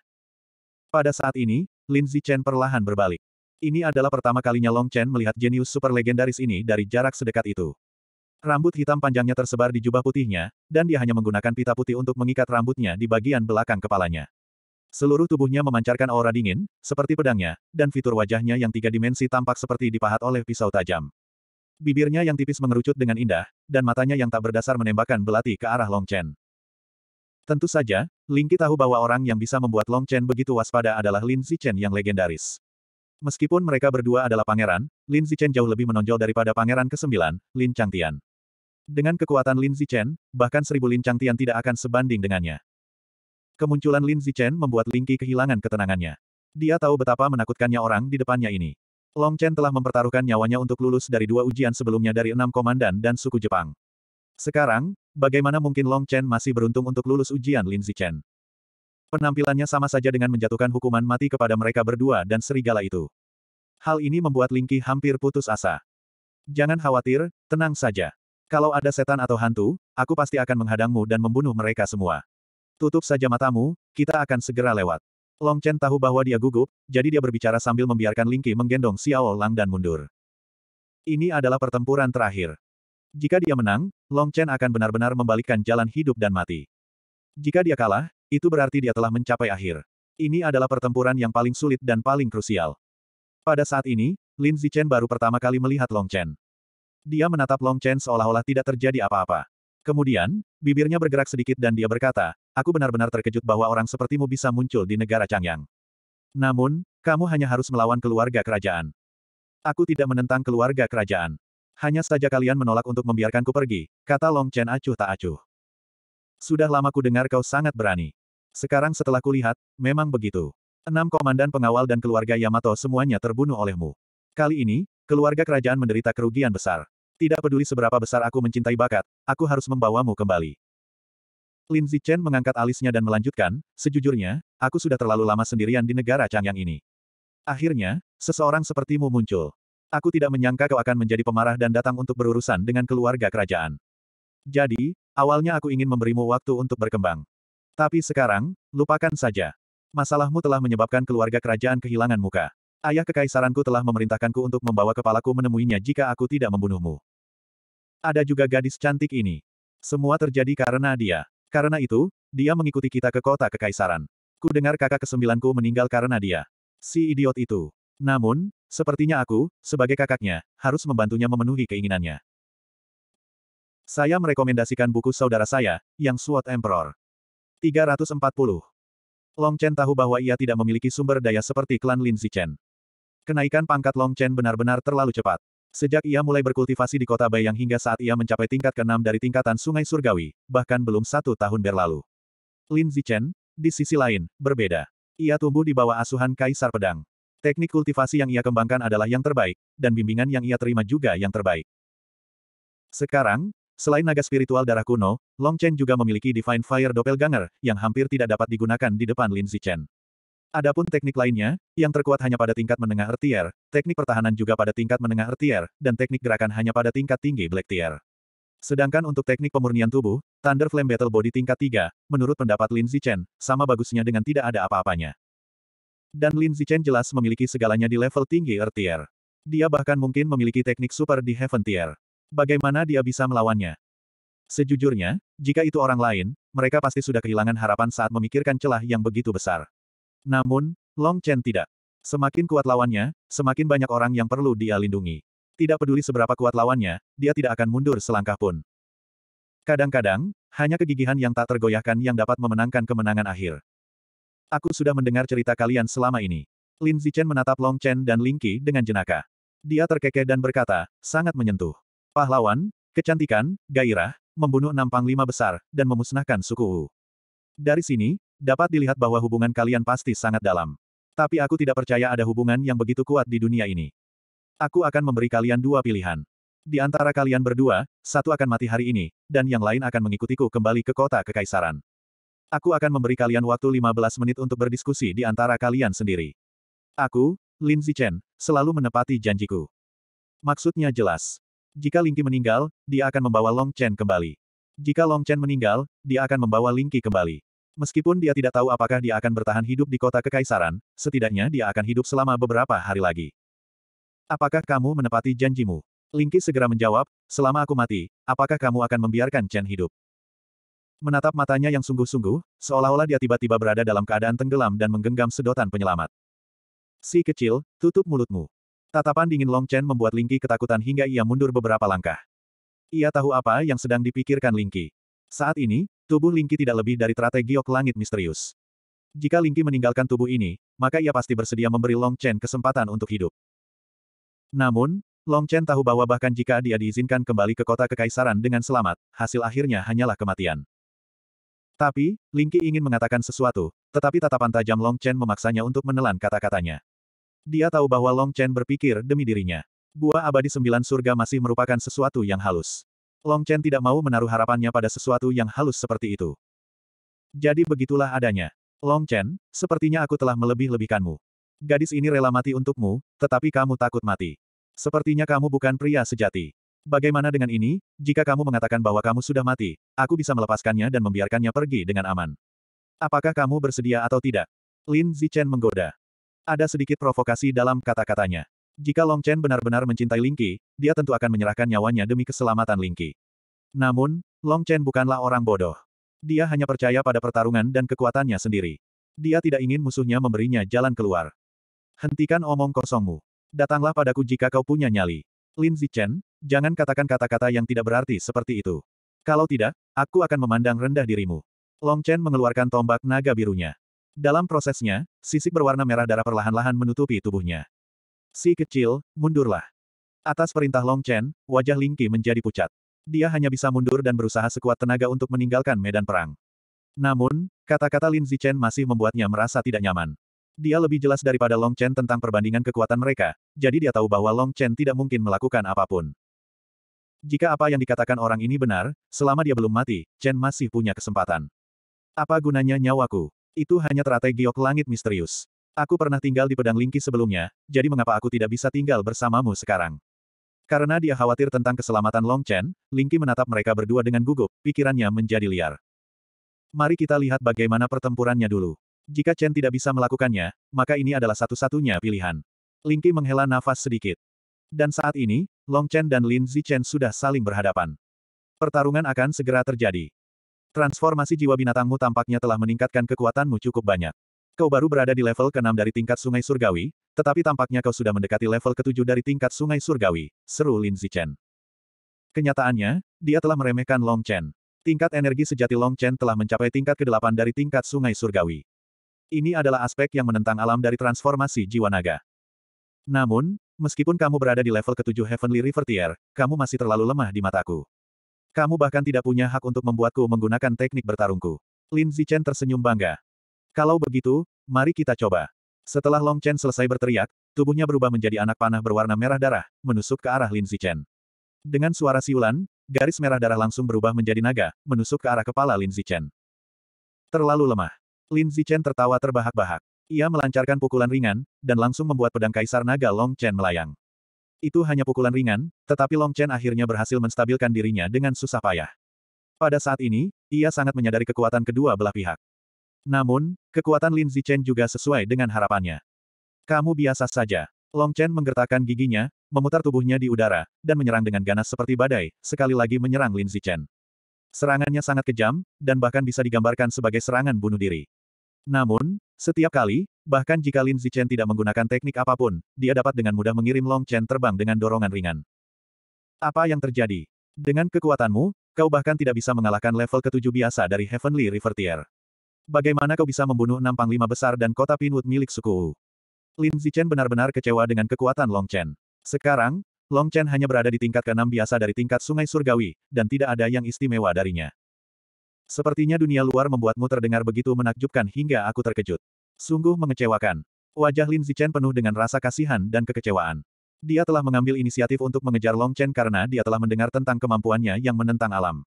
Pada saat ini, Lin Zichen perlahan berbalik. Ini adalah pertama kalinya Long Chen melihat jenius super legendaris ini dari jarak sedekat itu. Rambut hitam panjangnya tersebar di jubah putihnya, dan dia hanya menggunakan pita putih untuk mengikat rambutnya di bagian belakang kepalanya. Seluruh tubuhnya memancarkan aura dingin, seperti pedangnya, dan fitur wajahnya yang tiga dimensi tampak seperti dipahat oleh pisau tajam. Bibirnya yang tipis mengerucut dengan indah, dan matanya yang tak berdasar menembakkan belati ke arah Long Chen. Tentu saja, Lingki tahu bahwa orang yang bisa membuat Long Chen begitu waspada adalah Lin Zichen yang legendaris. Meskipun mereka berdua adalah pangeran, Lin Zichen jauh lebih menonjol daripada pangeran ke-9, Lin Changtian. Dengan kekuatan Lin Zichen, bahkan seribu Lin Changtian tidak akan sebanding dengannya. Kemunculan Lin Zichen membuat Ling Qi kehilangan ketenangannya. Dia tahu betapa menakutkannya orang di depannya ini. Long Chen telah mempertaruhkan nyawanya untuk lulus dari dua ujian sebelumnya dari enam komandan dan suku Jepang. Sekarang, bagaimana mungkin Long Chen masih beruntung untuk lulus ujian Lin Zichen? Penampilannya sama saja dengan menjatuhkan hukuman mati kepada mereka berdua dan serigala itu. Hal ini membuat Lingki hampir putus asa. Jangan khawatir, tenang saja. Kalau ada setan atau hantu, aku pasti akan menghadangmu dan membunuh mereka semua. Tutup saja matamu, kita akan segera lewat. Long Chen tahu bahwa dia gugup, jadi dia berbicara sambil membiarkan Lingki menggendong Xiao Lang dan mundur. Ini adalah pertempuran terakhir. Jika dia menang, Long Chen akan benar-benar membalikkan jalan hidup dan mati. Jika dia kalah, itu berarti dia telah mencapai akhir. Ini adalah pertempuran yang paling sulit dan paling krusial. Pada saat ini, Lin Zichen baru pertama kali melihat Long Chen. Dia menatap Long Chen seolah-olah tidak terjadi apa-apa. Kemudian, bibirnya bergerak sedikit dan dia berkata, aku benar-benar terkejut bahwa orang sepertimu bisa muncul di negara Changyang. Namun, kamu hanya harus melawan keluarga kerajaan. Aku tidak menentang keluarga kerajaan. Hanya saja kalian menolak untuk membiarkanku pergi, kata Long Chen acuh tak acuh. Sudah lama ku dengar kau sangat berani. Sekarang setelah kulihat, memang begitu. Enam komandan pengawal dan keluarga Yamato semuanya terbunuh olehmu. Kali ini, keluarga kerajaan menderita kerugian besar. Tidak peduli seberapa besar aku mencintai bakat, aku harus membawamu kembali. Lin Zichen mengangkat alisnya dan melanjutkan, sejujurnya, aku sudah terlalu lama sendirian di negara Changyang ini. Akhirnya, seseorang sepertimu muncul. Aku tidak menyangka kau akan menjadi pemarah dan datang untuk berurusan dengan keluarga kerajaan. Jadi, awalnya aku ingin memberimu waktu untuk berkembang. Tapi sekarang, lupakan saja. Masalahmu telah menyebabkan keluarga kerajaan kehilangan muka. Ayah kekaisaranku telah memerintahkanku untuk membawa kepalaku menemuinya jika aku tidak membunuhmu. Ada juga gadis cantik ini. Semua terjadi karena dia. Karena itu, dia mengikuti kita ke kota kekaisaran. Ku dengar kakak kesembilanku meninggal karena dia. Si idiot itu. Namun, sepertinya aku, sebagai kakaknya, harus membantunya memenuhi keinginannya. Saya merekomendasikan buku saudara saya, yang Sword Emperor. 340. Long Chen tahu bahwa ia tidak memiliki sumber daya seperti klan Lin Zichen. Kenaikan pangkat Long Chen benar-benar terlalu cepat. Sejak ia mulai berkultivasi di kota Bayang hingga saat ia mencapai tingkat ke-6 dari tingkatan Sungai Surgawi, bahkan belum satu tahun berlalu. Lin Zichen, di sisi lain, berbeda. Ia tumbuh di bawah asuhan Kaisar Pedang. Teknik kultivasi yang ia kembangkan adalah yang terbaik, dan bimbingan yang ia terima juga yang terbaik. Sekarang, Selain naga spiritual darah kuno, Long Chen juga memiliki Divine Fire Doppelganger, yang hampir tidak dapat digunakan di depan Lin Zichen. Adapun teknik lainnya, yang terkuat hanya pada tingkat menengah ertier, teknik pertahanan juga pada tingkat menengah ertier, dan teknik gerakan hanya pada tingkat tinggi black tier. Sedangkan untuk teknik pemurnian tubuh, Thunder Flame Battle Body tingkat 3, menurut pendapat Lin Zichen, sama bagusnya dengan tidak ada apa-apanya. Dan Lin Zichen jelas memiliki segalanya di level tinggi ertier. Dia bahkan mungkin memiliki teknik super di Heaven Tier. Bagaimana dia bisa melawannya? Sejujurnya, jika itu orang lain, mereka pasti sudah kehilangan harapan saat memikirkan celah yang begitu besar. Namun, Long Chen tidak. Semakin kuat lawannya, semakin banyak orang yang perlu dia lindungi. Tidak peduli seberapa kuat lawannya, dia tidak akan mundur selangkah pun. Kadang-kadang, hanya kegigihan yang tak tergoyahkan yang dapat memenangkan kemenangan akhir. Aku sudah mendengar cerita kalian selama ini. Lin Zichen menatap Long Chen dan Ling Qi dengan jenaka. Dia terkekeh dan berkata, sangat menyentuh. Pahlawan, kecantikan, gairah, membunuh enam panglima besar, dan memusnahkan suku Wu. Dari sini, dapat dilihat bahwa hubungan kalian pasti sangat dalam. Tapi aku tidak percaya ada hubungan yang begitu kuat di dunia ini. Aku akan memberi kalian dua pilihan. Di antara kalian berdua, satu akan mati hari ini, dan yang lain akan mengikutiku kembali ke kota kekaisaran. Aku akan memberi kalian waktu 15 menit untuk berdiskusi di antara kalian sendiri. Aku, Lin Zichen, selalu menepati janjiku. Maksudnya jelas. Jika Lingqi meninggal, dia akan membawa Long Chen kembali. Jika Long Chen meninggal, dia akan membawa Lingqi kembali. Meskipun dia tidak tahu apakah dia akan bertahan hidup di kota kekaisaran, setidaknya dia akan hidup selama beberapa hari lagi. Apakah kamu menepati janjimu? Lingqi segera menjawab, selama aku mati, apakah kamu akan membiarkan Chen hidup? Menatap matanya yang sungguh-sungguh, seolah-olah dia tiba-tiba berada dalam keadaan tenggelam dan menggenggam sedotan penyelamat. Si kecil, tutup mulutmu. Tatapan dingin Long Chen membuat Lingqi ketakutan hingga ia mundur beberapa langkah. Ia tahu apa yang sedang dipikirkan Lingqi. Saat ini, tubuh Lingqi tidak lebih dari teratai giok langit misterius. Jika Lingqi meninggalkan tubuh ini, maka ia pasti bersedia memberi Long Chen kesempatan untuk hidup. Namun, Long Chen tahu bahwa bahkan jika dia diizinkan kembali ke kota kekaisaran dengan selamat, hasil akhirnya hanyalah kematian. Tapi, Lingqi ingin mengatakan sesuatu, tetapi tatapan tajam Long Chen memaksanya untuk menelan kata-katanya. Dia tahu bahwa Long Chen berpikir demi dirinya. Buah abadi sembilan surga masih merupakan sesuatu yang halus. Long Chen tidak mau menaruh harapannya pada sesuatu yang halus seperti itu. Jadi begitulah adanya. Long Chen, sepertinya aku telah melebih-lebihkanmu. Gadis ini rela mati untukmu, tetapi kamu takut mati. Sepertinya kamu bukan pria sejati. Bagaimana dengan ini, jika kamu mengatakan bahwa kamu sudah mati, aku bisa melepaskannya dan membiarkannya pergi dengan aman. Apakah kamu bersedia atau tidak? Lin Zichen menggoda. Ada sedikit provokasi dalam kata-katanya. Jika Long Chen benar-benar mencintai Ling Lingqi, dia tentu akan menyerahkan nyawanya demi keselamatan Ling Lingqi. Namun, Long Chen bukanlah orang bodoh. Dia hanya percaya pada pertarungan dan kekuatannya sendiri. Dia tidak ingin musuhnya memberinya jalan keluar. Hentikan omong kosongmu. Datanglah padaku jika kau punya nyali. Lin Zichen, jangan katakan kata-kata yang tidak berarti seperti itu. Kalau tidak, aku akan memandang rendah dirimu. Long Chen mengeluarkan tombak naga birunya. Dalam prosesnya, sisik berwarna merah darah perlahan-lahan menutupi tubuhnya. Si kecil, mundurlah. Atas perintah Long Chen, wajah Ling Qi menjadi pucat. Dia hanya bisa mundur dan berusaha sekuat tenaga untuk meninggalkan medan perang. Namun, kata-kata Lin Zichen masih membuatnya merasa tidak nyaman. Dia lebih jelas daripada Long Chen tentang perbandingan kekuatan mereka, jadi dia tahu bahwa Long Chen tidak mungkin melakukan apapun. Jika apa yang dikatakan orang ini benar, selama dia belum mati, Chen masih punya kesempatan. Apa gunanya nyawaku? Itu hanya teratai giok langit misterius. Aku pernah tinggal di pedang lingki sebelumnya, jadi mengapa aku tidak bisa tinggal bersamamu sekarang? Karena dia khawatir tentang keselamatan Long Chen, Lingqi menatap mereka berdua dengan gugup, pikirannya menjadi liar. Mari kita lihat bagaimana pertempurannya dulu. Jika Chen tidak bisa melakukannya, maka ini adalah satu-satunya pilihan. Lingqi menghela nafas sedikit. Dan saat ini, Long Chen dan Lin Zichen sudah saling berhadapan. Pertarungan akan segera terjadi. Transformasi jiwa binatangmu tampaknya telah meningkatkan kekuatanmu cukup banyak. Kau baru berada di level ke-6 dari tingkat sungai surgawi, tetapi tampaknya kau sudah mendekati level ke-7 dari tingkat sungai surgawi, seru Lin Zichen. Kenyataannya, dia telah meremehkan Long Chen. Tingkat energi sejati Long Chen telah mencapai tingkat ke-8 dari tingkat sungai surgawi. Ini adalah aspek yang menentang alam dari transformasi jiwa naga. Namun, meskipun kamu berada di level ke-7 Heavenly River Tier, kamu masih terlalu lemah di mataku. Kamu bahkan tidak punya hak untuk membuatku menggunakan teknik bertarungku. Lin Zichen tersenyum bangga. Kalau begitu, mari kita coba. Setelah Long Chen selesai berteriak, tubuhnya berubah menjadi anak panah berwarna merah darah, menusuk ke arah Lin Zichen. Dengan suara siulan, garis merah darah langsung berubah menjadi naga, menusuk ke arah kepala Lin Zichen. Terlalu lemah. Lin Zichen tertawa terbahak-bahak. Ia melancarkan pukulan ringan, dan langsung membuat pedang kaisar naga Long Chen melayang. Itu hanya pukulan ringan, tetapi Long Chen akhirnya berhasil menstabilkan dirinya dengan susah payah. Pada saat ini, ia sangat menyadari kekuatan kedua belah pihak. Namun, kekuatan Lin Zichen juga sesuai dengan harapannya. Kamu biasa saja. Long Chen menggertakkan giginya, memutar tubuhnya di udara, dan menyerang dengan ganas seperti badai, sekali lagi menyerang Lin Zichen. Serangannya sangat kejam, dan bahkan bisa digambarkan sebagai serangan bunuh diri. Namun, setiap kali, bahkan jika Lin Zichen tidak menggunakan teknik apapun, dia dapat dengan mudah mengirim Long Chen terbang dengan dorongan ringan. Apa yang terjadi? Dengan kekuatanmu, kau bahkan tidak bisa mengalahkan level ketujuh biasa dari Heavenly River Tier. Bagaimana kau bisa membunuh enam panglima besar dan kota Pinwood milik suku Wu? Lin Zichen benar-benar kecewa dengan kekuatan Long Chen. Sekarang, Long Chen hanya berada di tingkat keenam biasa dari tingkat sungai surgawi, dan tidak ada yang istimewa darinya. Sepertinya dunia luar membuatmu terdengar begitu menakjubkan hingga aku terkejut. Sungguh mengecewakan. Wajah Lin Zichen penuh dengan rasa kasihan dan kekecewaan. Dia telah mengambil inisiatif untuk mengejar Long Chen karena dia telah mendengar tentang kemampuannya yang menentang alam.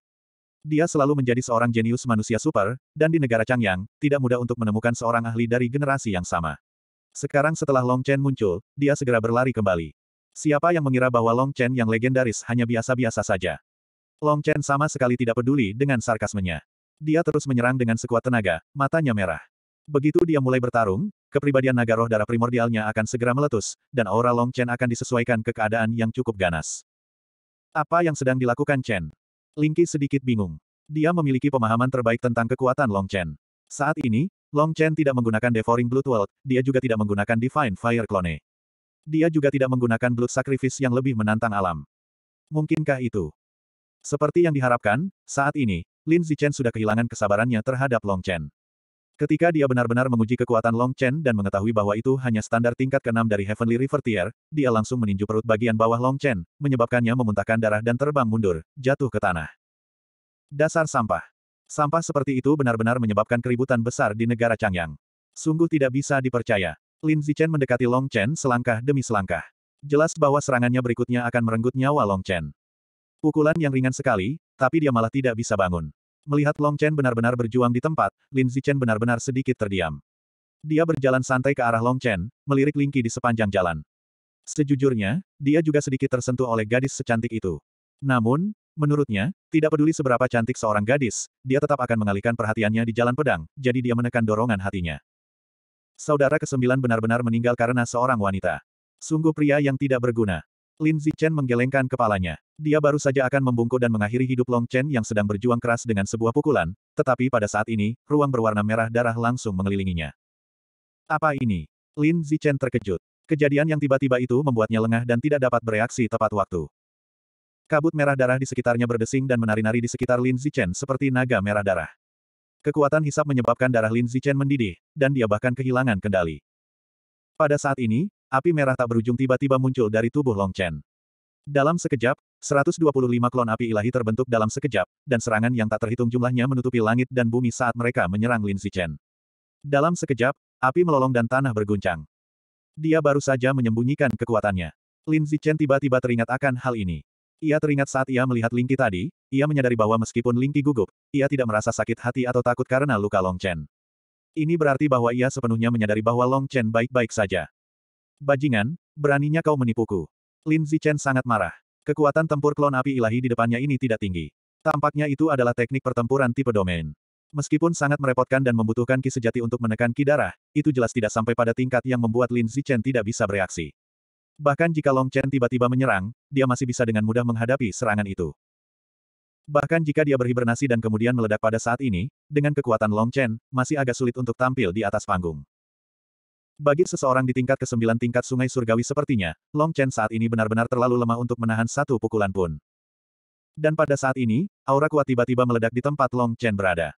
Dia selalu menjadi seorang jenius manusia super, dan di negara Changyang, tidak mudah untuk menemukan seorang ahli dari generasi yang sama. Sekarang setelah Long Chen muncul, dia segera berlari kembali. Siapa yang mengira bahwa Long Chen yang legendaris hanya biasa-biasa saja? Long Chen sama sekali tidak peduli dengan sarkasmenya. Dia terus menyerang dengan sekuat tenaga, matanya merah. Begitu dia mulai bertarung, kepribadian naga roh darah primordialnya akan segera meletus, dan aura Long Chen akan disesuaikan ke keadaan yang cukup ganas. Apa yang sedang dilakukan Chen? Lingki sedikit bingung. Dia memiliki pemahaman terbaik tentang kekuatan Long Chen. Saat ini, Long Chen tidak menggunakan Devouring Blood World, dia juga tidak menggunakan Divine Fire Clone. Dia juga tidak menggunakan Blood Sacrifice yang lebih menantang alam. Mungkinkah itu? Seperti yang diharapkan, saat ini, Lin Zichen sudah kehilangan kesabarannya terhadap Long Chen. Ketika dia benar-benar menguji kekuatan Long Chen dan mengetahui bahwa itu hanya standar tingkat ke-6 dari Heavenly River Tier, dia langsung meninju perut bagian bawah Long Chen, menyebabkannya memuntahkan darah dan terbang mundur, jatuh ke tanah. Dasar sampah. Sampah seperti itu benar-benar menyebabkan keributan besar di negara Changyang. Sungguh tidak bisa dipercaya. Lin Zichen mendekati Long Chen selangkah demi selangkah. Jelas bahwa serangannya berikutnya akan merenggut nyawa Long Chen. Pukulan yang ringan sekali, tapi dia malah tidak bisa bangun. Melihat Long Chen benar-benar berjuang di tempat, Lin Zichen benar-benar sedikit terdiam. Dia berjalan santai ke arah Long Chen, melirik Lingqi di sepanjang jalan. Sejujurnya, dia juga sedikit tersentuh oleh gadis secantik itu. Namun, menurutnya, tidak peduli seberapa cantik seorang gadis, dia tetap akan mengalihkan perhatiannya di jalan pedang, jadi dia menekan dorongan hatinya. Saudara kesembilan benar-benar meninggal karena seorang wanita. Sungguh pria yang tidak berguna. Lin Zichen menggelengkan kepalanya. Dia baru saja akan membungkuk dan mengakhiri hidup Long Chen yang sedang berjuang keras dengan sebuah pukulan, tetapi pada saat ini, ruang berwarna merah darah langsung mengelilinginya. Apa ini? Lin Zichen terkejut. Kejadian yang tiba-tiba itu membuatnya lengah dan tidak dapat bereaksi tepat waktu. Kabut merah darah di sekitarnya berdesing dan menari-nari di sekitar Lin Zichen seperti naga merah darah. Kekuatan hisap menyebabkan darah Lin Zichen mendidih, dan dia bahkan kehilangan kendali. Pada saat ini, api merah tak berujung tiba-tiba muncul dari tubuh Long Chen. Dalam sekejap, 125 klon api ilahi terbentuk dalam sekejap, dan serangan yang tak terhitung jumlahnya menutupi langit dan bumi saat mereka menyerang Lin Zichen. Dalam sekejap, api melolong dan tanah berguncang. Dia baru saja menyembunyikan kekuatannya. Lin Zichen tiba-tiba teringat akan hal ini. Ia teringat saat ia melihat Lingqi tadi, ia menyadari bahwa meskipun Lingqi gugup, ia tidak merasa sakit hati atau takut karena luka Long Chen. Ini berarti bahwa ia sepenuhnya menyadari bahwa Long Chen baik-baik saja. Bajingan, beraninya kau menipuku. Lin Zichen sangat marah. Kekuatan tempur klon api ilahi di depannya ini tidak tinggi. Tampaknya itu adalah teknik pertempuran tipe domain. Meskipun sangat merepotkan dan membutuhkan ki sejati untuk menekan ki darah, itu jelas tidak sampai pada tingkat yang membuat Lin Zichen tidak bisa bereaksi. Bahkan jika Long Chen tiba-tiba menyerang, dia masih bisa dengan mudah menghadapi serangan itu. Bahkan jika dia berhibernasi dan kemudian meledak pada saat ini, dengan kekuatan Long Chen, masih agak sulit untuk tampil di atas panggung. Bagi seseorang di tingkat ke-9 tingkat sungai surgawi sepertinya, Long Chen saat ini benar-benar terlalu lemah untuk menahan satu pukulan pun. Dan pada saat ini, aura kuat tiba-tiba meledak di tempat Long Chen berada.